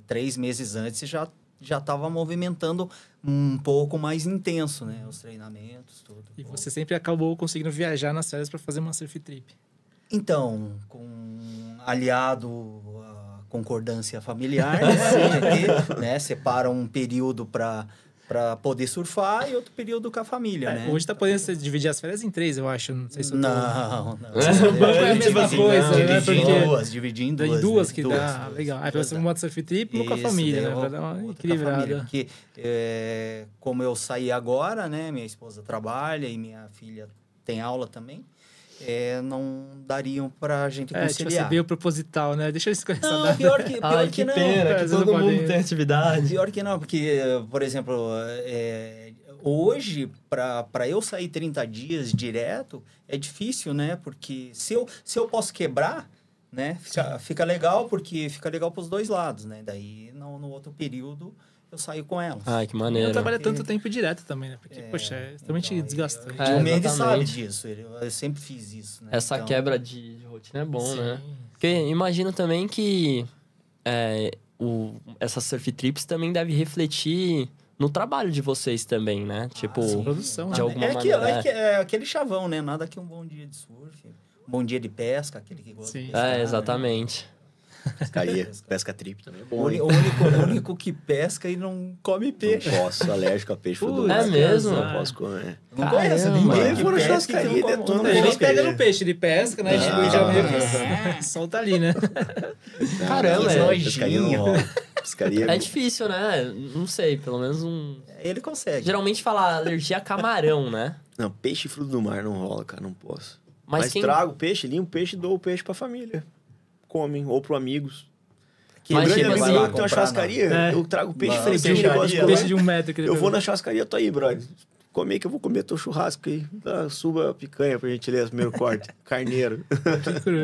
três meses antes já já estava movimentando um pouco mais intenso, né? Os treinamentos, tudo. E você sempre acabou conseguindo viajar nas férias para fazer uma surf trip. Então, com aliado à concordância familiar, né? Porque, né? Separa um período para para poder surfar e outro período com a família, é, né? Hoje tá podendo dividir as férias em três, eu acho. Não sei se eu tô... Não, não. banco é, é a mesma coisa, não, né? Porque em duas, dividindo em duas. Em duas né? que duas, dá, duas, legal. Aí você uma surf trip e com a família, né? né? Pra dar uma equilibrada. Porque é, como eu saí agora, né? Minha esposa trabalha e minha filha tem aula também é, não dariam a gente conciliar. É, tipo assim, proposital, né? Deixa eu esclarecer. Não, pior que, pior Ai, que, que, não. Pena, que todo mundo tem atividade. Pior que não, porque, por exemplo, é, hoje, para eu sair 30 dias direto, é difícil, né? Porque se eu, se eu posso quebrar, né? Fica, fica legal, porque fica legal para os dois lados, né? Daí, no, no outro período eu saio com elas. Ai, que maneiro. E eu trabalho tanto tempo direto também, né? Porque, é, poxa, é então, extremamente então, desgastante. Eu, eu, é, o Mendes sabe disso, ele, eu sempre fiz isso, né? Essa então, quebra de, de, rotina é bom, sim, né? Sim. Porque imagino também que é, o, essas surf trips também deve refletir no trabalho de vocês também, né? Ah, tipo, ah, sim, produção, de né? alguma é maneira. é, que, é. é aquele chavão, né? Nada que um bom dia de surf, um bom dia de pesca, aquele que gosta sim. de pescar, É, né? exatamente. Né? Pescaria, pesca trip também é bom. O único, único que pesca e não come peixe. Não posso, alérgico a peixe. Putz, é né? mesmo? Não posso comer. Não conheço ninguém. Que foram churrascaria e Ele nem pega no peixe, ele pesca, né? de tipo, e já meio assim, ah, solta ali, né? Caramba, é. Nojinho. Pescaria é difícil, né? Não sei, pelo menos um. Ele consegue. Geralmente fala alergia a camarão, né? Não, peixe e fruto do mar não rola, cara, não posso. Mas, Mas quem... trago peixe, limpo peixe e dou o peixe pra família comem, ou pro amigos. Que mas, grande tipo amigo assim, meu que tem uma churrascaria, é. eu trago peixe fresquinho, peixe, de, peixe de um metro. Que eu vou na churrascaria, tô aí, brother. Comer que eu vou comer teu churrasco aí. Ah, suba a picanha, gente ler o primeiro corte. Carneiro.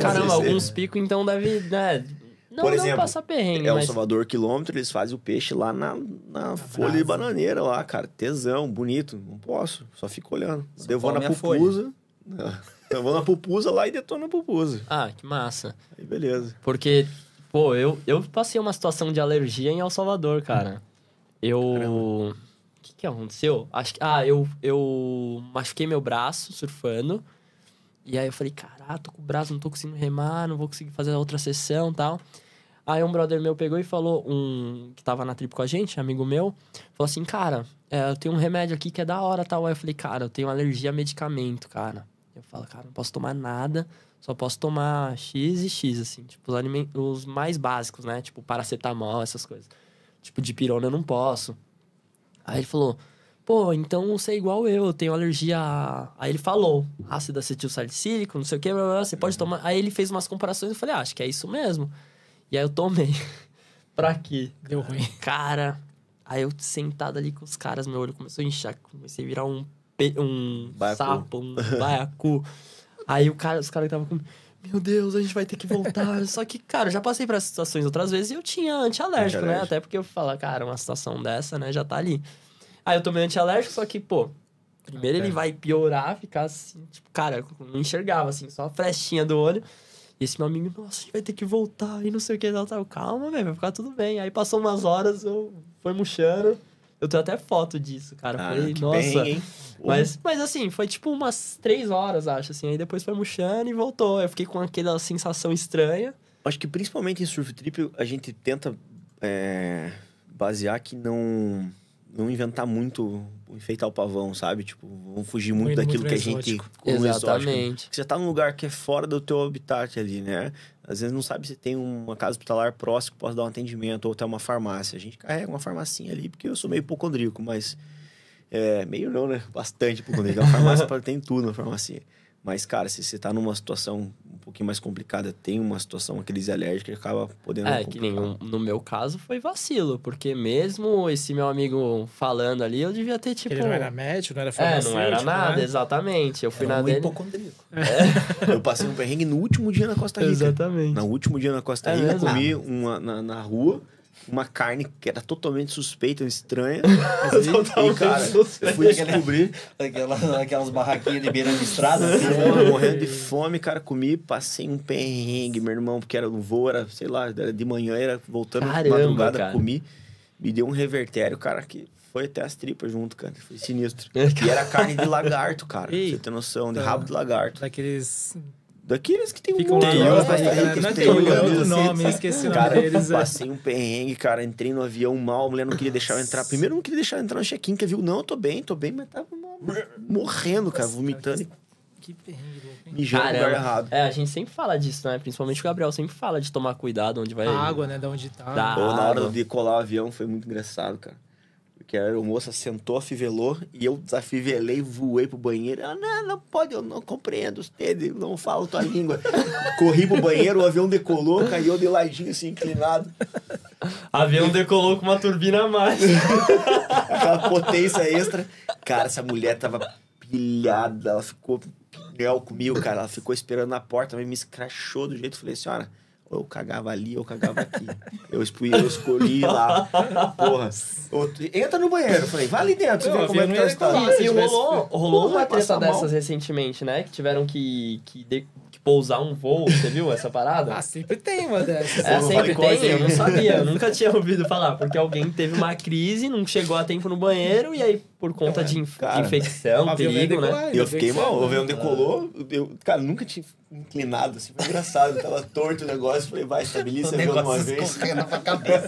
Caramba, alguns picos, então, deve... Né? Não, por exemplo, não passar perrengue, É um mas... Salvador Quilômetro, eles fazem o peixe lá na, na folha brasa. de bananeira lá, cara. Tesão, bonito. Não posso, só fico olhando. Só Devo na pupusa... Folha. Eu vou na pupusa lá e detono a pupusa. Ah, que massa. Aí beleza. Porque, pô, eu, eu passei uma situação de alergia em El Salvador, cara. Eu. O que, que aconteceu? Acho que. Ah, eu, eu machuquei meu braço surfando. E aí eu falei, caraca, tô com o braço, não tô conseguindo remar, não vou conseguir fazer a outra sessão e tal. Aí um brother meu pegou e falou, um que tava na trip com a gente, amigo meu, falou assim, cara, é, eu tenho um remédio aqui que é da hora tal. Aí eu falei, cara, eu tenho alergia a medicamento, cara. Eu falo, cara, não posso tomar nada, só posso tomar X e X, assim, tipo, os, os mais básicos, né? Tipo, paracetamol, essas coisas. Tipo, de pirona eu não posso. Aí ele falou, pô, então você é igual eu, eu tenho alergia a... Aí ele falou, ácido acetilsalicílico, não sei o que, você pode uhum. tomar... Aí ele fez umas comparações, eu falei, ah, acho que é isso mesmo. E aí eu tomei. pra quê? Deu ruim. Cara, aí eu sentado ali com os caras, meu olho começou a inchar, comecei a virar um pe... um baiacu. sapo, um baiacu. Aí o cara, os caras estavam comigo, meu Deus, a gente vai ter que voltar. Só que, cara, já passei para essas situações outras vezes e eu tinha antialérgico, né? Até porque eu falo, cara, uma situação dessa, né, já tá ali. Aí eu tomei antialérgico, só que, pô, primeiro okay. ele vai piorar, ficar assim, tipo, cara, não enxergava, assim, só a frestinha do olho. E esse meu amigo, nossa, a gente vai ter que voltar e não sei o que. Ela tava Calma, velho, vai ficar tudo bem. Aí passou umas horas, eu fui murchando. Eu tenho até foto disso, cara. Ah, falei, nossa. Bem, mas, mas assim, foi tipo umas três horas, acho, assim. Aí depois foi murchando e voltou. Eu fiquei com aquela sensação estranha. Acho que principalmente em surf trip a gente tenta é, basear que não, não inventar muito enfeitar o pavão, sabe? Tipo, vamos fugir muito daquilo muito que a gente... Como Exatamente. Você tá num lugar que é fora do teu habitat ali, né? Às vezes não sabe se tem uma casa hospitalar próxima que possa dar um atendimento ou até uma farmácia. A gente carrega uma farmacinha ali, porque eu sou meio hipocondríaco, mas... É, meio não, né? Bastante hipocondríaco. Na farmácia tem tudo na farmácia. Mas, cara, se você tá numa situação um pouquinho mais complicada, tem uma situação, uma crise alérgica, acaba podendo. É, complicar. que nenhum. No meu caso foi vacilo, porque mesmo esse meu amigo falando ali, eu devia ter tipo. Ele não era médico, não era farmacêutico. É, não era nada, né? exatamente. Eu fui era na um dele. hipocondríaco. É. eu passei um perrengue no último dia na Costa Rica. Exatamente. No último dia na Costa é Rica, é comi uma na, na rua uma carne que era totalmente suspeita, estranha. Mas, e, cara, Eu fui descobrir. Aquelas, aquelas barraquinhas de beira de estrada. Assim, né? Morrendo de fome, cara, comi, passei um perrengue, meu irmão, porque era no voo, era, sei lá, era de manhã, era voltando Caramba, de madrugada, cara. comi. Me deu um revertério, cara, que foi até as tripas junto, cara. Foi sinistro. E era carne de lagarto, cara. Pra você ter noção, de rabo de lagarto. Daqueles Daqueles que tem Ficam um teiuca, tá rica, não tem o nome, esqueci o nome cara, deles. Passei um perrengue, cara, entrei no avião mal, a mulher não queria deixar eu entrar. Primeiro não queria deixar eu entrar no check-in, que viu, não, eu tô bem, tô bem, mas tava morrendo, cara, vomitando. Que perrengue mijando no lugar errado. É, a gente sempre fala disso, né? Principalmente o Gabriel sempre fala de tomar cuidado onde vai. A água, né? Da onde tá. Da Ou na hora de colar o avião foi muito engraçado, cara que a moça sentou, afivelou, e eu desafivelei, voei pro banheiro. Ela, não, não pode, eu não compreendo você, não falo tua língua. Corri pro banheiro, o avião decolou, caiu de ladinho, assim, inclinado. Avião decolou com uma turbina a mais. Aquela potência extra. Cara, essa mulher tava pilhada, ela ficou pilhão comigo, cara. Ela ficou esperando na porta, me escrachou do jeito. Falei, senhora eu cagava ali, eu cagava aqui. eu, eu escolhi lá. Porra. Outro, entra no banheiro. falei, vai ali dentro, Eu, vê como é que tá E, rolou, uma treta dessas recentemente, né? Que tiveram que, que, de, que pousar um voo, você viu essa parada? ah, sempre tem uma dessas. É, sempre tem, coisa, eu não sabia, eu nunca tinha ouvido falar. Porque alguém teve uma crise, não chegou a tempo no banheiro e aí por conta é, de, inf cara, de, infecção, perigo, decolar, né? Eu fiquei mal, o avião tá. decolou, eu, cara, nunca tinha inclinado, assim, foi engraçado, tava torto o negócio, falei, vai, estabiliza o avião uma vez.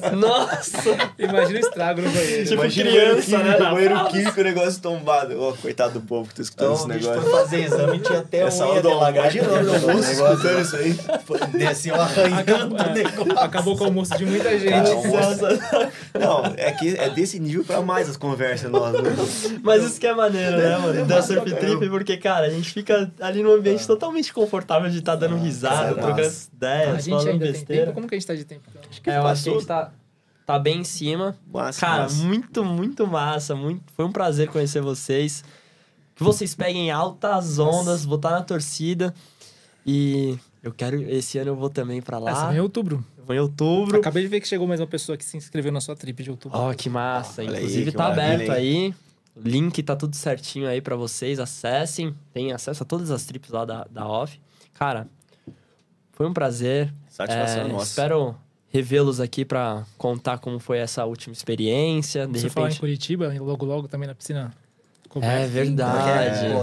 Nossa! Imagina o estrago no banheiro. Tipo Imagina criança, né? o banheiro né? banheiro químico, o negócio tombado. Oh, coitado do povo que tá escutando então, esse negócio. Foi fazer exame, tinha até Essa unha de lagarto. Imagina o almoço escutando isso aí. Desceu arranhando o negócio. Acabou com o almoço de muita gente. Não, é que é desse nível pra mais as conversas nós, mas isso que é maneiro, né, mano? É da surf trip, porque, cara, a gente fica ali num ambiente é. totalmente confortável de estar tá dando é, risada, trocando ideias, falando besteira. Como que a gente tá de tempo? Então? Acho que, é, eu acho que a gente tá tá bem em cima. Massa, Cara, massa. muito, muito massa. Muito, foi um prazer conhecer vocês. Que vocês peguem altas ondas, Nossa. botar tá na torcida. E eu quero. Esse ano eu vou também para lá. Essa é em outubro. Eu vou em outubro. Acabei de ver que chegou mais uma pessoa que se inscreveu na sua trip de outubro. Ó, oh, que massa. Inclusive, aí, que tá aberto aí. Link tá tudo certinho aí para vocês. Acessem. Tem acesso a todas as trips lá da, da off. Cara, foi um prazer. Satisfação é, nossa. Espero revê-los aqui para contar como foi essa última experiência. De Você repente... em Curitiba, logo logo também na piscina. É verdade. É.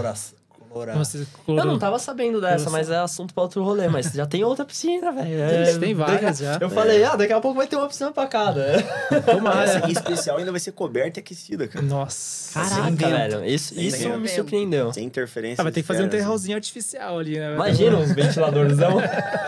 Você eu não tava sabendo dessa, mas assim. é assunto pra outro rolê. Mas já tem outra piscina, velho. É, tem várias já. Eu é. falei, ah, daqui a pouco vai ter uma piscina pra cada. É. Tomara. Essa especial ainda vai ser coberta e aquecida, cara. Nossa. Caraca, velho. Isso, isso me surpreendeu. Sem interferência. Ah, vai ter que fazer um assim. terralzinho artificial ali, né? Imagina um ventiladorzão.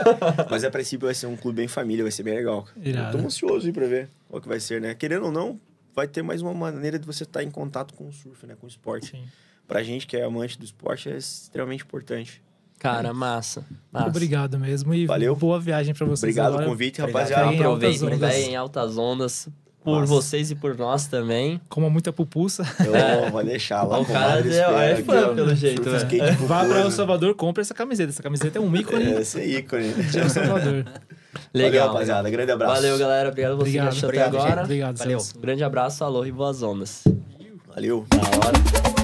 mas a princípio vai ser um clube bem família, vai ser bem legal. Irado. Eu tô ansioso aí pra ver qual que vai ser, né? Querendo ou não, vai ter mais uma maneira de você estar tá em contato com o surf, né? Com o esporte. Sim pra gente que é amante do esporte é extremamente importante. Cara, é massa, massa. Obrigado mesmo e Valeu. boa viagem para vocês. Obrigado agora. o convite, rapaziada. Aproveitem, em altas ondas por Nossa. vocês e por nós também. Coma muita pupussa. Eu é. vou deixar lá. O cara deu, é fã, pelo né? jeito. Né? É. Vá para El Salvador, compra essa camiseta. Essa camiseta é um ícone. É, esse é ícone. De El Salvador. Legal. Valeu, rapaziada. Grande abraço. Valeu, galera. Obrigado a você que achou até agora. Gente. Obrigado, Valeu. Grande abraço, alô e boas ondas. Valeu. Da hora.